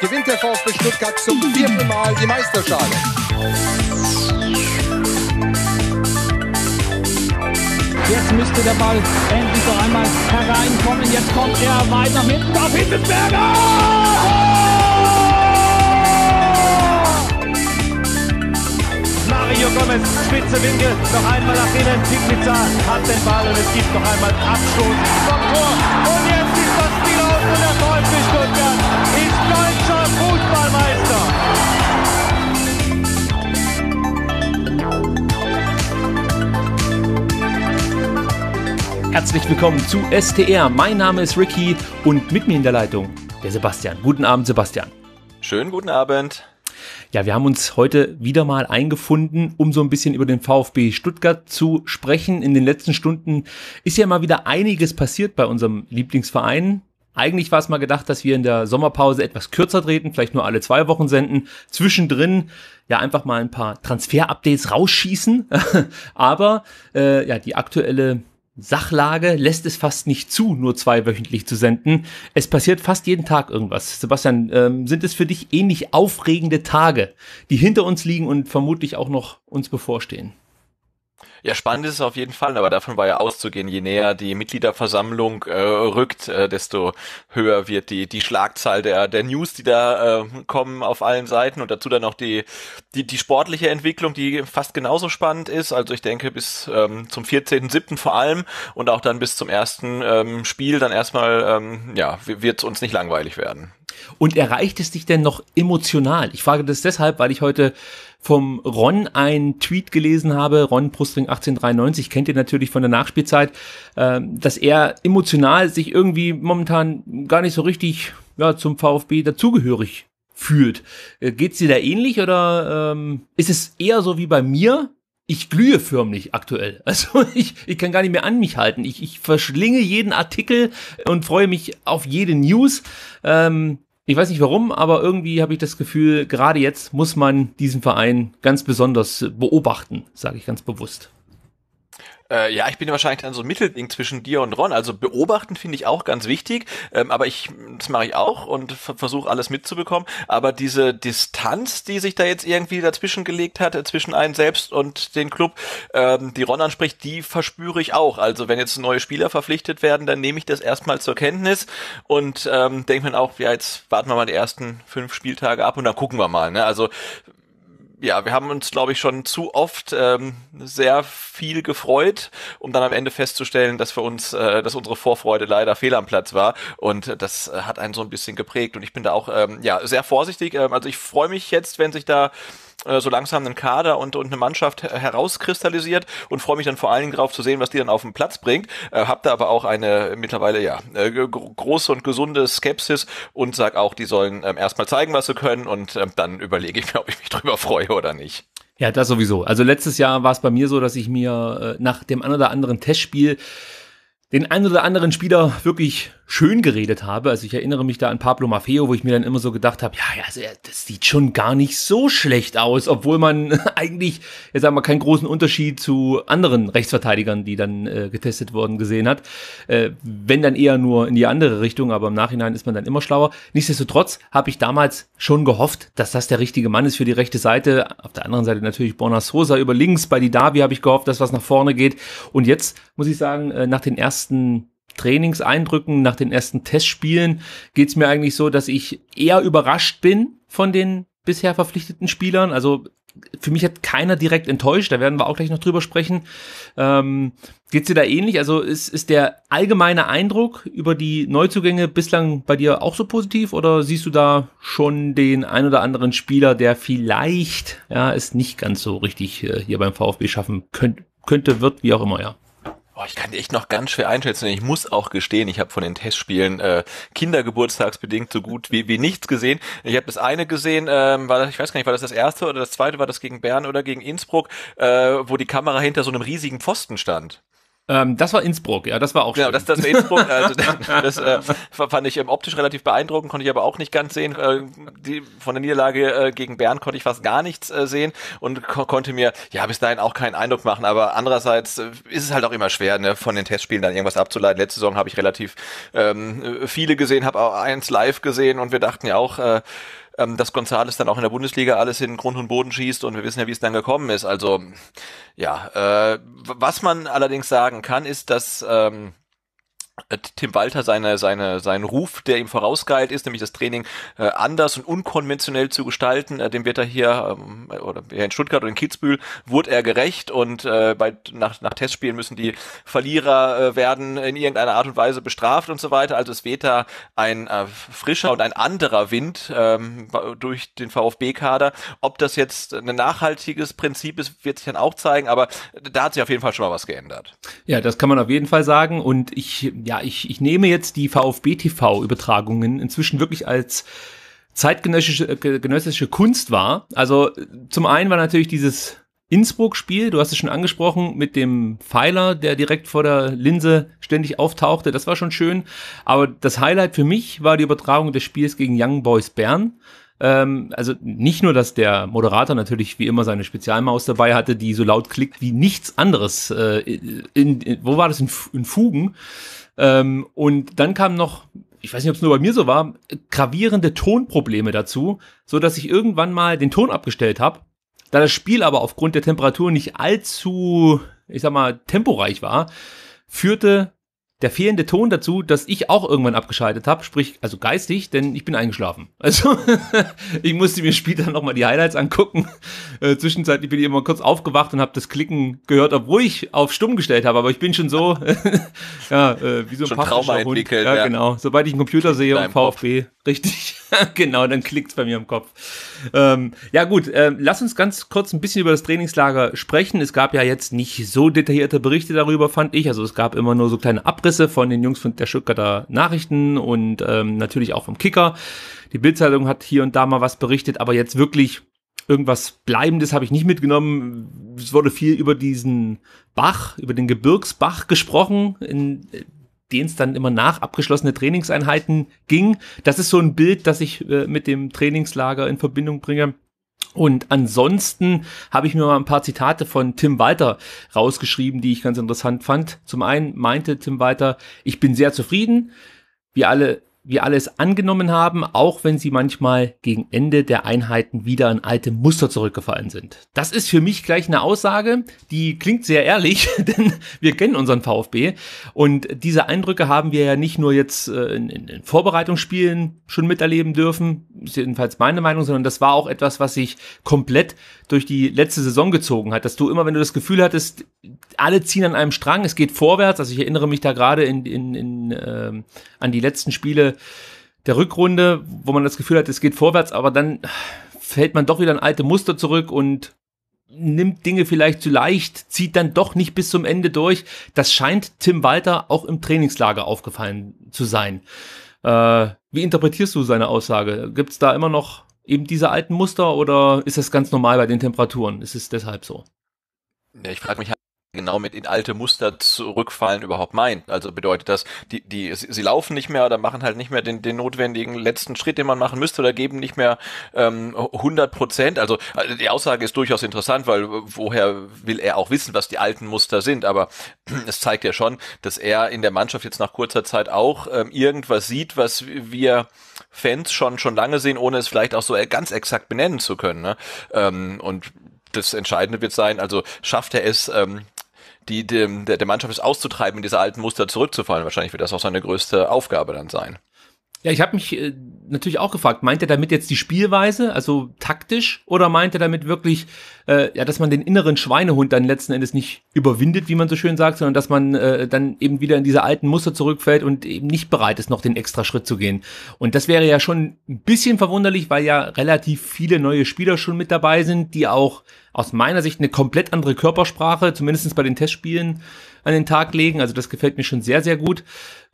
gewinnt der VfB Stuttgart zum vierten Mal die Meisterschale. Jetzt müsste der Ball endlich noch einmal hereinkommen. Jetzt kommt er weiter mit hinten auf Hittelsberger! Mario Gomez, spitze Winkel, noch einmal nach innen. Pizza hat den Ball und es gibt noch einmal Abstoß vom Tor. Und jetzt ist das Spiel aus und der VfB Stuttgart. Herzlich willkommen zu STR. Mein Name ist Ricky und mit mir in der Leitung der Sebastian. Guten Abend, Sebastian. Schönen guten Abend. Ja, wir haben uns heute wieder mal eingefunden, um so ein bisschen über den VfB Stuttgart zu sprechen. In den letzten Stunden ist ja mal wieder einiges passiert bei unserem Lieblingsverein. Eigentlich war es mal gedacht, dass wir in der Sommerpause etwas kürzer treten, vielleicht nur alle zwei Wochen senden. Zwischendrin ja einfach mal ein paar Transfer-Updates rausschießen. Aber äh, ja, die aktuelle Sachlage lässt es fast nicht zu, nur zweiwöchentlich zu senden. Es passiert fast jeden Tag irgendwas. Sebastian, ähm, sind es für dich ähnlich eh aufregende Tage, die hinter uns liegen und vermutlich auch noch uns bevorstehen? Ja, spannend ist es auf jeden Fall, aber davon war ja auszugehen. Je näher die Mitgliederversammlung äh, rückt, äh, desto höher wird die, die Schlagzahl der, der News, die da äh, kommen auf allen Seiten und dazu dann noch die, die, die sportliche Entwicklung, die fast genauso spannend ist. Also ich denke bis ähm, zum 14.07. vor allem und auch dann bis zum ersten ähm, Spiel dann erstmal, ähm, ja, wird uns nicht langweilig werden. Und erreicht es dich denn noch emotional? Ich frage das deshalb, weil ich heute vom Ron einen Tweet gelesen habe, Ron Brustring 1893, kennt ihr natürlich von der Nachspielzeit, äh, dass er emotional sich irgendwie momentan gar nicht so richtig ja, zum VfB dazugehörig fühlt. Äh, geht's dir da ähnlich oder ähm, ist es eher so wie bei mir? Ich glühe förmlich aktuell. Also ich, ich kann gar nicht mehr an mich halten. Ich, ich verschlinge jeden Artikel und freue mich auf jede News. Ähm, ich weiß nicht warum, aber irgendwie habe ich das Gefühl, gerade jetzt muss man diesen Verein ganz besonders beobachten, sage ich ganz bewusst. Äh, ja, ich bin wahrscheinlich dann so ein Mittelding zwischen dir und Ron. Also beobachten finde ich auch ganz wichtig, ähm, aber ich, das mache ich auch und versuche alles mitzubekommen. Aber diese Distanz, die sich da jetzt irgendwie dazwischen gelegt hat, äh, zwischen einen selbst und den Club, ähm, die Ron anspricht, die verspüre ich auch. Also wenn jetzt neue Spieler verpflichtet werden, dann nehme ich das erstmal zur Kenntnis und ähm, denke mir auch, ja, jetzt warten wir mal die ersten fünf Spieltage ab und dann gucken wir mal. Ne? Also ja, wir haben uns, glaube ich, schon zu oft ähm, sehr viel gefreut, um dann am Ende festzustellen, dass für uns, äh, dass unsere Vorfreude leider fehl am Platz war. Und das äh, hat einen so ein bisschen geprägt. Und ich bin da auch ähm, ja sehr vorsichtig. Ähm, also ich freue mich jetzt, wenn sich da äh, so langsam einen Kader und, und eine Mannschaft herauskristallisiert und freue mich dann vor allen Dingen darauf zu sehen, was die dann auf den Platz bringt. Äh, hab da aber auch eine mittlerweile ja äh, große und gesunde Skepsis und sag auch, die sollen ähm, erstmal zeigen, was sie können und ähm, dann überlege ich mir, ob ich mich drüber freue oder nicht. Ja, das sowieso. Also letztes Jahr war es bei mir so, dass ich mir äh, nach dem ein oder anderen Testspiel den einen oder anderen Spieler wirklich schön geredet habe. Also ich erinnere mich da an Pablo Maffeo, wo ich mir dann immer so gedacht habe, ja, ja, also das sieht schon gar nicht so schlecht aus, obwohl man eigentlich, jetzt sagen wir, keinen großen Unterschied zu anderen Rechtsverteidigern, die dann äh, getestet wurden, gesehen hat. Äh, wenn dann eher nur in die andere Richtung, aber im Nachhinein ist man dann immer schlauer. Nichtsdestotrotz habe ich damals schon gehofft, dass das der richtige Mann ist für die rechte Seite. Auf der anderen Seite natürlich Borna Sosa über links, bei die Didavi habe ich gehofft, dass was nach vorne geht. Und jetzt muss ich sagen, äh, nach den ersten ersten Trainingseindrücken, nach den ersten Testspielen geht es mir eigentlich so, dass ich eher überrascht bin von den bisher verpflichteten Spielern. Also für mich hat keiner direkt enttäuscht, da werden wir auch gleich noch drüber sprechen. Ähm, es dir da ähnlich? Also ist, ist der allgemeine Eindruck über die Neuzugänge bislang bei dir auch so positiv oder siehst du da schon den ein oder anderen Spieler, der vielleicht ja es nicht ganz so richtig äh, hier beim VfB schaffen könnt, könnte, wird, wie auch immer, ja? Oh, ich kann die echt noch ganz schwer einschätzen. Ich muss auch gestehen, ich habe von den Testspielen äh, kindergeburtstagsbedingt so gut wie, wie nichts gesehen. Ich habe das eine gesehen, ähm, war das, ich weiß gar nicht, war das das erste oder das zweite, war das gegen Bern oder gegen Innsbruck, äh, wo die Kamera hinter so einem riesigen Pfosten stand. Ähm, das war Innsbruck, ja, das war auch schön. Genau, das, das war Innsbruck, also das, äh, fand ich ähm, optisch relativ beeindruckend, konnte ich aber auch nicht ganz sehen. Äh, die, von der Niederlage äh, gegen Bern konnte ich fast gar nichts äh, sehen und ko konnte mir, ja, bis dahin auch keinen Eindruck machen, aber andererseits äh, ist es halt auch immer schwer, ne, von den Testspielen dann irgendwas abzuleiten. Letzte Saison habe ich relativ ähm, äh, viele gesehen, habe auch eins live gesehen und wir dachten ja auch, Äh, ähm, dass Gonzales dann auch in der Bundesliga alles in Grund und Boden schießt und wir wissen ja, wie es dann gekommen ist. Also ja, äh, was man allerdings sagen kann, ist, dass ähm, äh, Tim Walter seine, seine, seinen Ruf, der ihm vorausgeilt ist, nämlich das Training äh, anders und unkonventionell zu gestalten, äh, dem wird er hier, ähm, oder hier in Stuttgart oder in Kitzbühel, wurde er gerecht und äh, bei, nach, nach Testspielen müssen die Verlierer äh, werden in irgendeiner Art und Weise bestraft und so weiter. Also es weht da ein äh, frischer und ein anderer Wind ähm, durch den VfB-Kader. Ob das jetzt ein nachhaltiges Prinzip ist, wird sich dann auch zeigen, aber da hat sich auf jeden Fall schon mal was geändert. Ja, das kann man auf jeden Fall sagen und ich ja, ich, ich nehme jetzt die VfB-TV-Übertragungen inzwischen wirklich als zeitgenössische äh, genössische Kunst wahr. Also zum einen war natürlich dieses Innsbruck-Spiel, du hast es schon angesprochen, mit dem Pfeiler, der direkt vor der Linse ständig auftauchte, das war schon schön. Aber das Highlight für mich war die Übertragung des Spiels gegen Young Boys Bern. Ähm, also nicht nur, dass der Moderator natürlich wie immer seine Spezialmaus dabei hatte, die so laut klickt wie nichts anderes. Äh, in, in, wo war das? In, in Fugen. Ähm, und dann kam noch, ich weiß nicht, ob es nur bei mir so war, gravierende Tonprobleme dazu, so dass ich irgendwann mal den Ton abgestellt habe. Da das Spiel aber aufgrund der Temperatur nicht allzu, ich sag mal, temporeich war, führte der fehlende Ton dazu, dass ich auch irgendwann abgeschaltet habe, sprich, also geistig, denn ich bin eingeschlafen. Also, ich musste mir später nochmal die Highlights angucken. Äh, zwischenzeitlich bin ich immer kurz aufgewacht und habe das Klicken gehört, obwohl ich auf stumm gestellt habe, aber ich bin schon so, ja, äh, wie so ein schon Trauma Hund. entwickelt. Ja, ja, genau. Sobald ich einen Computer sehe und VfB, Kopf. richtig. genau, dann klickt es bei mir im Kopf. Ähm, ja gut, äh, lass uns ganz kurz ein bisschen über das Trainingslager sprechen. Es gab ja jetzt nicht so detaillierte Berichte darüber, fand ich. Also es gab immer nur so kleine Abrisse von den Jungs von der Stuttgarter Nachrichten und ähm, natürlich auch vom Kicker. Die Bildzeitung hat hier und da mal was berichtet, aber jetzt wirklich irgendwas Bleibendes habe ich nicht mitgenommen. Es wurde viel über diesen Bach, über den Gebirgsbach gesprochen, in denen es dann immer nach abgeschlossene Trainingseinheiten ging. Das ist so ein Bild, das ich äh, mit dem Trainingslager in Verbindung bringe. Und ansonsten habe ich mir mal ein paar Zitate von Tim Walter rausgeschrieben, die ich ganz interessant fand. Zum einen meinte Tim Walter, ich bin sehr zufrieden. Wir alle wir alles angenommen haben, auch wenn sie manchmal gegen Ende der Einheiten wieder in alte Muster zurückgefallen sind. Das ist für mich gleich eine Aussage, die klingt sehr ehrlich, denn wir kennen unseren VfB und diese Eindrücke haben wir ja nicht nur jetzt äh, in, in, in Vorbereitungsspielen schon miterleben dürfen, ist jedenfalls meine Meinung, sondern das war auch etwas, was sich komplett durch die letzte Saison gezogen hat, dass du immer, wenn du das Gefühl hattest, alle ziehen an einem Strang, es geht vorwärts. Also ich erinnere mich da gerade in, in, in, ähm, an die letzten Spiele der Rückrunde, wo man das Gefühl hat, es geht vorwärts, aber dann fällt man doch wieder in alte Muster zurück und nimmt Dinge vielleicht zu leicht, zieht dann doch nicht bis zum Ende durch. Das scheint Tim Walter auch im Trainingslager aufgefallen zu sein. Äh, wie interpretierst du seine Aussage? Gibt es da immer noch eben diese alten Muster oder ist das ganz normal bei den Temperaturen? Ist es deshalb so? Ja, ich frage mich halt genau mit in alte Muster zurückfallen überhaupt meint. Also bedeutet das, die, die, sie laufen nicht mehr oder machen halt nicht mehr den, den notwendigen letzten Schritt, den man machen müsste oder geben nicht mehr ähm, 100 Prozent. Also äh, die Aussage ist durchaus interessant, weil äh, woher will er auch wissen, was die alten Muster sind? Aber es zeigt ja schon, dass er in der Mannschaft jetzt nach kurzer Zeit auch ähm, irgendwas sieht, was wir Fans schon, schon lange sehen, ohne es vielleicht auch so ganz exakt benennen zu können. Ne? Ähm, und das Entscheidende wird sein, also schafft er es, ähm, die, dem, der, der Mannschaft ist auszutreiben, in diese alten Muster zurückzufallen. Wahrscheinlich wird das auch seine größte Aufgabe dann sein. Ja, ich habe mich äh, natürlich auch gefragt, meint er damit jetzt die Spielweise, also taktisch, oder meint er damit wirklich, äh, ja, dass man den inneren Schweinehund dann letzten Endes nicht überwindet, wie man so schön sagt, sondern dass man äh, dann eben wieder in diese alten Muster zurückfällt und eben nicht bereit ist, noch den extra Schritt zu gehen. Und das wäre ja schon ein bisschen verwunderlich, weil ja relativ viele neue Spieler schon mit dabei sind, die auch aus meiner Sicht eine komplett andere Körpersprache, zumindestens bei den Testspielen, an den Tag legen. Also das gefällt mir schon sehr, sehr gut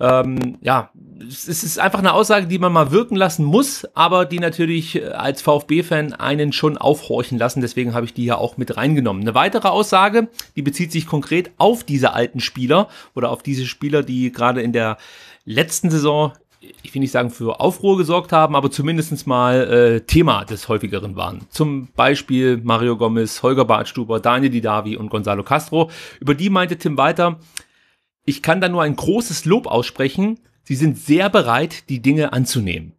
ähm, ja, es ist einfach eine Aussage, die man mal wirken lassen muss, aber die natürlich äh, als VfB-Fan einen schon aufhorchen lassen. Deswegen habe ich die ja auch mit reingenommen. Eine weitere Aussage, die bezieht sich konkret auf diese alten Spieler oder auf diese Spieler, die gerade in der letzten Saison ich will nicht sagen für Aufruhr gesorgt haben, aber zumindest mal äh, Thema des häufigeren waren. Zum Beispiel Mario Gomez, Holger Badstuber, Daniel Didavi und Gonzalo Castro. Über die meinte Tim weiter, ich kann da nur ein großes Lob aussprechen. Sie sind sehr bereit, die Dinge anzunehmen.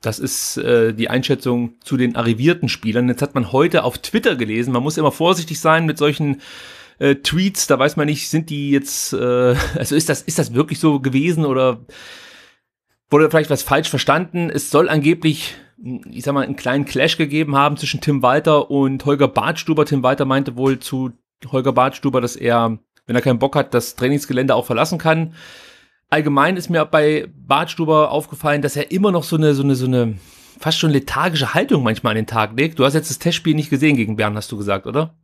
Das ist äh, die Einschätzung zu den arrivierten Spielern. Jetzt hat man heute auf Twitter gelesen, man muss immer vorsichtig sein mit solchen äh, Tweets, da weiß man nicht, sind die jetzt, äh, also ist das, ist das wirklich so gewesen oder wurde vielleicht was falsch verstanden? Es soll angeblich, ich sag mal, einen kleinen Clash gegeben haben zwischen Tim Walter und Holger Bartstuber. Tim Walter meinte wohl zu Holger Bartstuber, dass er wenn er keinen Bock hat, das Trainingsgelände auch verlassen kann. Allgemein ist mir bei Bartstuber aufgefallen, dass er immer noch so eine, so eine, so eine fast schon lethargische Haltung manchmal an den Tag legt. Du hast jetzt das Testspiel nicht gesehen gegen Bern, hast du gesagt, oder?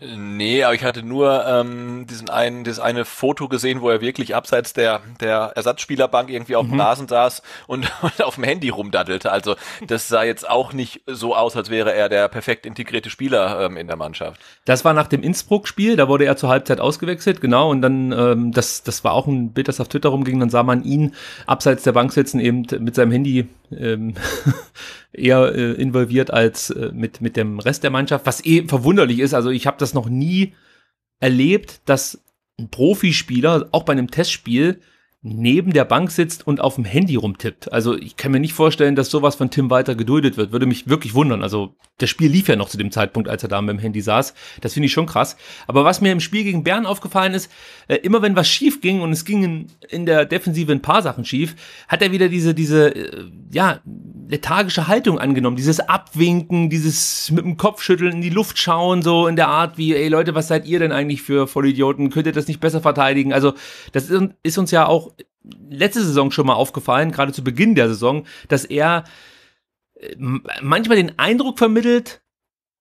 Nee, aber ich hatte nur ähm, diesen einen, das eine Foto gesehen, wo er wirklich abseits der, der Ersatzspielerbank irgendwie auf dem mhm. Rasen saß und, und auf dem Handy rumdaddelte. Also das sah jetzt auch nicht so aus, als wäre er der perfekt integrierte Spieler ähm, in der Mannschaft. Das war nach dem Innsbruck-Spiel, da wurde er zur Halbzeit ausgewechselt, genau. Und dann, ähm, das, das war auch ein Bild, das auf Twitter rumging, dann sah man ihn abseits der Bank sitzen, eben mit seinem Handy ähm, eher äh, involviert als äh, mit, mit dem Rest der Mannschaft, was eh verwunderlich ist. Also ich habe das noch nie erlebt, dass ein Profispieler, auch bei einem Testspiel, neben der Bank sitzt und auf dem Handy rumtippt. Also ich kann mir nicht vorstellen, dass sowas von Tim weiter geduldet wird. Würde mich wirklich wundern. Also das Spiel lief ja noch zu dem Zeitpunkt, als er da mit dem Handy saß. Das finde ich schon krass. Aber was mir im Spiel gegen Bern aufgefallen ist, äh, immer wenn was schief ging und es gingen in der Defensive ein paar Sachen schief, hat er wieder diese, diese, äh, ja, lethargische Haltung angenommen. Dieses Abwinken, dieses mit dem Kopfschütteln in die Luft schauen, so in der Art wie, ey Leute, was seid ihr denn eigentlich für Vollidioten? Könnt ihr das nicht besser verteidigen? Also das ist uns ja auch letzte Saison schon mal aufgefallen, gerade zu Beginn der Saison, dass er äh, manchmal den Eindruck vermittelt,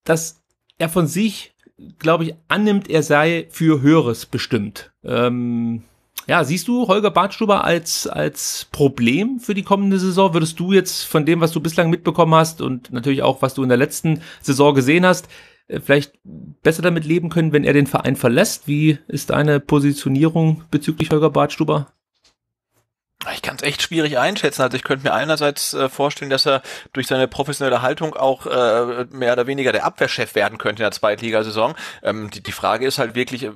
dass er von sich, glaube ich, annimmt, er sei für Höheres bestimmt. Ähm, ja, siehst du Holger Bartstuber als, als Problem für die kommende Saison? Würdest du jetzt von dem, was du bislang mitbekommen hast und natürlich auch, was du in der letzten Saison gesehen hast, äh, vielleicht besser damit leben können, wenn er den Verein verlässt? Wie ist deine Positionierung bezüglich Holger Bartstuber? ich kann es echt schwierig einschätzen. Also ich könnte mir einerseits äh, vorstellen, dass er durch seine professionelle Haltung auch äh, mehr oder weniger der Abwehrchef werden könnte in der Zweitligasaison. Ähm, die, die Frage ist halt wirklich, äh,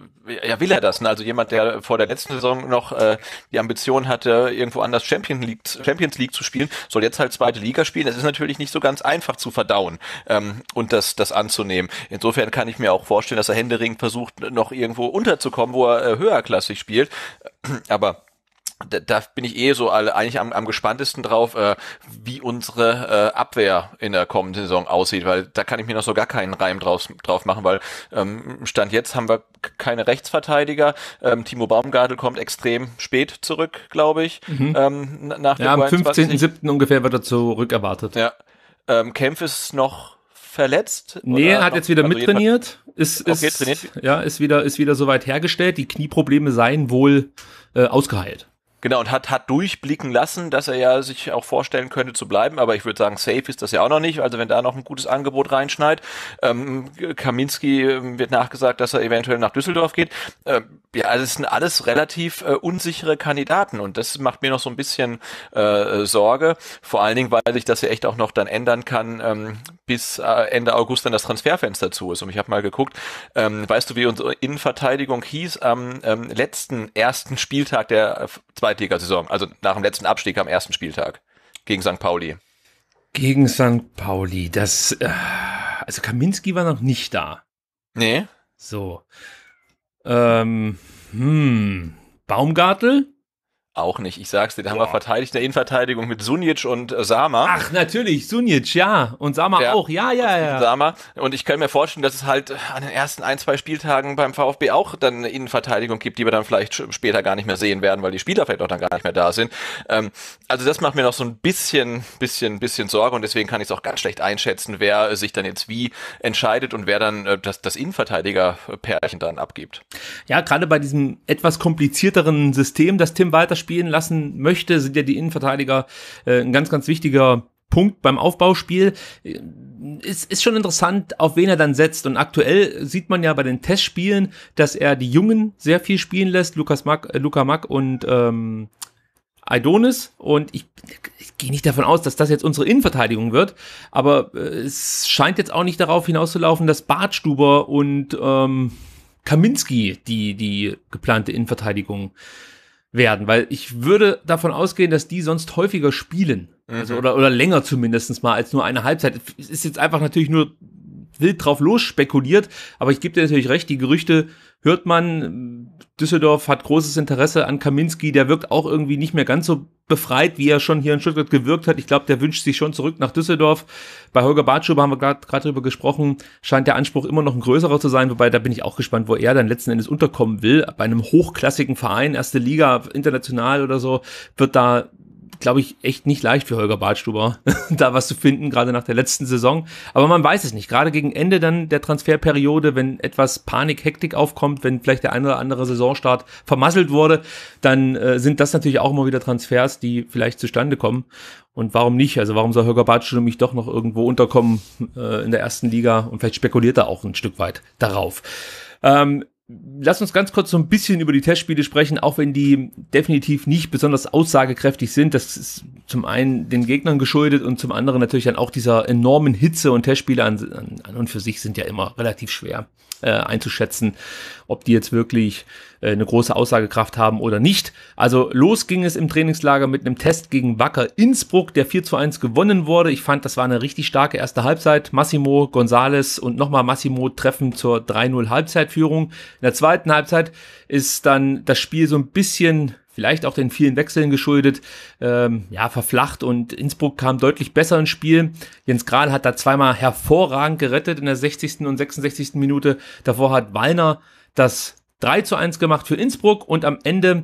ja will er das? Ne? Also jemand, der vor der letzten Saison noch äh, die Ambition hatte, irgendwo anders Champions League, Champions League zu spielen, soll jetzt halt zweite Liga spielen. Das ist natürlich nicht so ganz einfach zu verdauen ähm, und das, das anzunehmen. Insofern kann ich mir auch vorstellen, dass er händeringend versucht, noch irgendwo unterzukommen, wo er äh, höherklassig spielt. Aber da, da bin ich eh so alle eigentlich am, am gespanntesten drauf, äh, wie unsere äh, Abwehr in der kommenden Saison aussieht, weil da kann ich mir noch so gar keinen Reim drauf, drauf machen, weil ähm, Stand jetzt haben wir keine Rechtsverteidiger. Ähm, Timo Baumgartel kommt extrem spät zurück, glaube ich. Mhm. Ähm, nach ja, am 15.07. ungefähr wird er zurück erwartet. Ja. Ähm, Kempf ist noch verletzt? Nee, er hat noch, jetzt wieder also mittrainiert. Ist, ist, okay, trainiert. Ja, ist wieder, ist wieder soweit hergestellt. Die Knieprobleme seien wohl äh, ausgeheilt. Genau, und hat, hat durchblicken lassen, dass er ja sich auch vorstellen könnte zu bleiben, aber ich würde sagen, safe ist das ja auch noch nicht. Also wenn da noch ein gutes Angebot reinschneit, ähm, Kaminski ähm, wird nachgesagt, dass er eventuell nach Düsseldorf geht. Ähm, ja, also es sind alles relativ äh, unsichere Kandidaten und das macht mir noch so ein bisschen äh, Sorge. Vor allen Dingen, weil sich das ja echt auch noch dann ändern kann, ähm, bis äh, Ende August dann das Transferfenster zu ist. Und ich habe mal geguckt, ähm, weißt du, wie unsere Innenverteidigung hieß am ähm, letzten ersten Spieltag der äh, Zweitligasaison, also nach dem letzten Abstieg am ersten Spieltag gegen St. Pauli. Gegen St. Pauli, das, äh, also Kaminski war noch nicht da. Nee. So. Ähm, hm, Baumgartel? Auch nicht. Ich sag's dir, da haben wir verteidigt in der Innenverteidigung mit Sunic und äh, Sama. Ach, natürlich, Sunic, ja. Und Sama ja. auch, ja, ja, ja. Sama. Und ich kann mir vorstellen, dass es halt an den ersten ein, zwei Spieltagen beim VfB auch dann eine Innenverteidigung gibt, die wir dann vielleicht später gar nicht mehr sehen werden, weil die Spieler vielleicht auch dann gar nicht mehr da sind. Ähm, also das macht mir noch so ein bisschen, bisschen, bisschen Sorge und deswegen kann ich es auch ganz schlecht einschätzen, wer sich dann jetzt wie entscheidet und wer dann äh, das, das Innenverteidiger-Pärchen dann abgibt. Ja, gerade bei diesem etwas komplizierteren System, das Tim Walter spielen lassen möchte, sind ja die Innenverteidiger äh, ein ganz, ganz wichtiger Punkt beim Aufbauspiel. Äh, ist, ist schon interessant, auf wen er dann setzt. Und aktuell sieht man ja bei den Testspielen, dass er die Jungen sehr viel spielen lässt, Lukas Mack, äh, Luca Mack und ähm, Aidonis und ich, ich gehe nicht davon aus, dass das jetzt unsere Innenverteidigung wird, aber äh, es scheint jetzt auch nicht darauf hinauszulaufen, dass Bartstuber und ähm, Kaminski die, die geplante Innenverteidigung werden, weil ich würde davon ausgehen, dass die sonst häufiger spielen. Also, mhm. oder, oder länger zumindest mal als nur eine Halbzeit. Es ist jetzt einfach natürlich nur wild drauf los spekuliert, aber ich gebe dir natürlich recht, die Gerüchte hört man, Düsseldorf hat großes Interesse an Kaminski. Der wirkt auch irgendwie nicht mehr ganz so befreit, wie er schon hier in Stuttgart gewirkt hat. Ich glaube, der wünscht sich schon zurück nach Düsseldorf. Bei Holger Bartschuber haben wir gerade drüber gesprochen, scheint der Anspruch immer noch ein größerer zu sein, wobei da bin ich auch gespannt, wo er dann letzten Endes unterkommen will. Bei einem hochklassigen Verein, erste Liga, international oder so, wird da glaube ich, echt nicht leicht für Holger Badstuber, da was zu finden, gerade nach der letzten Saison. Aber man weiß es nicht. Gerade gegen Ende dann der Transferperiode, wenn etwas Panik, Hektik aufkommt, wenn vielleicht der eine oder andere Saisonstart vermasselt wurde, dann äh, sind das natürlich auch immer wieder Transfers, die vielleicht zustande kommen. Und warum nicht? Also warum soll Holger Badstuber mich doch noch irgendwo unterkommen äh, in der ersten Liga? Und vielleicht spekuliert er auch ein Stück weit darauf. Ähm, lass uns ganz kurz so ein bisschen über die Testspiele sprechen, auch wenn die definitiv nicht besonders aussagekräftig sind. Das ist zum einen den Gegnern geschuldet und zum anderen natürlich dann auch dieser enormen Hitze und Testspiele an, an, an und für sich sind ja immer relativ schwer äh, einzuschätzen, ob die jetzt wirklich äh, eine große Aussagekraft haben oder nicht. Also los ging es im Trainingslager mit einem Test gegen Wacker Innsbruck, der 4 zu 1 gewonnen wurde. Ich fand, das war eine richtig starke erste Halbzeit. Massimo Gonzales und nochmal Massimo treffen zur 3-0 Halbzeitführung. In der zweiten Halbzeit ist dann das Spiel so ein bisschen vielleicht auch den vielen Wechseln geschuldet, ähm, ja, verflacht und Innsbruck kam deutlich besser ins Spiel. Jens Grahl hat da zweimal hervorragend gerettet in der 60. und 66. Minute. Davor hat Wallner das 3 zu 1 gemacht für Innsbruck und am Ende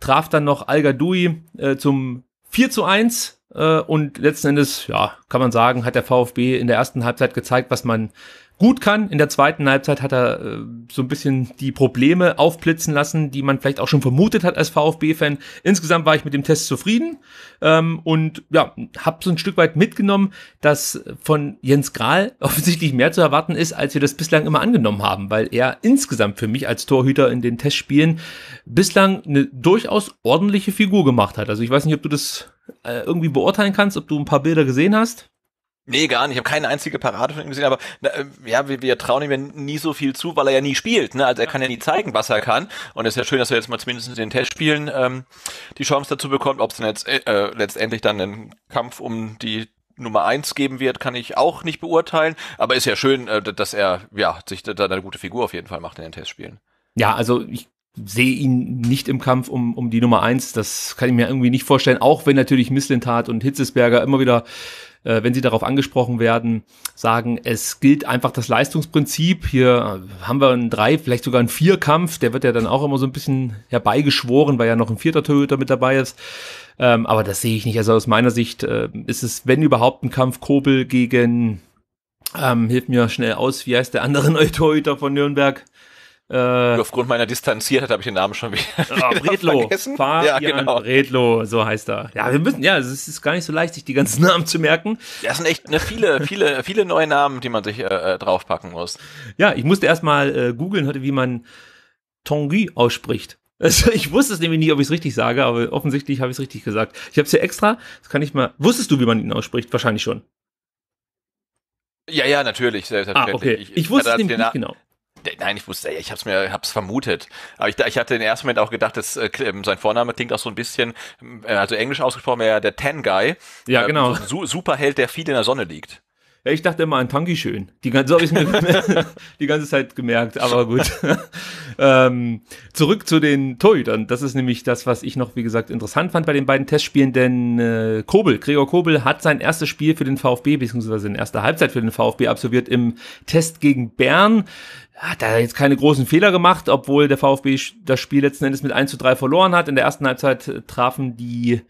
traf dann noch Al-Gadoui äh, zum 4 zu 1 äh, und letzten Endes, ja, kann man sagen, hat der VfB in der ersten Halbzeit gezeigt, was man gut kann. In der zweiten Halbzeit hat er äh, so ein bisschen die Probleme aufblitzen lassen, die man vielleicht auch schon vermutet hat als VfB-Fan. Insgesamt war ich mit dem Test zufrieden ähm, und ja, habe so ein Stück weit mitgenommen, dass von Jens Grahl offensichtlich mehr zu erwarten ist, als wir das bislang immer angenommen haben, weil er insgesamt für mich als Torhüter in den Testspielen bislang eine durchaus ordentliche Figur gemacht hat. Also ich weiß nicht, ob du das äh, irgendwie beurteilen kannst, ob du ein paar Bilder gesehen hast. Nee, gar nicht. Ich habe keine einzige Parade von ihm gesehen, aber äh, ja, wir, wir trauen ihm ja nie so viel zu, weil er ja nie spielt. Ne? Also er kann ja nie zeigen, was er kann. Und es ist ja schön, dass er jetzt mal zumindest in den Testspielen ähm, die Chance dazu bekommt. Ob es jetzt äh, äh, letztendlich dann einen Kampf um die Nummer eins geben wird, kann ich auch nicht beurteilen. Aber ist ja schön, äh, dass er ja sich da eine gute Figur auf jeden Fall macht in den Testspielen. Ja, also ich sehe ihn nicht im Kampf um, um die Nummer eins. Das kann ich mir irgendwie nicht vorstellen, auch wenn natürlich Misslintat und Hitzesberger immer wieder äh, wenn sie darauf angesprochen werden, sagen, es gilt einfach das Leistungsprinzip. Hier äh, haben wir einen Drei-, vielleicht sogar einen Vier-Kampf. Der wird ja dann auch immer so ein bisschen herbeigeschworen, weil ja noch ein vierter Torhüter mit dabei ist. Ähm, aber das sehe ich nicht. Also aus meiner Sicht äh, ist es, wenn überhaupt, ein Kampf Kobel gegen, ähm, hilf mir schnell aus, wie heißt der andere neue Torhüter von Nürnberg? Äh, aufgrund meiner Distanziertheit habe ich den Namen schon wieder, oh, wieder vergessen. Fabian ja, genau. Redlo, so heißt er. Ja, wir müssen, ja, es ist gar nicht so leicht, sich die ganzen Namen zu merken. Ja, es sind echt ne, viele, viele, viele neue Namen, die man sich äh, äh draufpacken muss. Ja, ich musste erstmal äh, googeln heute, wie man Tongui ausspricht. Also ich wusste es nämlich nicht, ob ich es richtig sage, aber offensichtlich habe ich es richtig gesagt. Ich habe es hier extra, das kann ich mal. Wusstest du, wie man ihn ausspricht? Wahrscheinlich schon. Ja, ja, natürlich, selbstverständlich. Ah, okay. Ich, ich wusste es nämlich nicht genau. Äh, nein, ich wusste, ich hab's mir, hab's vermutet. Aber ich, ich hatte im ersten Moment auch gedacht, dass äh, ähm, sein Vorname klingt auch so ein bisschen, äh, also englisch ausgesprochen wäre der Ten Guy. Ja, ähm, genau. Äh, so, Superheld, der viel in der Sonne liegt. Ja, ich dachte immer an Tangi schön. Die ganze, so habe ich mir die ganze Zeit gemerkt, aber gut. ähm, zurück zu den Torhütern. Das ist nämlich das, was ich noch, wie gesagt, interessant fand bei den beiden Testspielen, denn äh, Kobel, Gregor Kobel hat sein erstes Spiel für den VfB, beziehungsweise seine erste Halbzeit für den VfB absolviert im Test gegen Bern hat ah, er jetzt keine großen Fehler gemacht, obwohl der VfB das Spiel letzten Endes mit 1 zu 3 verloren hat. In der ersten Halbzeit äh, trafen die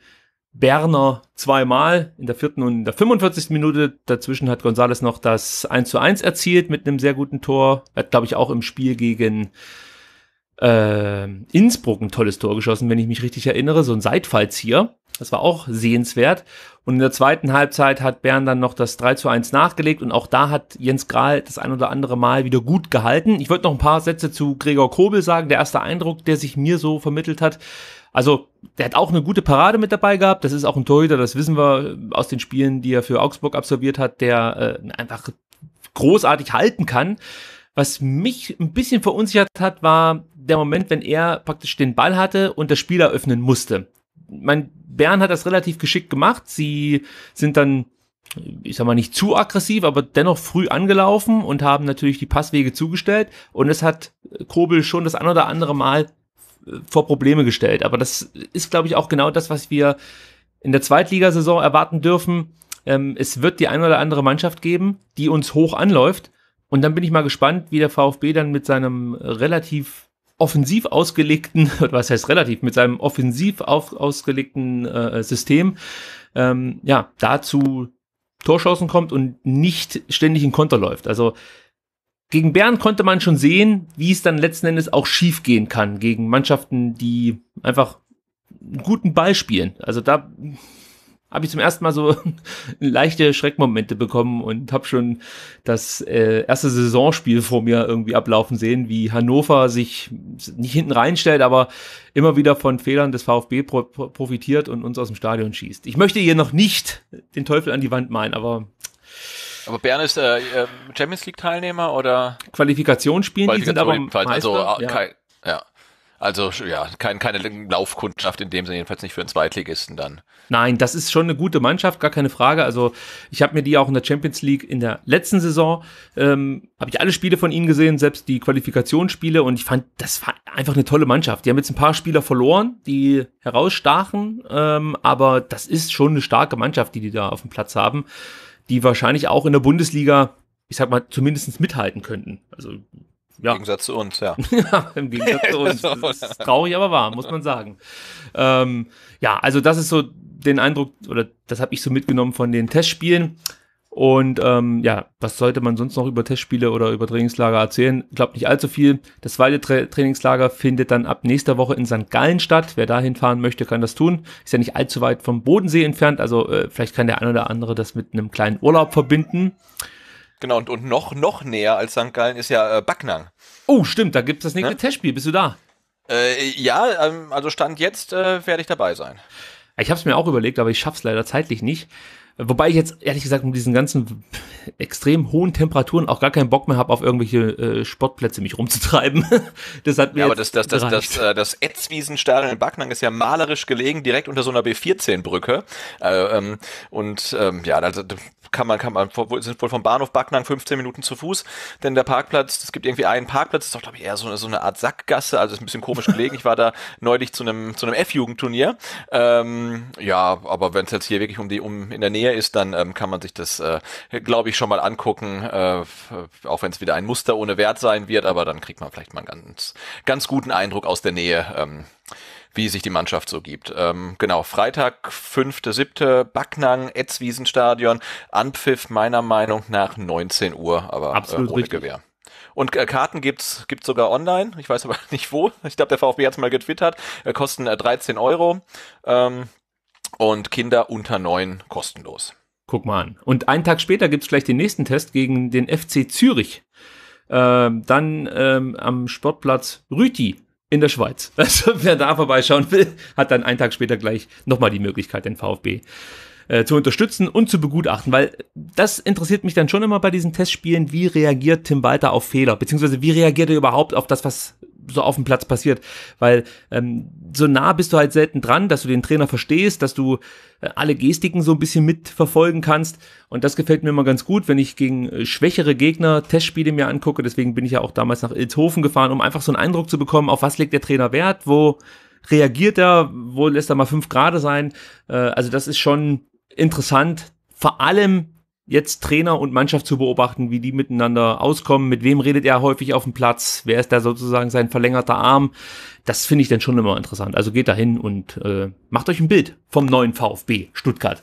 Berner zweimal, in der vierten und in der 45. Minute. Dazwischen hat Gonzales noch das 1 zu 1 erzielt mit einem sehr guten Tor. Er hat, glaube ich, auch im Spiel gegen äh, Innsbruck ein tolles Tor geschossen, wenn ich mich richtig erinnere. So ein Seitfallzieher. Das war auch sehenswert. Und in der zweiten Halbzeit hat Bern dann noch das 3 zu 1 nachgelegt und auch da hat Jens Grahl das ein oder andere Mal wieder gut gehalten. Ich würde noch ein paar Sätze zu Gregor Kobel sagen. Der erste Eindruck, der sich mir so vermittelt hat, also der hat auch eine gute Parade mit dabei gehabt. Das ist auch ein Torhüter, das wissen wir aus den Spielen, die er für Augsburg absolviert hat, der äh, einfach großartig halten kann. Was mich ein bisschen verunsichert hat, war der Moment, wenn er praktisch den Ball hatte und das Spiel eröffnen musste mein Bern hat das relativ geschickt gemacht. Sie sind dann ich sag mal nicht zu aggressiv, aber dennoch früh angelaufen und haben natürlich die Passwege zugestellt und es hat äh, Kobel schon das ein oder andere Mal äh, vor Probleme gestellt. Aber das ist, glaube ich, auch genau das, was wir in der Zweitligasaison erwarten dürfen. Ähm, es wird die ein oder andere Mannschaft geben, die uns hoch anläuft. Und dann bin ich mal gespannt, wie der VfB dann mit seinem relativ offensiv ausgelegten, was heißt relativ, mit seinem offensiv auf, ausgelegten äh, System, ähm, ja, dazu Torschancen kommt und nicht ständig in Konter läuft. Also gegen Bern konnte man schon sehen, wie es dann letzten Endes auch schief gehen kann gegen Mannschaften, die einfach einen guten Ball spielen. Also da habe ich zum ersten Mal so leichte Schreckmomente bekommen und habe schon das äh, erste Saisonspiel vor mir irgendwie ablaufen sehen, wie Hannover sich nicht hinten reinstellt, aber immer wieder von Fehlern des VfB pro profitiert und uns aus dem Stadion schießt. Ich möchte hier noch nicht den Teufel an die Wand malen, aber aber Bern ist äh, äh Champions League Teilnehmer oder Qualifikationsspielen, die sind aber also, Meister, also ja. Also ja, kein, keine Laufkundschaft in dem Sinne, jedenfalls nicht für einen Zweitligisten dann. Nein, das ist schon eine gute Mannschaft, gar keine Frage. Also ich habe mir die auch in der Champions League in der letzten Saison, ähm, habe ich alle Spiele von ihnen gesehen, selbst die Qualifikationsspiele und ich fand, das war einfach eine tolle Mannschaft. Die haben jetzt ein paar Spieler verloren, die herausstachen, ähm, aber das ist schon eine starke Mannschaft, die die da auf dem Platz haben, die wahrscheinlich auch in der Bundesliga ich sag mal, zumindest mithalten könnten. Also ja. Im Gegensatz zu uns, ja. ja Im Gegensatz zu uns. Das ist traurig, aber wahr, muss man sagen. Ähm, ja, also das ist so den Eindruck, oder das habe ich so mitgenommen von den Testspielen. Und ähm, ja, was sollte man sonst noch über Testspiele oder über Trainingslager erzählen? Ich glaube nicht allzu viel. Das zweite Tra Trainingslager findet dann ab nächster Woche in St. Gallen statt. Wer dahin fahren möchte, kann das tun. Ist ja nicht allzu weit vom Bodensee entfernt. Also äh, vielleicht kann der ein oder andere das mit einem kleinen Urlaub verbinden. Genau, und, und noch, noch näher als St. Gallen ist ja äh, Backnang. Oh, stimmt, da gibt es das nächste ne? Testspiel. Bist du da? Äh, ja, ähm, also Stand jetzt äh, werde ich dabei sein. Ich habe es mir auch überlegt, aber ich schaff's leider zeitlich nicht. Wobei ich jetzt ehrlich gesagt mit diesen ganzen extrem hohen Temperaturen auch gar keinen Bock mehr habe, auf irgendwelche äh, Sportplätze mich rumzutreiben. das hat mir ja, aber das, das, das, das, das, äh, das Etzwiesenstadion in Backnang ist ja malerisch gelegen, direkt unter so einer B14-Brücke. Äh, ähm, und ähm, ja, also, da kann man, kann man, sind wohl vom Bahnhof Backnang 15 Minuten zu Fuß, denn der Parkplatz, es gibt irgendwie einen Parkplatz, ist doch, glaube ich, eher so eine, so eine Art Sackgasse, also ist ein bisschen komisch gelegen. Ich war da neulich zu einem, zu einem F-Jugendturnier. Ähm, ja, aber wenn es jetzt hier wirklich um die, um in der Nähe mehr ist, dann ähm, kann man sich das, äh, glaube ich, schon mal angucken, äh, auch wenn es wieder ein Muster ohne Wert sein wird, aber dann kriegt man vielleicht mal einen ganz, ganz guten Eindruck aus der Nähe. Ähm, wie sich die Mannschaft so gibt. Ähm, genau, Freitag, 5.7., Backnang, Etzwiesenstadion, Anpfiff meiner Meinung nach 19 Uhr, aber äh, Absolut äh, ohne richtig. Gewehr. Und äh, Karten gibt's gibt's sogar online. Ich weiß aber nicht wo. Ich glaube, der VfB hat's mal getwittert. Äh, kosten 13 äh, Euro. Ähm, und Kinder unter neun kostenlos. Guck mal an. Und einen Tag später gibt es gleich den nächsten Test gegen den FC Zürich. Ähm, dann ähm, am Sportplatz Rüti in der Schweiz. Also wer da vorbeischauen will, hat dann einen Tag später gleich nochmal die Möglichkeit, den VfB äh, zu unterstützen und zu begutachten, weil das interessiert mich dann schon immer bei diesen Testspielen, wie reagiert Tim Walter auf Fehler, beziehungsweise wie reagiert er überhaupt auf das, was so auf dem Platz passiert, weil ähm, so nah bist du halt selten dran, dass du den Trainer verstehst, dass du äh, alle Gestiken so ein bisschen mitverfolgen kannst und das gefällt mir immer ganz gut, wenn ich gegen äh, schwächere Gegner Testspiele mir angucke, deswegen bin ich ja auch damals nach Ilshofen gefahren, um einfach so einen Eindruck zu bekommen, auf was legt der Trainer Wert, wo reagiert er, wo lässt er mal fünf Grade sein, äh, also das ist schon interessant, vor allem jetzt Trainer und Mannschaft zu beobachten, wie die miteinander auskommen, mit wem redet er häufig auf dem Platz, wer ist da sozusagen sein verlängerter Arm. Das finde ich dann schon immer interessant. Also geht da hin und äh, macht euch ein Bild vom neuen VfB Stuttgart.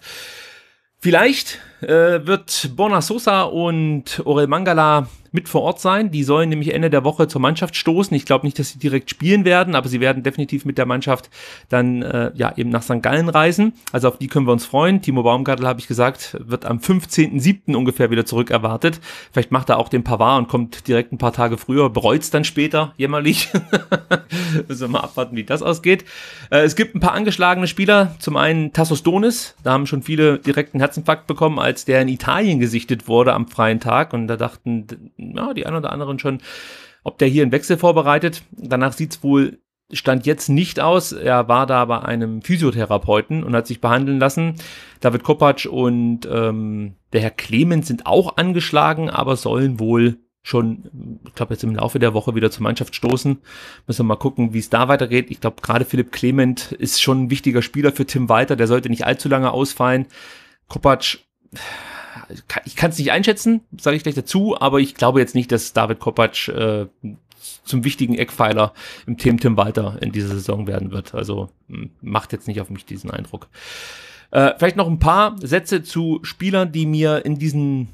Vielleicht äh, wird Borna Sosa und Orel Mangala mit vor Ort sein. Die sollen nämlich Ende der Woche zur Mannschaft stoßen. Ich glaube nicht, dass sie direkt spielen werden, aber sie werden definitiv mit der Mannschaft dann äh, ja eben nach St. Gallen reisen. Also auf die können wir uns freuen. Timo Baumgartel, habe ich gesagt, wird am 15.07. ungefähr wieder zurück erwartet. Vielleicht macht er auch den Pavar und kommt direkt ein paar Tage früher, bereut es dann später, jämmerlich. Müssen wir mal abwarten, wie das ausgeht. Äh, es gibt ein paar angeschlagene Spieler. Zum einen Tassos Donis, da haben schon viele direkten Herzinfarkt bekommen, als der in Italien gesichtet wurde am freien Tag. Und da dachten ja, die einen oder anderen schon, ob der hier einen Wechsel vorbereitet. Danach sieht es wohl Stand jetzt nicht aus. Er war da bei einem Physiotherapeuten und hat sich behandeln lassen. David Kopacz und ähm, der Herr Clemens sind auch angeschlagen, aber sollen wohl schon, ich glaube, jetzt im Laufe der Woche wieder zur Mannschaft stoßen. Müssen wir mal gucken, wie es da weitergeht. Ich glaube, gerade Philipp Clement ist schon ein wichtiger Spieler für Tim Walter. Der sollte nicht allzu lange ausfallen. Kopacz ich kann es nicht einschätzen, sage ich gleich dazu, aber ich glaube jetzt nicht, dass David Kopacz äh, zum wichtigen Eckpfeiler im Team Tim Walter in dieser Saison werden wird. Also macht jetzt nicht auf mich diesen Eindruck. Äh, vielleicht noch ein paar Sätze zu Spielern, die mir in diesen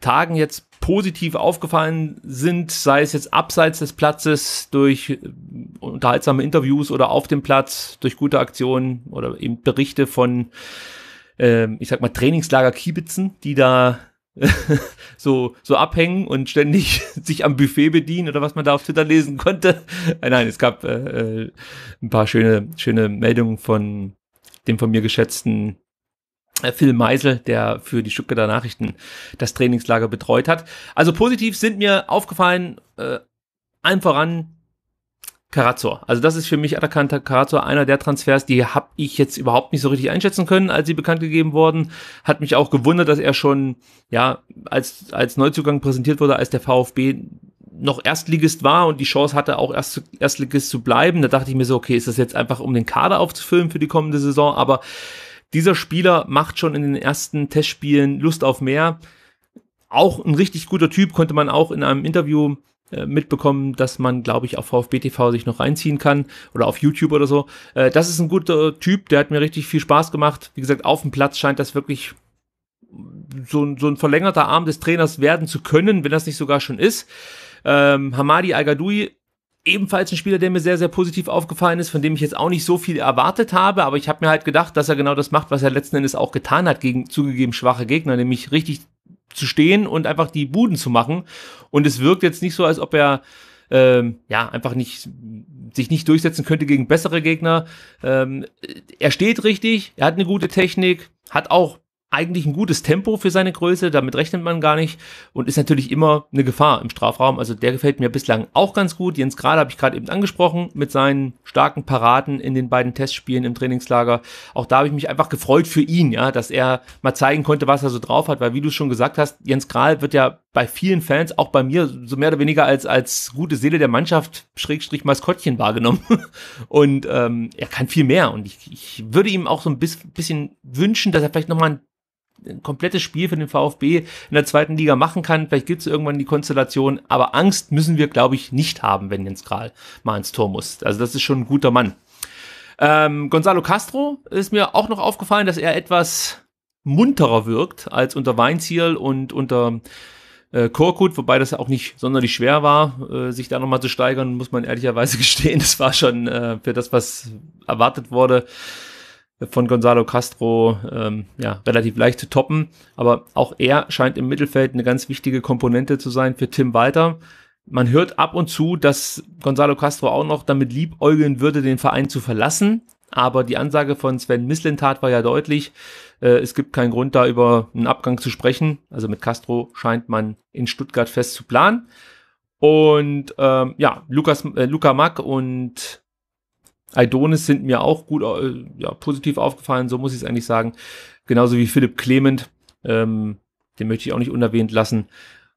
Tagen jetzt positiv aufgefallen sind, sei es jetzt abseits des Platzes durch äh, unterhaltsame Interviews oder auf dem Platz durch gute Aktionen oder eben Berichte von ähm, ich sag mal, Trainingslager Kiebitzen, die da so, so abhängen und ständig sich am Buffet bedienen oder was man da auf Twitter lesen konnte. Äh, nein, es gab äh, äh, ein paar schöne, schöne Meldungen von dem von mir geschätzten äh, Phil Meisel, der für die Stuttgarter Nachrichten das Trainingslager betreut hat. Also positiv sind mir aufgefallen, äh, allen voran Karazor. Also das ist für mich Atakanta Karazor einer der Transfers, die habe ich jetzt überhaupt nicht so richtig einschätzen können, als sie bekannt gegeben wurden. Hat mich auch gewundert, dass er schon ja als als Neuzugang präsentiert wurde, als der VfB noch Erstligist war und die Chance hatte, auch Erst Erstligist zu bleiben. Da dachte ich mir so, okay, ist das jetzt einfach, um den Kader aufzufüllen für die kommende Saison? Aber dieser Spieler macht schon in den ersten Testspielen Lust auf mehr. Auch ein richtig guter Typ, konnte man auch in einem Interview äh, mitbekommen, dass man, glaube ich, auf VfB TV sich noch reinziehen kann oder auf YouTube oder so. Äh, das ist ein guter Typ, der hat mir richtig viel Spaß gemacht. Wie gesagt, auf dem Platz scheint das wirklich so, ein, so ein verlängerter Arm des Trainers werden zu können, wenn das nicht sogar schon ist. Ähm, Hamadi Al-Gadoui, ebenfalls ein Spieler, der mir sehr, sehr positiv aufgefallen ist, von dem ich jetzt auch nicht so viel erwartet habe, aber ich habe mir halt gedacht, dass er genau das macht, was er letzten Endes auch getan hat gegen zugegeben schwache Gegner, nämlich richtig zu stehen und einfach die Buden zu machen. Und es wirkt jetzt nicht so, als ob er ähm, ja einfach nicht sich nicht durchsetzen könnte gegen bessere Gegner. Ähm, er steht richtig, er hat eine gute Technik, hat auch eigentlich ein gutes Tempo für seine Größe, damit rechnet man gar nicht und ist natürlich immer eine Gefahr im Strafraum. Also der gefällt mir bislang auch ganz gut. Jens Gerade habe ich gerade eben angesprochen mit seinen starken Paraden in den beiden Testspielen im Trainingslager. Auch da habe ich mich einfach gefreut für ihn, ja, dass er mal zeigen konnte, was er so drauf hat, weil wie du schon gesagt hast, Jens Gerade wird ja bei vielen Fans, auch bei mir, so mehr oder weniger als, als gute Seele der Mannschaft, Schrägstrich Maskottchen wahrgenommen. Und ähm, er kann viel mehr. Und ich, ich würde ihm auch so ein bisschen wünschen, dass er vielleicht nochmal ein ein komplettes Spiel für den VfB in der zweiten Liga machen kann. Vielleicht gibt es irgendwann die Konstellation, aber Angst müssen wir, glaube ich, nicht haben, wenn Jens Kral mal ins Tor muss. Also das ist schon ein guter Mann. Ähm, Gonzalo Castro ist mir auch noch aufgefallen, dass er etwas munterer wirkt als unter Weinziel und unter äh, Korkut, wobei das auch nicht sonderlich schwer war, äh, sich da nochmal zu steigern, muss man ehrlicherweise gestehen. Das war schon äh, für das, was erwartet wurde, von Gonzalo Castro ähm, ja, relativ leicht zu toppen. Aber auch er scheint im Mittelfeld eine ganz wichtige Komponente zu sein für Tim Walter. Man hört ab und zu, dass Gonzalo Castro auch noch damit liebäugeln würde, den Verein zu verlassen. Aber die Ansage von Sven Mislintat war ja deutlich. Äh, es gibt keinen Grund, da über einen Abgang zu sprechen. Also mit Castro scheint man in Stuttgart fest zu planen. Und ähm, ja, Lukas, äh, Luca Mack und Aidonis sind mir auch gut äh, ja, positiv aufgefallen, so muss ich es eigentlich sagen. Genauso wie Philipp Clement, ähm, den möchte ich auch nicht unerwähnt lassen.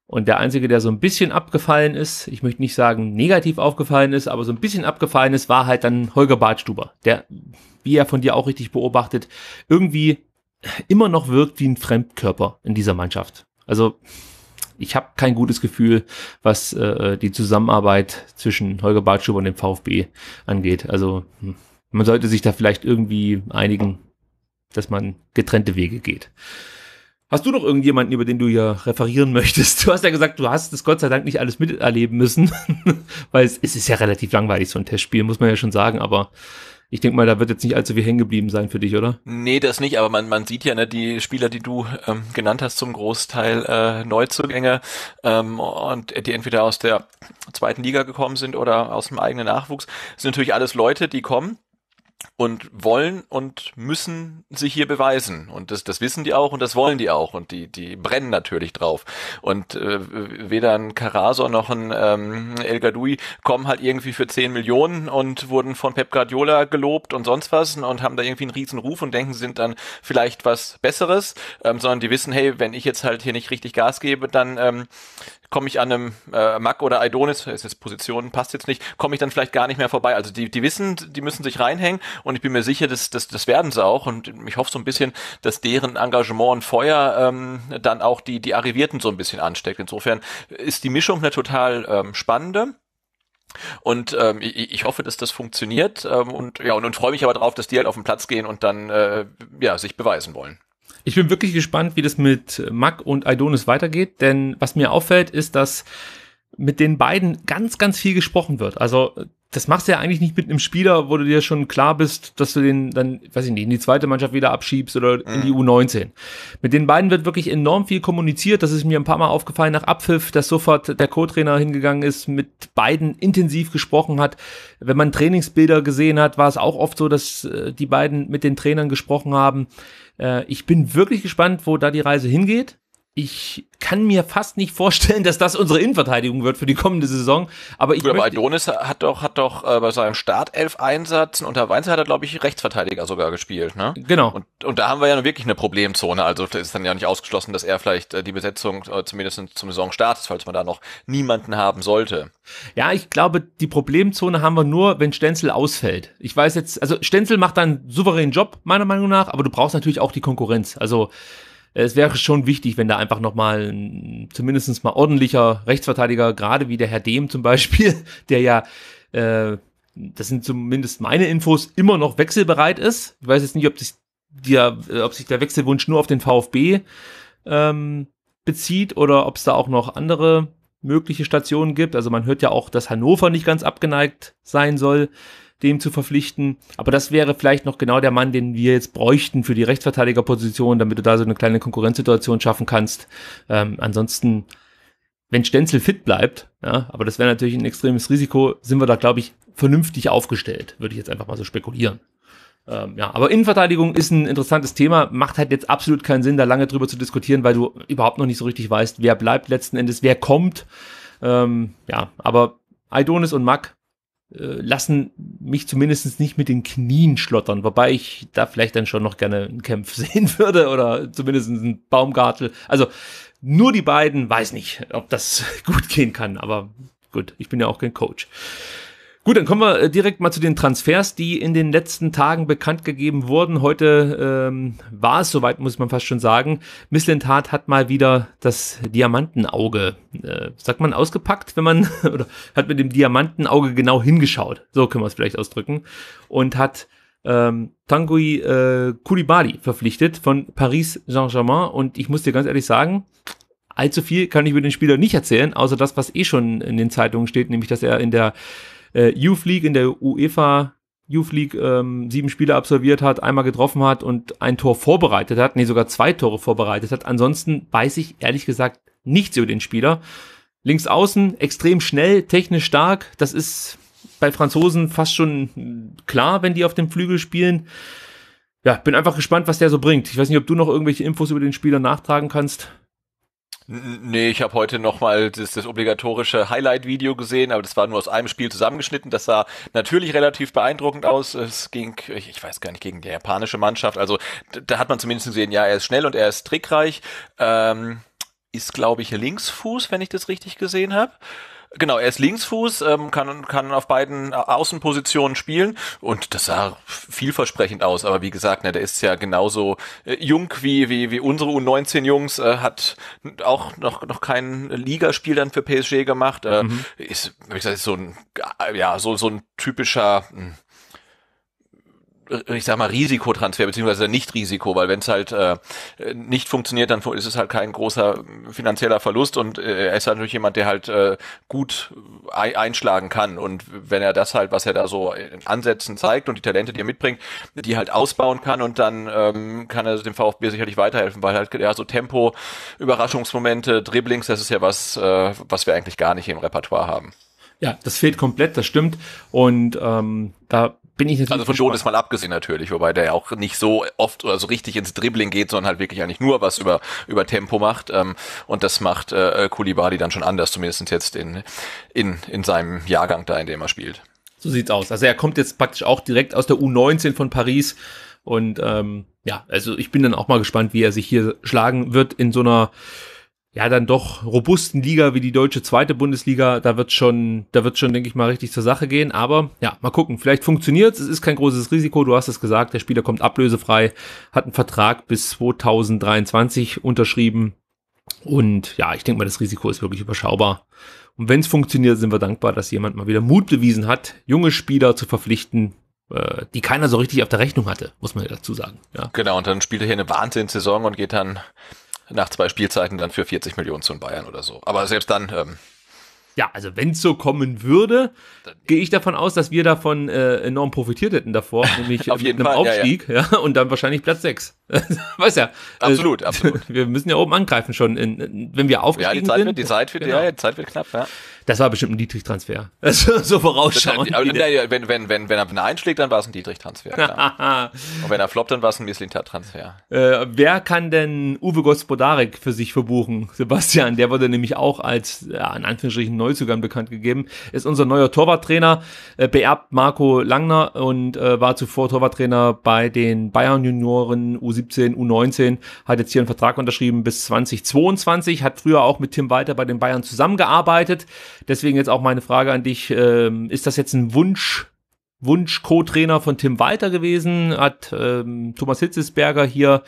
Und der einzige, der so ein bisschen abgefallen ist, ich möchte nicht sagen negativ aufgefallen ist, aber so ein bisschen abgefallen ist, war halt dann Holger Bartstuber, der, wie er von dir auch richtig beobachtet, irgendwie immer noch wirkt wie ein Fremdkörper in dieser Mannschaft. Also ich habe kein gutes Gefühl, was äh, die Zusammenarbeit zwischen Holger Bartschuber und dem VfB angeht. Also hm, man sollte sich da vielleicht irgendwie einigen, dass man getrennte Wege geht. Hast du noch irgendjemanden, über den du hier referieren möchtest? Du hast ja gesagt, du hast das Gott sei Dank nicht alles miterleben müssen, weil es, es, ist ja relativ langweilig, so ein Testspiel, muss man ja schon sagen, aber ich denke mal, da wird jetzt nicht allzu viel hängen geblieben sein für dich, oder? Nee, das nicht, aber man, man sieht ja ne, die Spieler, die du ähm, genannt hast, zum Großteil äh, Neuzugänge ähm, und die entweder aus der zweiten Liga gekommen sind oder aus dem eigenen Nachwuchs, das sind natürlich alles Leute, die kommen und wollen und müssen sich hier beweisen. Und das, das wissen die auch und das wollen die auch. Und die, die brennen natürlich drauf. Und äh, weder ein Carrasor noch ein ähm, El Gadoui kommen halt irgendwie für 10 Millionen und wurden von Pep Guardiola gelobt und sonst was und haben da irgendwie einen riesen Ruf und denken, sind dann vielleicht was Besseres, ähm, sondern die wissen, hey, wenn ich jetzt halt hier nicht richtig Gas gebe, dann ähm, komme ich an einem äh, Mack oder Idonis, ist jetzt Position, passt jetzt nicht, komme ich dann vielleicht gar nicht mehr vorbei. Also die, die wissen, die müssen sich reinhängen und ich bin mir sicher, dass, dass, das werden sie auch und ich hoffe so ein bisschen, dass deren Engagement und Feuer ähm, dann auch die, die Arrivierten so ein bisschen ansteckt. Insofern ist die Mischung eine total ähm, spannende. Und ähm, ich, ich hoffe, dass das funktioniert ähm, und ja und, und freue mich aber drauf, dass die halt auf den Platz gehen und dann äh, ja sich beweisen wollen. Ich bin wirklich gespannt, wie das mit Mack und Idonis weitergeht, denn was mir auffällt, ist, dass mit den beiden ganz, ganz viel gesprochen wird. Also das machst du ja eigentlich nicht mit einem Spieler, wo du dir schon klar bist, dass du den dann, weiß ich nicht, in die zweite Mannschaft wieder abschiebst oder mhm. in die mhm. U19. Mit den beiden wird wirklich enorm viel kommuniziert. Das ist mir ein paar Mal aufgefallen nach Abpfiff, dass sofort der Co-Trainer hingegangen ist, mit beiden intensiv gesprochen hat. Wenn man Trainingsbilder gesehen hat, war es auch oft so, dass äh, die beiden mit den Trainern gesprochen haben. Äh, ich bin wirklich gespannt, wo da die Reise hingeht ich kann mir fast nicht vorstellen, dass das unsere Innenverteidigung wird für die kommende Saison. Aber ich glaube, aber Adonis hat doch, hat doch äh, bei seinem Startelf-Einsatz unter Weinzer hat er, glaube ich, Rechtsverteidiger sogar gespielt. Ne? Genau. Und, und da haben wir ja wirklich eine Problemzone. Also das ist dann ja nicht ausgeschlossen, dass er vielleicht äh, die Besetzung äh, zumindest zum Saisonstart ist, falls man da noch niemanden haben sollte. Ja, ich glaube, die Problemzone haben wir nur, wenn Stenzel ausfällt. Ich weiß jetzt, also Stenzel macht dann einen souveränen Job, meiner Meinung nach, aber du brauchst natürlich auch die Konkurrenz. Also äh, es wäre schon wichtig, wenn da einfach nochmal ein zumindest mal ordentlicher Rechtsverteidiger, gerade wie der Herr Dehm zum Beispiel, der ja, äh, das sind zumindest meine Infos, immer noch wechselbereit ist. Ich weiß jetzt nicht, ob sich, der, ob sich der Wechselwunsch nur auf den VfB ähm, bezieht oder ob es da auch noch andere mögliche Stationen gibt. Also man hört ja auch, dass Hannover nicht ganz abgeneigt sein soll dem zu verpflichten. Aber das wäre vielleicht noch genau der Mann, den wir jetzt bräuchten für die Rechtsverteidigerposition, damit du da so eine kleine Konkurrenzsituation schaffen kannst. Ähm, ansonsten, wenn Stenzel fit bleibt, ja, aber das wäre natürlich ein extremes Risiko, sind wir da, glaube ich, vernünftig aufgestellt, würde ich jetzt einfach mal so spekulieren. Ähm, ja, aber Innenverteidigung ist ein interessantes Thema, macht halt jetzt absolut keinen Sinn, da lange drüber zu diskutieren, weil du überhaupt noch nicht so richtig weißt, wer bleibt letzten Endes, wer kommt. Ähm, ja, aber Aidonis und Mack äh, lassen mich zumindest nicht mit den Knien schlottern, wobei ich da vielleicht dann schon noch gerne einen Kampf sehen würde oder zumindest einen Baumgartel. Also nur die beiden, weiß nicht, ob das gut gehen kann, aber gut, ich bin ja auch kein Coach. Gut, dann kommen wir äh, direkt mal zu den Transfers, die in den letzten Tagen bekannt gegeben wurden. Heute ähm, war es soweit, muss man fast schon sagen. Miss Lintat hat mal wieder das Diamantenauge, äh, sagt man, ausgepackt, wenn man, oder hat mit dem Diamantenauge genau hingeschaut. So können wir es vielleicht ausdrücken. Und hat ähm, Tanguy äh, Koulibaly verpflichtet von Paris Saint-Germain. Und ich muss dir ganz ehrlich sagen, allzu viel kann ich über den Spieler nicht erzählen, außer das, was eh schon in den Zeitungen steht, nämlich dass er in der äh, Youth League in der UEFA Youth League ähm, sieben Spiele absolviert hat, einmal getroffen hat und ein Tor vorbereitet hat, nee, sogar zwei Tore vorbereitet hat. Ansonsten weiß ich ehrlich gesagt nichts über den Spieler. Links außen, extrem schnell, technisch stark. Das ist bei Franzosen fast schon klar, wenn die auf dem Flügel spielen. Ja, bin einfach gespannt, was der so bringt. Ich weiß nicht, ob du noch irgendwelche Infos über den Spieler nachtragen kannst. Nee, ich habe heute nochmal das, das obligatorische Highlight-Video gesehen, aber das war nur aus einem Spiel zusammengeschnitten. Das sah natürlich relativ beeindruckend aus. Es ging, ich weiß gar nicht, gegen die japanische Mannschaft. Also da hat man zumindest gesehen, ja, er ist schnell und er ist trickreich. Ähm, ist, glaube ich, Linksfuß, wenn ich das richtig gesehen habe. Genau, er ist Linksfuß, ähm, kann, kann auf beiden äh, Außenpositionen spielen und das sah vielversprechend aus, aber wie gesagt, ne, der ist ja genauso äh, jung wie, wie, wie unsere U19-Jungs, äh, hat auch noch, noch kein Ligaspiel dann für PSG gemacht, äh, mhm. ist, wie gesagt, ist so ein, ja, so, so ein typischer, mh, hm, äh, ich sag mal, Risikotransfer, beziehungsweise nicht Risiko, weil wenn es halt äh, nicht funktioniert, dann ist es halt kein großer finanzieller Verlust und äh, er ist halt natürlich jemand, der halt äh, gut ei einschlagen kann. Und wenn er das halt, was er da so in Ansätzen zeigt und die Talente, die er mitbringt, die halt ausbauen kann und dann ähm, kann er dem VfB sicherlich weiterhelfen, weil halt ja so Tempo, Überraschungsmomente, Dribblings, das ist ja was, äh, was wir eigentlich gar nicht im Repertoire haben. Ja, das fehlt komplett, das stimmt. Und ähm, da bin ich natürlich. Also von Jones mal abgesehen natürlich, wobei der ja auch nicht so oft oder so also richtig ins Dribbling geht, sondern halt wirklich eigentlich nur was über, über Tempo macht. Ähm, und das macht äh, äh Kulibali dann schon anders, zumindest jetzt in, in, in seinem Jahrgang da, in dem er spielt. So sieht's aus. Also er kommt jetzt praktisch auch direkt aus der U19 von Paris. Und ähm, ja, also ich bin dann auch mal gespannt, wie er sich hier schlagen wird in so einer ja dann doch robusten Liga wie die deutsche zweite Bundesliga, da wird schon, da wird schon, denke ich mal, richtig zur Sache gehen. Aber ja, mal gucken. Vielleicht funktioniert es. Es ist kein großes Risiko. Du hast es gesagt. Der Spieler kommt ablösefrei, hat einen Vertrag bis 2023 unterschrieben. Und ja, ich denke mal, das Risiko ist wirklich überschaubar. Und wenn es funktioniert, sind wir dankbar, dass jemand mal wieder Mut bewiesen hat, junge Spieler zu verpflichten, äh, die keiner so richtig auf der Rechnung hatte, muss man ja dazu sagen. Ja. Genau, und dann spielt er hier eine Wahnsinnssaison und geht dann nach zwei Spielzeiten dann für 40 Millionen zu den Bayern oder so. Aber selbst dann. Ähm, ja, also wenn es so kommen würde, gehe ich davon aus, dass wir davon äh, enorm profitiert hätten davor, nämlich Auf jeden mit einem Fall, Aufstieg ja, ja. ja, und dann wahrscheinlich Platz 6. weißt ja. Absolut, äh, absolut. Wir müssen ja oben angreifen schon, in, wenn wir aufgestiegen ja, die Zeit sind. Wird, die Zeit wird, ja, genau. die Zeit wird knapp, ja. Das war bestimmt ein Dietrich-Transfer. Also so vorausschauend. wenn, wenn, wenn, wenn er einschlägt, dann war es ein Dietrich-Transfer. Und wenn er floppt, dann war es ein misslinter transfer Äh, wer kann denn Uwe Gospodarek für sich verbuchen, Sebastian? Der wurde nämlich auch als, ja, in Anführungsstrichen, Neuzugang bekannt gegeben. Ist unser neuer Torwarttrainer, äh, beerbt Marco Langner und äh, war zuvor Torwarttrainer bei den Bayern Junioren U17, U19. Hat jetzt hier einen Vertrag unterschrieben bis 2022. Hat früher auch mit Tim Walter bei den Bayern zusammengearbeitet. Deswegen jetzt auch meine Frage an dich, ähm, ist das jetzt ein Wunsch, Wunsch Co-Trainer von Tim Walter gewesen? Hat ähm, Thomas Hitzesberger hier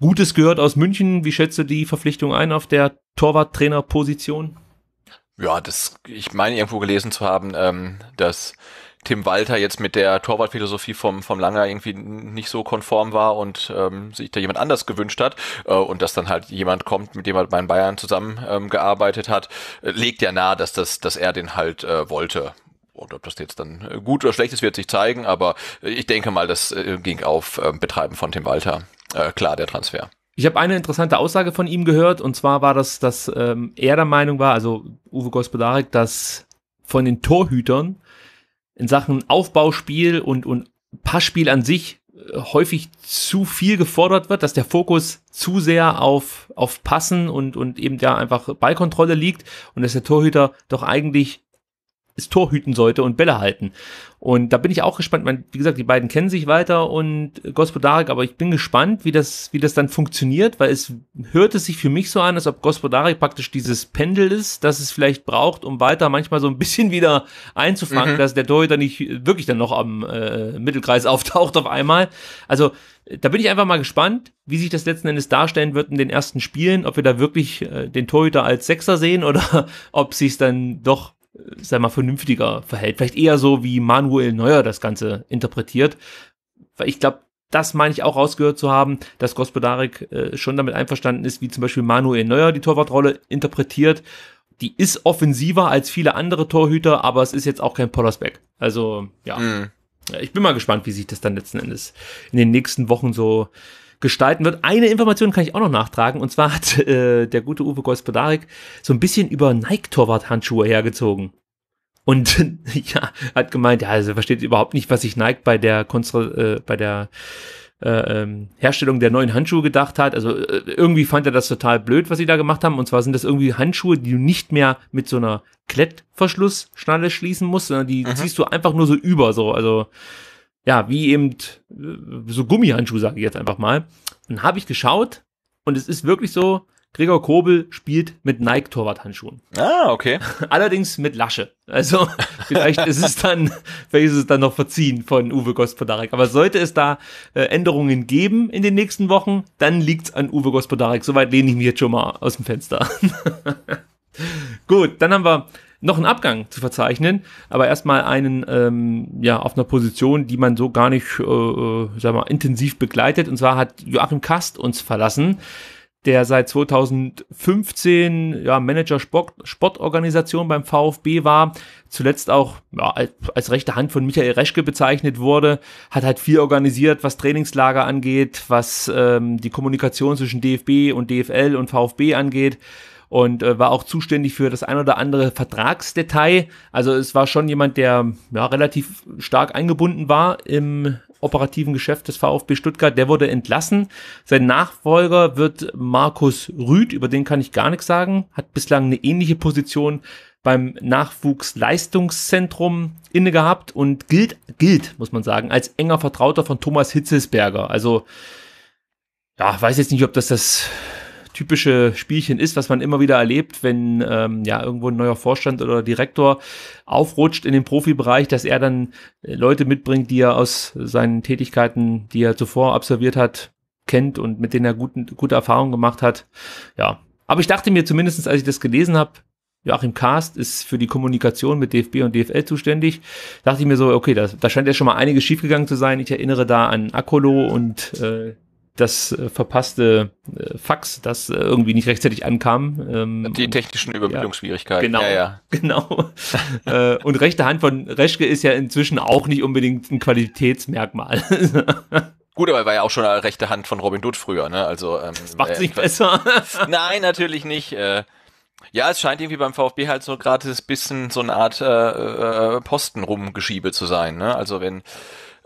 Gutes gehört aus München? Wie schätzt du die Verpflichtung ein auf der Torwarttrainerposition? Ja, das, ich meine irgendwo gelesen zu haben, ähm, dass Tim Walter jetzt mit der Torwartphilosophie vom, vom Langer irgendwie nicht so konform war und ähm, sich da jemand anders gewünscht hat äh, und dass dann halt jemand kommt, mit dem er bei Bayern zusammengearbeitet ähm, hat, äh, legt ja nahe, dass, das, dass er den halt äh, wollte. Und ob das jetzt dann äh, gut oder schlecht ist, wird sich zeigen, aber ich denke mal, das äh, ging auf äh, Betreiben von Tim Walter. Äh, klar, der Transfer. Ich habe eine interessante Aussage von ihm gehört, und zwar war das, dass ähm, er der Meinung war, also Uwe Gospodarek, dass von den Torhütern in Sachen Aufbauspiel und, und Passspiel an sich äh, häufig zu viel gefordert wird, dass der Fokus zu sehr auf, auf Passen und, und eben da einfach Ballkontrolle liegt und dass der Torhüter doch eigentlich das Tor hüten sollte und Bälle halten. Und da bin ich auch gespannt. Man, wie gesagt, die beiden kennen sich weiter und Gospodarik, aber ich bin gespannt, wie das, wie das dann funktioniert, weil es hört es sich für mich so an, als ob Gospodarik praktisch dieses Pendel ist, das es vielleicht braucht, um weiter manchmal so ein bisschen wieder einzufangen, mhm. dass der Torhüter nicht wirklich dann noch am äh, Mittelkreis auftaucht auf einmal. Also da bin ich einfach mal gespannt, wie sich das letzten Endes darstellen wird in den ersten Spielen, ob wir da wirklich äh, den Torhüter als Sechser sehen oder ob sich es dann doch sag mal, vernünftiger verhält. Vielleicht eher so, wie Manuel Neuer das Ganze interpretiert. Weil ich glaube, das meine ich auch rausgehört zu haben, dass Gospodarik äh, schon damit einverstanden ist, wie zum Beispiel Manuel Neuer die Torwartrolle interpretiert. Die ist offensiver als viele andere Torhüter, aber es ist jetzt auch kein Pollersbeck. Also, ja. Mhm. Ich bin mal gespannt, wie sich das dann letzten Endes in den nächsten Wochen so gestalten wird. Eine Information kann ich auch noch nachtragen und zwar hat äh, der gute Uwe Gospodarik so ein bisschen über Nike-Torwart-Handschuhe hergezogen. Und ja, hat gemeint, ja, also versteht überhaupt nicht, was sich Nike bei der Konstru äh, bei der äh, ähm, Herstellung der neuen Handschuhe gedacht hat. Also äh, irgendwie fand er das total blöd, was sie da gemacht haben. Und zwar sind das irgendwie Handschuhe, die du nicht mehr mit so einer Klettverschlussschnalle schließen musst, sondern die Aha. ziehst du einfach nur so über. So, also ja, wie eben äh, so Gummihandschuhe, sage ich jetzt einfach mal. Dann habe ich geschaut und es ist wirklich so, Gregor Kobel spielt mit Nike-Torwart-Handschuhen. Ah, okay. Allerdings mit Lasche. Also vielleicht ist es dann, vielleicht ist es dann noch verziehen von Uwe Gospodarek. Aber sollte es da äh, Änderungen geben in den nächsten Wochen, dann liegt's an Uwe Gospodarek. Soweit lehne ich mich jetzt schon mal aus dem Fenster. Gut, dann haben wir noch einen Abgang zu verzeichnen, aber erstmal einen ähm, ja auf einer Position, die man so gar nicht, äh, äh sag mal, intensiv begleitet. Und zwar hat Joachim Kast uns verlassen, der seit 2015 ja, Manager Sport, Sportorganisation beim VfB war, zuletzt auch ja, als rechte Hand von Michael Reschke bezeichnet wurde, hat halt viel organisiert, was Trainingslager angeht, was ähm, die Kommunikation zwischen DFB und DFL und VfB angeht und äh, war auch zuständig für das ein oder andere Vertragsdetail. Also es war schon jemand, der ja, relativ stark eingebunden war im operativen Geschäft des VfB Stuttgart. Der wurde entlassen. Sein Nachfolger wird Markus Rüth, über den kann ich gar nichts sagen, hat bislang eine ähnliche Position beim Nachwuchsleistungszentrum inne gehabt und gilt, gilt, muss man sagen, als enger Vertrauter von Thomas Hitzelsberger. Also, ja, weiß jetzt nicht, ob das das typische Spielchen ist, was man immer wieder erlebt, wenn ähm, ja irgendwo ein neuer Vorstand oder Direktor aufrutscht in den Profibereich, dass er dann äh, Leute mitbringt, die er aus seinen Tätigkeiten, die er zuvor absolviert hat, kennt und mit denen er guten, gute Erfahrungen gemacht hat. Ja. Aber ich dachte mir zumindestens, als ich das gelesen habe, Joachim Kast ist für die Kommunikation mit DFB und DFL zuständig. Da dachte ich mir so, okay, da, da scheint ja schon mal einiges schiefgegangen zu sein. Ich erinnere da an Akolo und äh, das äh, verpasste äh, Fax, das äh, irgendwie nicht rechtzeitig ankam. Ähm, Die technischen Übermittlungsschwierigkeiten. Ja, genau, ja, ja. genau. und rechte Hand von Reschke ist ja inzwischen auch nicht unbedingt ein Qualitätsmerkmal. Gut, aber er war ja auch schon eine rechte Hand von Robin Dutt früher, ne? Also ähm, das macht äh, sich besser. Nein, natürlich nicht. Äh, ja, es scheint irgendwie beim VfB halt so gerade das bisschen so eine Art äh, äh, Posten rumgeschiebe zu sein, ne? Also wenn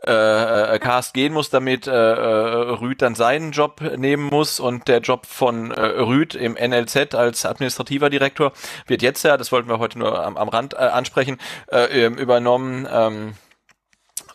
äh, äh, Cast gehen muss, damit äh, äh, Rüd dann seinen Job nehmen muss und der Job von äh, Rüd im NLZ als administrativer Direktor wird jetzt ja, das wollten wir heute nur am, am Rand äh, ansprechen, äh, ähm, übernommen. Ähm,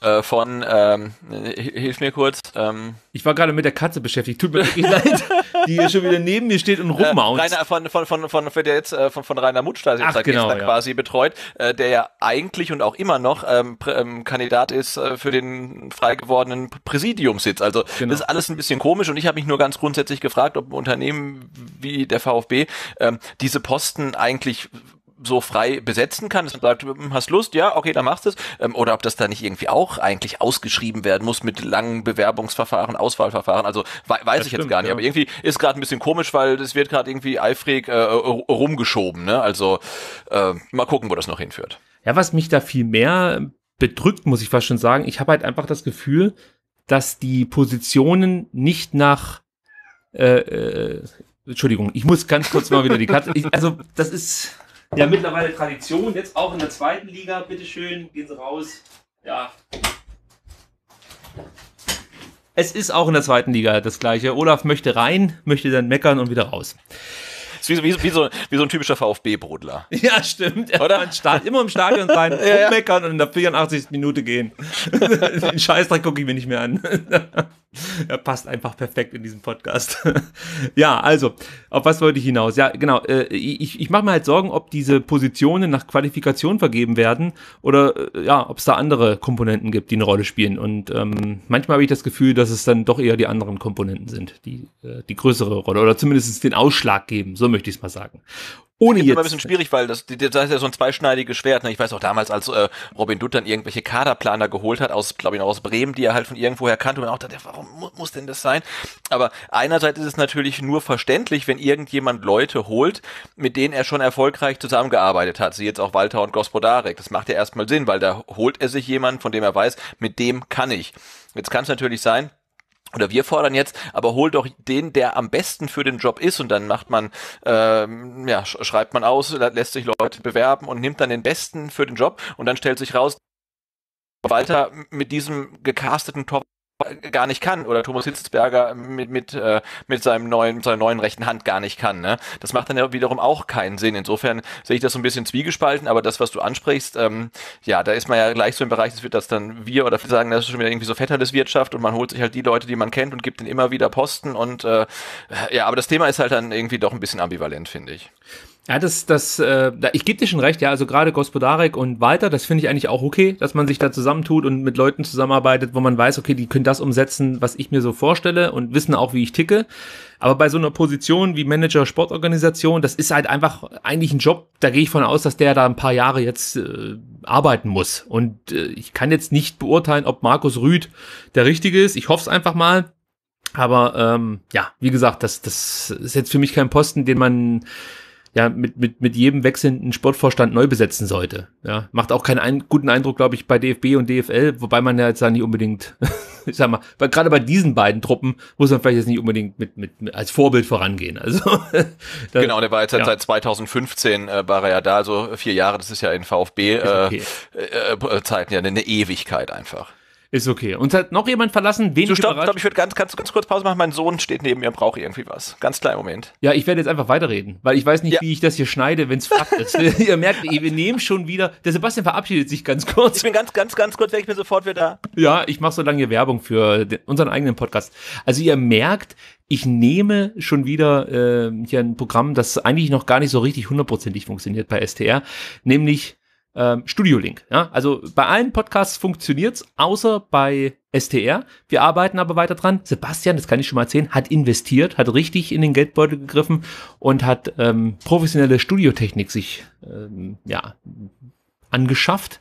äh, von, ähm, hilf mir kurz. Ähm, ich war gerade mit der Katze beschäftigt, tut mir wirklich leid, die hier schon wieder neben mir steht und rummaunt. Äh, Rainer, von, von, von, von, von, der jetzt, äh, von, von Rainer Mutstein, Ach, genau, ja. quasi betreut, äh, der ja eigentlich und auch immer noch ähm, ähm, Kandidat ist äh, für den frei gewordenen Präsidiumssitz. Also genau. das ist alles ein bisschen komisch und ich habe mich nur ganz grundsätzlich gefragt, ob Unternehmen wie der VfB ähm, diese Posten eigentlich so frei besetzen kann, dass man sagt, hm, hast Lust, ja, okay, dann machst du es. Ähm, oder ob das da nicht irgendwie auch eigentlich ausgeschrieben werden muss mit langen Bewerbungsverfahren, Auswahlverfahren. Also weiß das ich stimmt, jetzt gar nicht, ja. aber irgendwie ist gerade ein bisschen komisch, weil es wird gerade irgendwie eifrig äh, äh, rumgeschoben. Ne? Also äh, mal gucken, wo das noch hinführt. Ja, was mich da viel mehr bedrückt, muss ich fast schon sagen, ich habe halt einfach das Gefühl, dass die Positionen nicht nach äh, äh, Entschuldigung, ich muss ganz kurz mal wieder die Katze. Ich, also, das ist ja mittlerweile Tradition, jetzt auch in der zweiten Liga, bitteschön, gehen Sie raus. Ja. Es ist auch in der zweiten Liga das gleiche. Olaf möchte rein, möchte dann meckern und wieder raus. Ist wie, wie, wie, so, wie so ein typischer VfB-Brodler. Ja, stimmt. Oder? Im Start, immer im Stadion sein, ja, ja. meckern und in der 84. Minute gehen. Den Scheißdreck gucke ich mir nicht mehr an. er passt einfach perfekt in diesen Podcast. ja, also, auf was wollte ich hinaus? Ja, genau. Äh, ich ich mache mir halt Sorgen, ob diese Positionen nach Qualifikation vergeben werden oder äh, ja, ob es da andere Komponenten gibt, die eine Rolle spielen. Und ähm, manchmal habe ich das Gefühl, dass es dann doch eher die anderen Komponenten sind, die äh, die größere Rolle oder zumindest den Ausschlag geben, so möchte ich es mal sagen. Ohne das ist immer ein bisschen schwierig, weil das, das ist ja so ein zweischneidiges Schwert. Ne? Ich weiß auch damals, als äh, Robin Dutt dann irgendwelche Kaderplaner geholt hat, aus, glaube ich, noch aus Bremen, die er halt von irgendwoher kannte und auch dachte, warum muss denn das sein? Aber einerseits ist es natürlich nur verständlich, wenn irgendjemand Leute holt, mit denen er schon erfolgreich zusammengearbeitet hat. Sie jetzt auch Walter und Gospodarek. Das macht ja erstmal Sinn, weil da holt er sich jemanden, von dem er weiß, mit dem kann ich. Jetzt kann es natürlich sein, oder wir fordern jetzt, aber hol doch den, der am besten für den Job ist und dann macht man, ähm, ja, schreibt man aus, lässt sich Leute bewerben und nimmt dann den Besten für den Job und dann stellt sich raus, Walter mit diesem gecasteten Top gar nicht kann oder Thomas Hitzelsberger mit, mit, äh, mit seinem neuen, mit seiner neuen rechten Hand gar nicht kann. Ne? Das macht dann ja wiederum auch keinen Sinn. Insofern sehe ich das so ein bisschen zwiegespalten, aber das, was du ansprichst, ähm, ja, da ist man ja gleich so im Bereich, das wird das dann wir oder sagen, das ist schon wieder irgendwie so Vetterles und man holt sich halt die Leute, die man kennt und gibt ihnen immer wieder Posten und äh, ja, aber das Thema ist halt dann irgendwie doch ein bisschen ambivalent, finde ich. Ja, das, das, äh, ich gebe dir schon recht, ja, also gerade Gospodarek und Walter, das finde ich eigentlich auch okay, dass man sich da zusammentut und mit Leuten zusammenarbeitet, wo man weiß, okay, die können das umsetzen, was ich mir so vorstelle und wissen auch, wie ich ticke. Aber bei so einer Position wie Manager Sportorganisation, das ist halt einfach eigentlich ein Job, da gehe ich von aus, dass der da ein paar Jahre jetzt äh, arbeiten muss. Und äh, ich kann jetzt nicht beurteilen, ob Markus Rüd der Richtige ist. Ich hoffe es einfach mal, aber ähm, ja, wie gesagt, das, das ist jetzt für mich kein Posten, den man ja mit, mit, mit jedem wechselnden Sportvorstand neu besetzen sollte. Ja, macht auch keinen ein, guten Eindruck, glaube ich, bei DFB und DFL, wobei man ja jetzt da nicht unbedingt, ich sag mal, weil gerade bei diesen beiden Truppen muss man vielleicht jetzt nicht unbedingt mit, mit, mit als Vorbild vorangehen. Also da, genau, der war jetzt halt ja. seit 2015 äh, war er ja da, so also vier Jahre. Das ist ja in VfB-Zeiten äh, okay. äh, äh ja eine Ewigkeit einfach. Ist okay. Und hat noch jemand verlassen, Wen wenig so, stopp, überrascht. Stopp, ich würde ganz, ganz, ganz kurz Pause machen. Mein Sohn steht neben mir braucht irgendwie was. Ganz kleinen Moment. Ja, ich werde jetzt einfach weiterreden, weil ich weiß nicht, ja. wie ich das hier schneide, wenn es Fakt ist. Ihr merkt, wir nehmen schon wieder. Der Sebastian verabschiedet sich ganz kurz. Ich bin ganz, ganz, ganz kurz weg, ich bin sofort wieder da. Ja, ich mache so lange hier Werbung für den, unseren eigenen Podcast. Also ihr merkt, ich nehme schon wieder äh, hier ein Programm, das eigentlich noch gar nicht so richtig hundertprozentig funktioniert bei STR, nämlich ähm, Link. Ja? Also bei allen Podcasts funktioniert's, außer bei STR. Wir arbeiten aber weiter dran. Sebastian, das kann ich schon mal erzählen, hat investiert, hat richtig in den Geldbeutel gegriffen und hat ähm, professionelle Studiotechnik sich ähm, ja, angeschafft.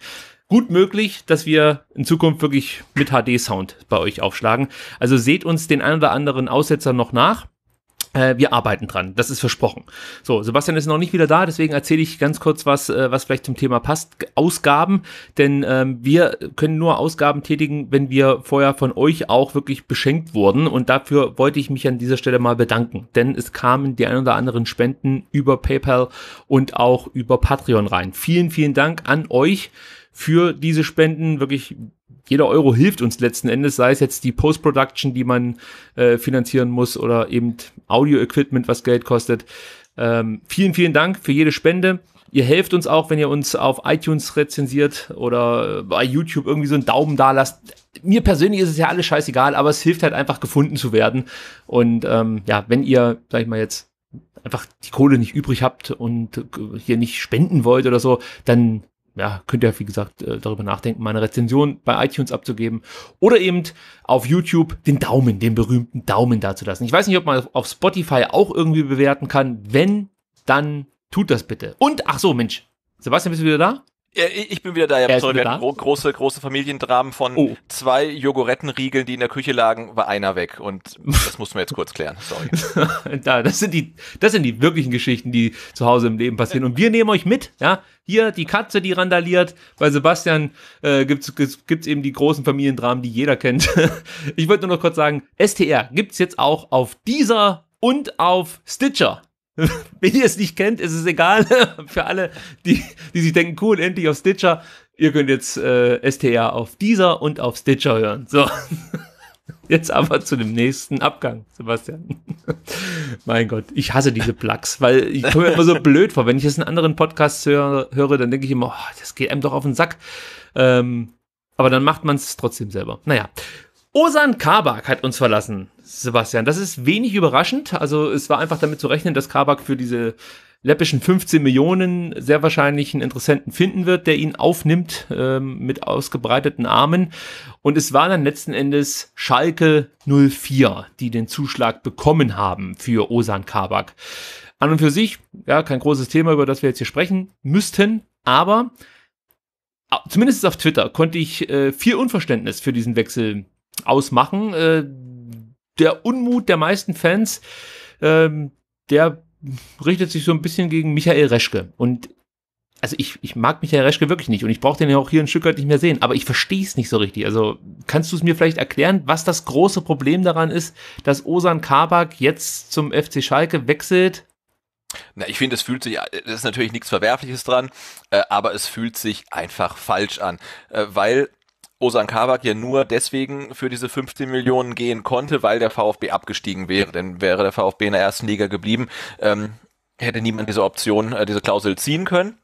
Gut möglich, dass wir in Zukunft wirklich mit HD-Sound bei euch aufschlagen. Also seht uns den ein oder anderen Aussetzer noch nach. Äh, wir arbeiten dran, das ist versprochen. So, Sebastian ist noch nicht wieder da, deswegen erzähle ich ganz kurz was, äh, was vielleicht zum Thema passt. Ausgaben, denn ähm, wir können nur Ausgaben tätigen, wenn wir vorher von euch auch wirklich beschenkt wurden. Und dafür wollte ich mich an dieser Stelle mal bedanken, denn es kamen die ein oder anderen Spenden über PayPal und auch über Patreon rein. Vielen, vielen Dank an euch für diese Spenden. Wirklich jeder Euro hilft uns letzten Endes, sei es jetzt die Post-Production, die man äh, finanzieren muss oder eben Audio-Equipment, was Geld kostet. Ähm, vielen, vielen Dank für jede Spende. Ihr helft uns auch, wenn ihr uns auf iTunes rezensiert oder äh, bei YouTube irgendwie so einen Daumen da lasst. Mir persönlich ist es ja alles scheißegal, aber es hilft halt einfach gefunden zu werden. Und ähm, ja, wenn ihr, sag ich mal jetzt, einfach die Kohle nicht übrig habt und äh, hier nicht spenden wollt oder so, dann ja, könnt ihr, wie gesagt, äh, darüber nachdenken, meine Rezension bei iTunes abzugeben oder eben auf YouTube den Daumen, den berühmten Daumen dazulassen. Ich weiß nicht, ob man auf Spotify auch irgendwie bewerten kann. Wenn, dann tut das bitte. Und, ach so, Mensch, Sebastian, bist du wieder da? Ich bin wieder da, ja, sorry, wir hatten gro große, große Familiendramen von oh. zwei Jogorettenriegeln, die in der Küche lagen, war einer weg. Und das mussten wir jetzt kurz klären, sorry. da, das sind die, das sind die wirklichen Geschichten, die zu Hause im Leben passieren. Und wir nehmen euch mit, ja. Hier die Katze, die randaliert. Bei Sebastian äh, gibt's, gibt's eben die großen Familiendramen, die jeder kennt. ich wollte nur noch kurz sagen, STR gibt's jetzt auch auf dieser und auf Stitcher. Wenn ihr es nicht kennt, ist es egal. Für alle, die, die sich denken, cool, endlich auf Stitcher. Ihr könnt jetzt äh, STR auf dieser und auf Stitcher hören. So. Jetzt aber zu dem nächsten Abgang, Sebastian. mein Gott, ich hasse diese Plugs, weil ich komme immer so blöd vor. Wenn ich jetzt einen anderen Podcast höre, höre dann denke ich immer, oh, das geht einem doch auf den Sack. Ähm, aber dann macht man es trotzdem selber. Naja, Osan Kabak hat uns verlassen, Sebastian. Das ist wenig überraschend. Also es war einfach damit zu rechnen, dass Kabak für diese läppischen 15 Millionen sehr wahrscheinlich einen Interessenten finden wird, der ihn aufnimmt ähm, mit ausgebreiteten Armen. Und es war dann letzten Endes Schalke 04, die den Zuschlag bekommen haben für Osan Kabak. An und für sich, ja, kein großes Thema, über das wir jetzt hier sprechen müssten, aber äh, zumindest auf Twitter konnte ich äh, viel Unverständnis für diesen Wechsel ausmachen. Äh, der Unmut der meisten Fans, ähm, der richtet sich so ein bisschen gegen Michael Reschke. Und also ich, ich mag Michael Reschke wirklich nicht und ich brauche den ja auch hier ein Stück weit nicht mehr sehen, aber ich verstehe es nicht so richtig. Also kannst du es mir vielleicht erklären, was das große Problem daran ist, dass Osan Kabak jetzt zum FC Schalke wechselt? Na, ich finde, es fühlt sich, äh, es ist natürlich nichts Verwerfliches dran, äh, aber es fühlt sich einfach falsch an, äh, weil Osan Kabak ja nur deswegen für diese 15 Millionen gehen konnte, weil der VfB abgestiegen wäre. Denn wäre der VfB in der ersten Liga geblieben, ähm, hätte niemand diese Option, äh, diese Klausel ziehen können.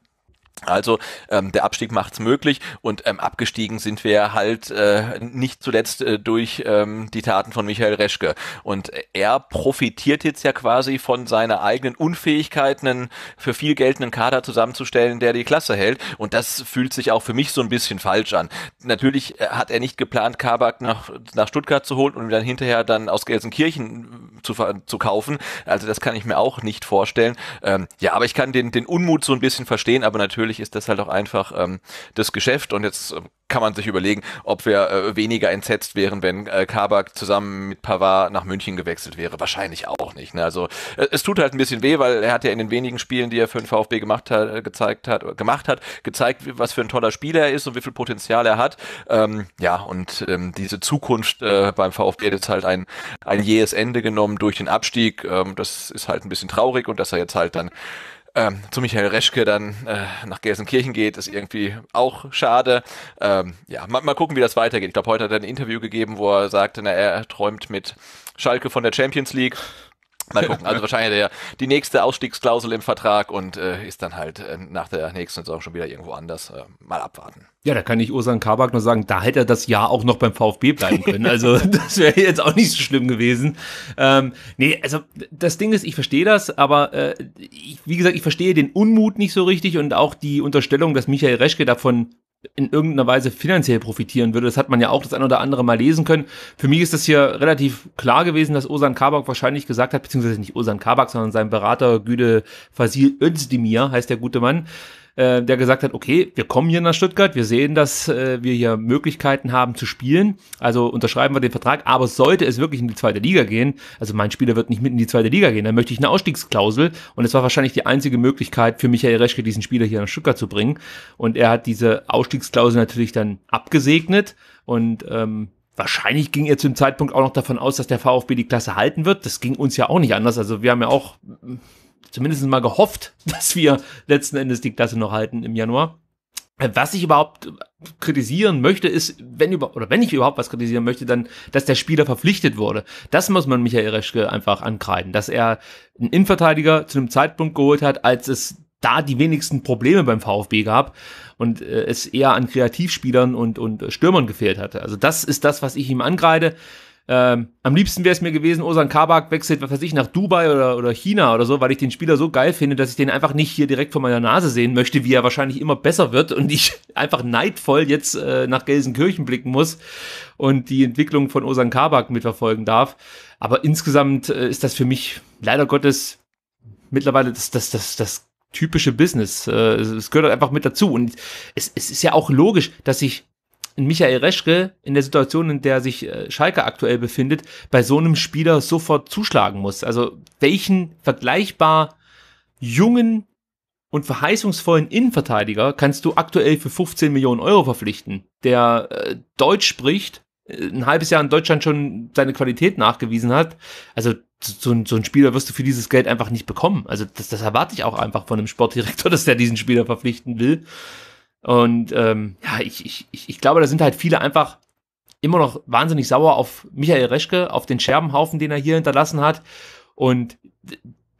Also ähm, der Abstieg macht's möglich und ähm, abgestiegen sind wir halt äh, nicht zuletzt äh, durch ähm, die Taten von Michael Reschke. Und er profitiert jetzt ja quasi von seiner eigenen Unfähigkeit, einen für viel geltenden Kader zusammenzustellen, der die Klasse hält. Und das fühlt sich auch für mich so ein bisschen falsch an. Natürlich äh, hat er nicht geplant, Kabak nach, nach Stuttgart zu holen und dann hinterher dann aus Gelsenkirchen äh, zu, zu kaufen. Also das kann ich mir auch nicht vorstellen. Ähm, ja, aber ich kann den, den Unmut so ein bisschen verstehen, aber natürlich natürlich ist das halt auch einfach ähm, das Geschäft und jetzt ähm, kann man sich überlegen, ob wir äh, weniger entsetzt wären, wenn äh, Kabak zusammen mit Pavard nach München gewechselt wäre. Wahrscheinlich auch nicht. Ne? Also äh, es tut halt ein bisschen weh, weil er hat ja in den wenigen Spielen, die er für den VfB gemacht hat, äh, gezeigt hat, äh, gemacht hat, gezeigt, was für ein toller Spieler er ist und wie viel Potenzial er hat. Ähm, ja, und ähm, diese Zukunft äh, beim VfB hat jetzt halt ein, ein jähes Ende genommen durch den Abstieg. Ähm, das ist halt ein bisschen traurig und dass er jetzt halt dann ähm, zu Michael Reschke dann äh, nach Gelsenkirchen geht, ist irgendwie auch schade. Ähm, ja, mal, mal gucken, wie das weitergeht. Ich glaube, heute hat er ein Interview gegeben, wo er sagte, na, er träumt mit Schalke von der Champions League. Mal gucken. Also wahrscheinlich der, die nächste Ausstiegsklausel im Vertrag und äh, ist dann halt äh, nach der nächsten Saison schon wieder irgendwo anders. Äh, mal abwarten. Ja, da kann ich Osan Kabak nur sagen, da hätte er das Jahr auch noch beim VfB bleiben können. Also das wäre jetzt auch nicht so schlimm gewesen. Ähm, nee, also das Ding ist, ich verstehe das, aber äh, ich, wie gesagt, ich verstehe den Unmut nicht so richtig und auch die Unterstellung, dass Michael Reschke davon in irgendeiner Weise finanziell profitieren würde. Das hat man ja auch das ein oder andere mal lesen können. Für mich ist das hier relativ klar gewesen, dass Osan Kabak wahrscheinlich gesagt hat, beziehungsweise nicht Osan Kabak, sondern sein Berater Güde Fasil Özdemir heißt der gute Mann, äh, der gesagt hat, okay, wir kommen hier nach Stuttgart, wir sehen, dass äh, wir hier Möglichkeiten haben zu spielen, also unterschreiben wir den Vertrag, aber sollte es wirklich in die zweite Liga gehen, also mein Spieler wird nicht mit in die zweite Liga gehen, dann möchte ich eine Ausstiegsklausel und es war wahrscheinlich die einzige Möglichkeit für Michael Reschke, diesen Spieler hier nach Stuttgart zu bringen und er hat diese Ausstiegsklausel natürlich dann abgesegnet und ähm, Wahrscheinlich ging er zu dem Zeitpunkt auch noch davon aus, dass der VfB die Klasse halten wird. Das ging uns ja auch nicht anders. Also wir haben ja auch zumindest mal gehofft, dass wir letzten Endes die Klasse noch halten im Januar. Was ich überhaupt kritisieren möchte, ist, wenn über, oder wenn ich überhaupt was kritisieren möchte, dann, dass der Spieler verpflichtet wurde. Das muss man Michael Reschke einfach ankreiden, dass er einen Innenverteidiger zu einem Zeitpunkt geholt hat, als es da die wenigsten Probleme beim VfB gab und äh, es eher an Kreativspielern und, und Stürmern gefehlt hatte. Also das ist das, was ich ihm angreide. Ähm, am liebsten wäre es mir gewesen, Osan Kabak wechselt, was weiß ich, nach Dubai oder, oder China oder so, weil ich den Spieler so geil finde, dass ich den einfach nicht hier direkt vor meiner Nase sehen möchte, wie er wahrscheinlich immer besser wird und ich einfach neidvoll jetzt äh, nach Gelsenkirchen blicken muss und die Entwicklung von Osan Kabak mitverfolgen darf. Aber insgesamt äh, ist das für mich leider Gottes mittlerweile das, das, das, das typische Business. Äh, es gehört halt einfach mit dazu. Und es, es ist ja auch logisch, dass ich Michael Reschke in der Situation, in der sich äh, Schalke aktuell befindet, bei so einem Spieler sofort zuschlagen muss. Also welchen vergleichbar jungen und verheißungsvollen Innenverteidiger kannst du aktuell für 15 Millionen Euro verpflichten, der äh, Deutsch spricht, äh, ein halbes Jahr in Deutschland schon seine Qualität nachgewiesen hat. Also so, so ein Spieler wirst du für dieses Geld einfach nicht bekommen. Also das, das erwarte ich auch einfach von einem Sportdirektor, dass der diesen Spieler verpflichten will. Und ähm, ja, ich, ich, ich glaube, da sind halt viele einfach immer noch wahnsinnig sauer auf Michael Reschke, auf den Scherbenhaufen, den er hier hinterlassen hat. Und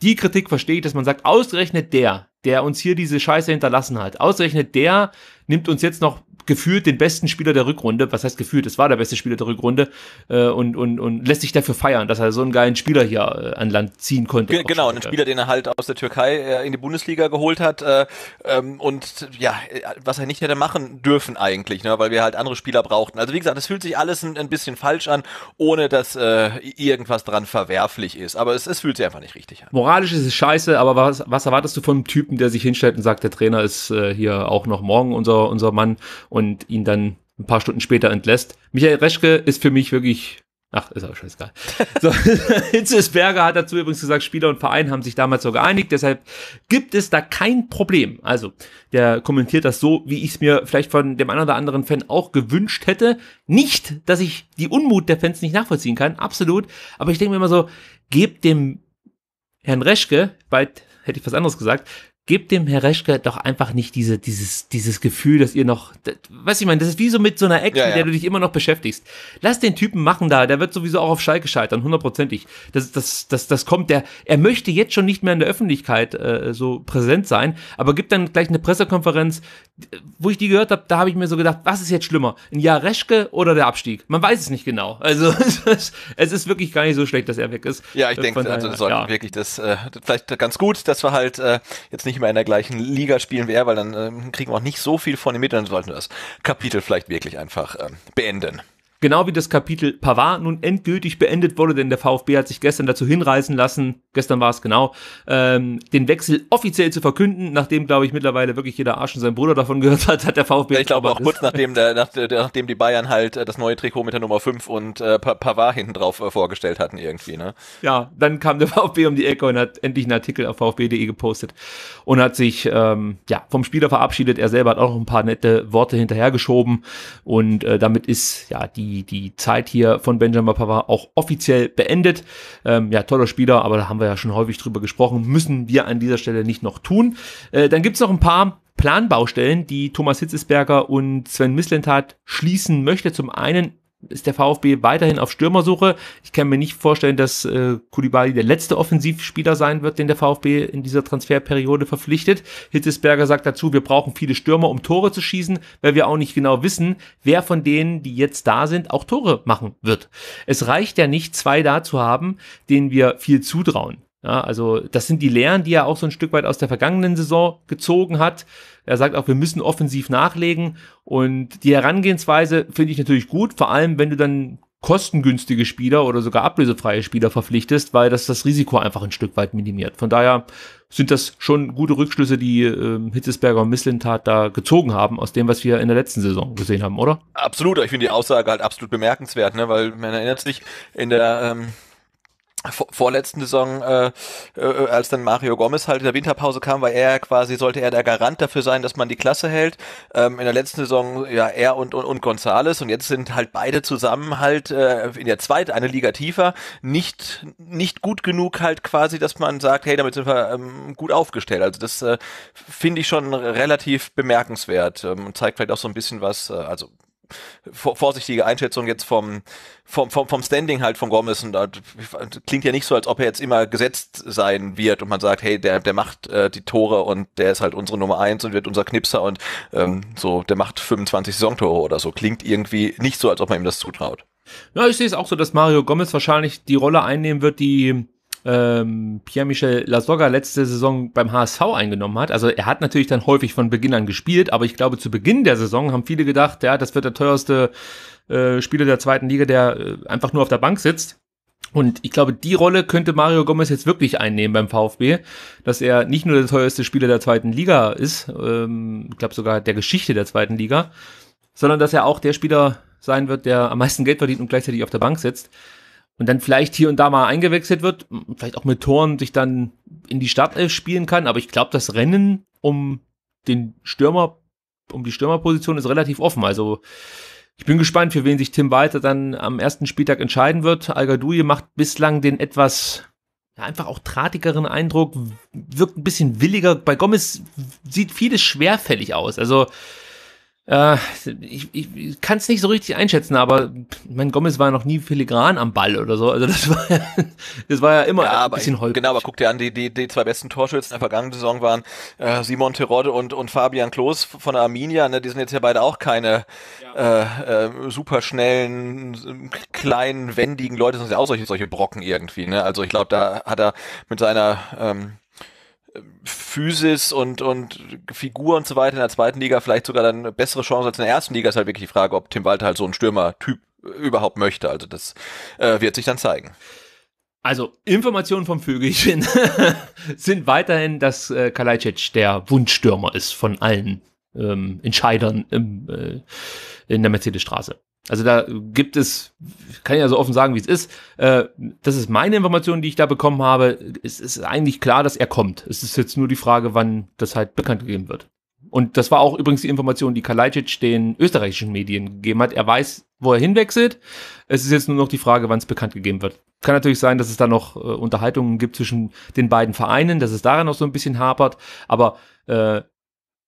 die Kritik verstehe ich, dass man sagt, ausgerechnet der, der uns hier diese Scheiße hinterlassen hat. Ausgerechnet der nimmt uns jetzt noch gefühlt den besten Spieler der Rückrunde, was heißt gefühlt, es war der beste Spieler der Rückrunde, äh, und, und, und lässt sich dafür feiern, dass er so einen geilen Spieler hier äh, an Land ziehen konnte. Ge genau, einen Spieler, den er halt aus der Türkei äh, in die Bundesliga geholt hat äh, ähm, und ja, äh, was er nicht hätte machen dürfen eigentlich, ne, weil wir halt andere Spieler brauchten. Also wie gesagt, es fühlt sich alles ein, ein, bisschen falsch an, ohne dass äh, irgendwas dran verwerflich ist, aber es, es fühlt sich einfach nicht richtig an. Moralisch ist es scheiße, aber was, was erwartest du von einem Typen, Typen, der sich hinstellt und sagt, der Trainer ist äh, hier auch noch morgen unser, unser Mann und ihn dann ein paar Stunden später entlässt. Michael Reschke ist für mich wirklich Ach, ist aber scheißegal. So, Hitzesberger hat dazu übrigens gesagt, Spieler und Verein haben sich damals so geeinigt, deshalb gibt es da kein Problem. Also, der kommentiert das so, wie ich es mir vielleicht von dem einen oder anderen Fan auch gewünscht hätte. Nicht, dass ich die Unmut der Fans nicht nachvollziehen kann, absolut. Aber ich denke mir immer so, gebt dem Herrn Reschke, bald hätte ich was anderes gesagt, gebt dem Herr Reschke doch einfach nicht diese, dieses, dieses Gefühl, dass ihr noch, das, was ich meine, das ist wie so mit so einer Action, ja, mit der du dich immer noch beschäftigst. Lass den Typen machen da, der wird sowieso auch auf Schalke scheitern, hundertprozentig. Das, das, das, das kommt, der, er möchte jetzt schon nicht mehr in der Öffentlichkeit äh, so präsent sein, aber gibt dann gleich eine Pressekonferenz, wo ich die gehört habe, da habe ich mir so gedacht, was ist jetzt schlimmer, ein Jahr Reschke oder der Abstieg? Man weiß es nicht genau. Also es ist, es ist wirklich gar nicht so schlecht, dass er weg ist. Ja, ich denke, also das ja. wirklich das äh, vielleicht ganz gut, dass wir halt äh, jetzt nicht mehr in der gleichen Liga spielen wie er, weil dann äh, kriegen wir auch nicht so viel von den Mitteln, sollten wir das Kapitel vielleicht wirklich einfach äh, beenden. Genau wie das Kapitel Pavard nun endgültig beendet wurde, denn der VfB hat sich gestern dazu hinreißen lassen, gestern war es genau, ähm, den Wechsel offiziell zu verkünden, nachdem, glaube ich, mittlerweile wirklich jeder Arsch und sein Bruder davon gehört hat, hat der VfB. Ich glaube auch kurz nachdem, der, nach, der, nachdem die Bayern halt äh, das neue Trikot mit der Nummer 5 und äh, Pavard hinten drauf äh, vorgestellt hatten irgendwie, ne? Ja, dann kam der VfB um die Ecke und hat endlich einen Artikel auf vfb.de gepostet und hat sich ähm, ja, vom Spieler verabschiedet. Er selber hat auch noch ein paar nette Worte hinterhergeschoben und äh, damit ist ja die, die Zeit hier von Benjamin Pavard auch offiziell beendet. Ähm, ja, toller Spieler, aber da haben wir wir ja schon häufig drüber gesprochen, müssen wir an dieser Stelle nicht noch tun. Äh, dann gibt's noch ein paar Planbaustellen, die Thomas Hitzesberger und Sven Mislintat schließen möchte. Zum einen ist der VfB weiterhin auf Stürmersuche. Ich kann mir nicht vorstellen, dass äh, Kulibali der letzte Offensivspieler sein wird, den der VfB in dieser Transferperiode verpflichtet. Hitzesberger sagt dazu, wir brauchen viele Stürmer, um Tore zu schießen, weil wir auch nicht genau wissen, wer von denen, die jetzt da sind, auch Tore machen wird. Es reicht ja nicht, zwei da zu haben, denen wir viel zutrauen. Ja, also das sind die Lehren, die er auch so ein Stück weit aus der vergangenen Saison gezogen hat. Er sagt auch, wir müssen offensiv nachlegen. Und die Herangehensweise finde ich natürlich gut, vor allem wenn du dann kostengünstige Spieler oder sogar ablösefreie Spieler verpflichtest, weil das das Risiko einfach ein Stück weit minimiert. Von daher sind das schon gute Rückschlüsse, die äh, Hitzesberger und Misslintat da gezogen haben, aus dem, was wir in der letzten Saison gesehen haben, oder? Absolut, ich finde die Aussage halt absolut bemerkenswert, ne? weil man erinnert sich, in der ähm, vorletzten Saison, äh, äh, als dann Mario Gomez halt in der Winterpause kam, war er quasi, sollte er der Garant dafür sein, dass man die Klasse hält. Ähm, in der letzten Saison ja er und, und, und Gonzales und jetzt sind halt beide zusammen halt äh, in der zweiten, eine Liga tiefer, nicht, nicht gut genug halt quasi, dass man sagt, hey, damit sind wir ähm, gut aufgestellt. Also das äh, finde ich schon relativ bemerkenswert ähm, zeigt vielleicht auch so ein bisschen was, äh, also vorsichtige Einschätzung jetzt vom, vom, vom, vom Standing halt von Gomez. Und das äh, klingt ja nicht so, als ob er jetzt immer gesetzt sein wird und man sagt, hey, der, der macht äh, die Tore und der ist halt unsere Nummer eins und wird unser Knipser und ähm, so, der macht 25 Saisontore oder so. Klingt irgendwie nicht so, als ob man ihm das zutraut. Ja, ich sehe es auch so, dass Mario Gomez wahrscheinlich die Rolle einnehmen wird, die ähm, Pierre-Michel Lasogga letzte Saison beim HSV eingenommen hat. Also er hat natürlich dann häufig von Beginn an gespielt, aber ich glaube, zu Beginn der Saison haben viele gedacht, ja, das wird der teuerste äh, Spieler der zweiten Liga, der äh, einfach nur auf der Bank sitzt. Und ich glaube, die Rolle könnte Mario Gomez jetzt wirklich einnehmen beim VfB, dass er nicht nur der teuerste Spieler der zweiten Liga ist, ähm, ich glaube sogar der Geschichte der zweiten Liga, sondern dass er auch der Spieler sein wird, der am meisten Geld verdient und gleichzeitig auf der Bank sitzt und dann vielleicht hier und da mal eingewechselt wird, vielleicht auch mit Toren sich dann in die Startelf äh, spielen kann, aber ich glaube, das Rennen um den Stürmer, um die Stürmerposition ist relativ offen. Also ich bin gespannt, für wen sich Tim Walter dann am ersten Spieltag entscheiden wird. Algadouille macht bislang den etwas ja, einfach auch drahtigeren Eindruck, wirkt ein bisschen williger. Bei Gomez sieht vieles schwerfällig aus. Also äh, ich ich kann es nicht so richtig einschätzen, aber mein Gomez war noch nie filigran am Ball oder so. Also das war, ja, das war ja immer ja, ein bisschen holprig. Genau, aber guck dir an, die, die, die zwei besten Torschützen der vergangenen Saison waren äh, Simon Terodde und, und Fabian Klos von der Arminia. Ne? Die sind jetzt ja beide auch keine ja. äh, äh, superschnellen, kleinen, wendigen Leute, sind ja auch solche, solche Brocken irgendwie. Ne? Also ich glaube, da hat er mit seiner ähm, Physis und, und Figur und so weiter in der zweiten Liga vielleicht sogar dann bessere Chance als in der ersten Liga, ist halt wirklich die Frage, ob Tim Walter halt so ein Stürmer-Typ äh, überhaupt möchte. Also das äh, wird sich dann zeigen. Also Informationen vom Vögelchen sind weiterhin, dass äh, Kalajdzic der Wunschstürmer ist von allen ähm, Entscheidern im, äh, in der Mercedes-Straße. Also da gibt es, kann ich ja so offen sagen, wie es ist. Äh, das ist meine Information, die ich da bekommen habe. Es ist eigentlich klar, dass er kommt. Es ist jetzt nur die Frage, wann das halt bekannt gegeben wird. Und das war auch übrigens die Information, die Kalajdzic den österreichischen Medien gegeben hat. Er weiß, wo er hinwechselt. Es ist jetzt nur noch die Frage, wann es bekannt gegeben wird. Kann natürlich sein, dass es da noch äh, Unterhaltungen gibt zwischen den beiden Vereinen, dass es daran noch so ein bisschen hapert. Aber äh,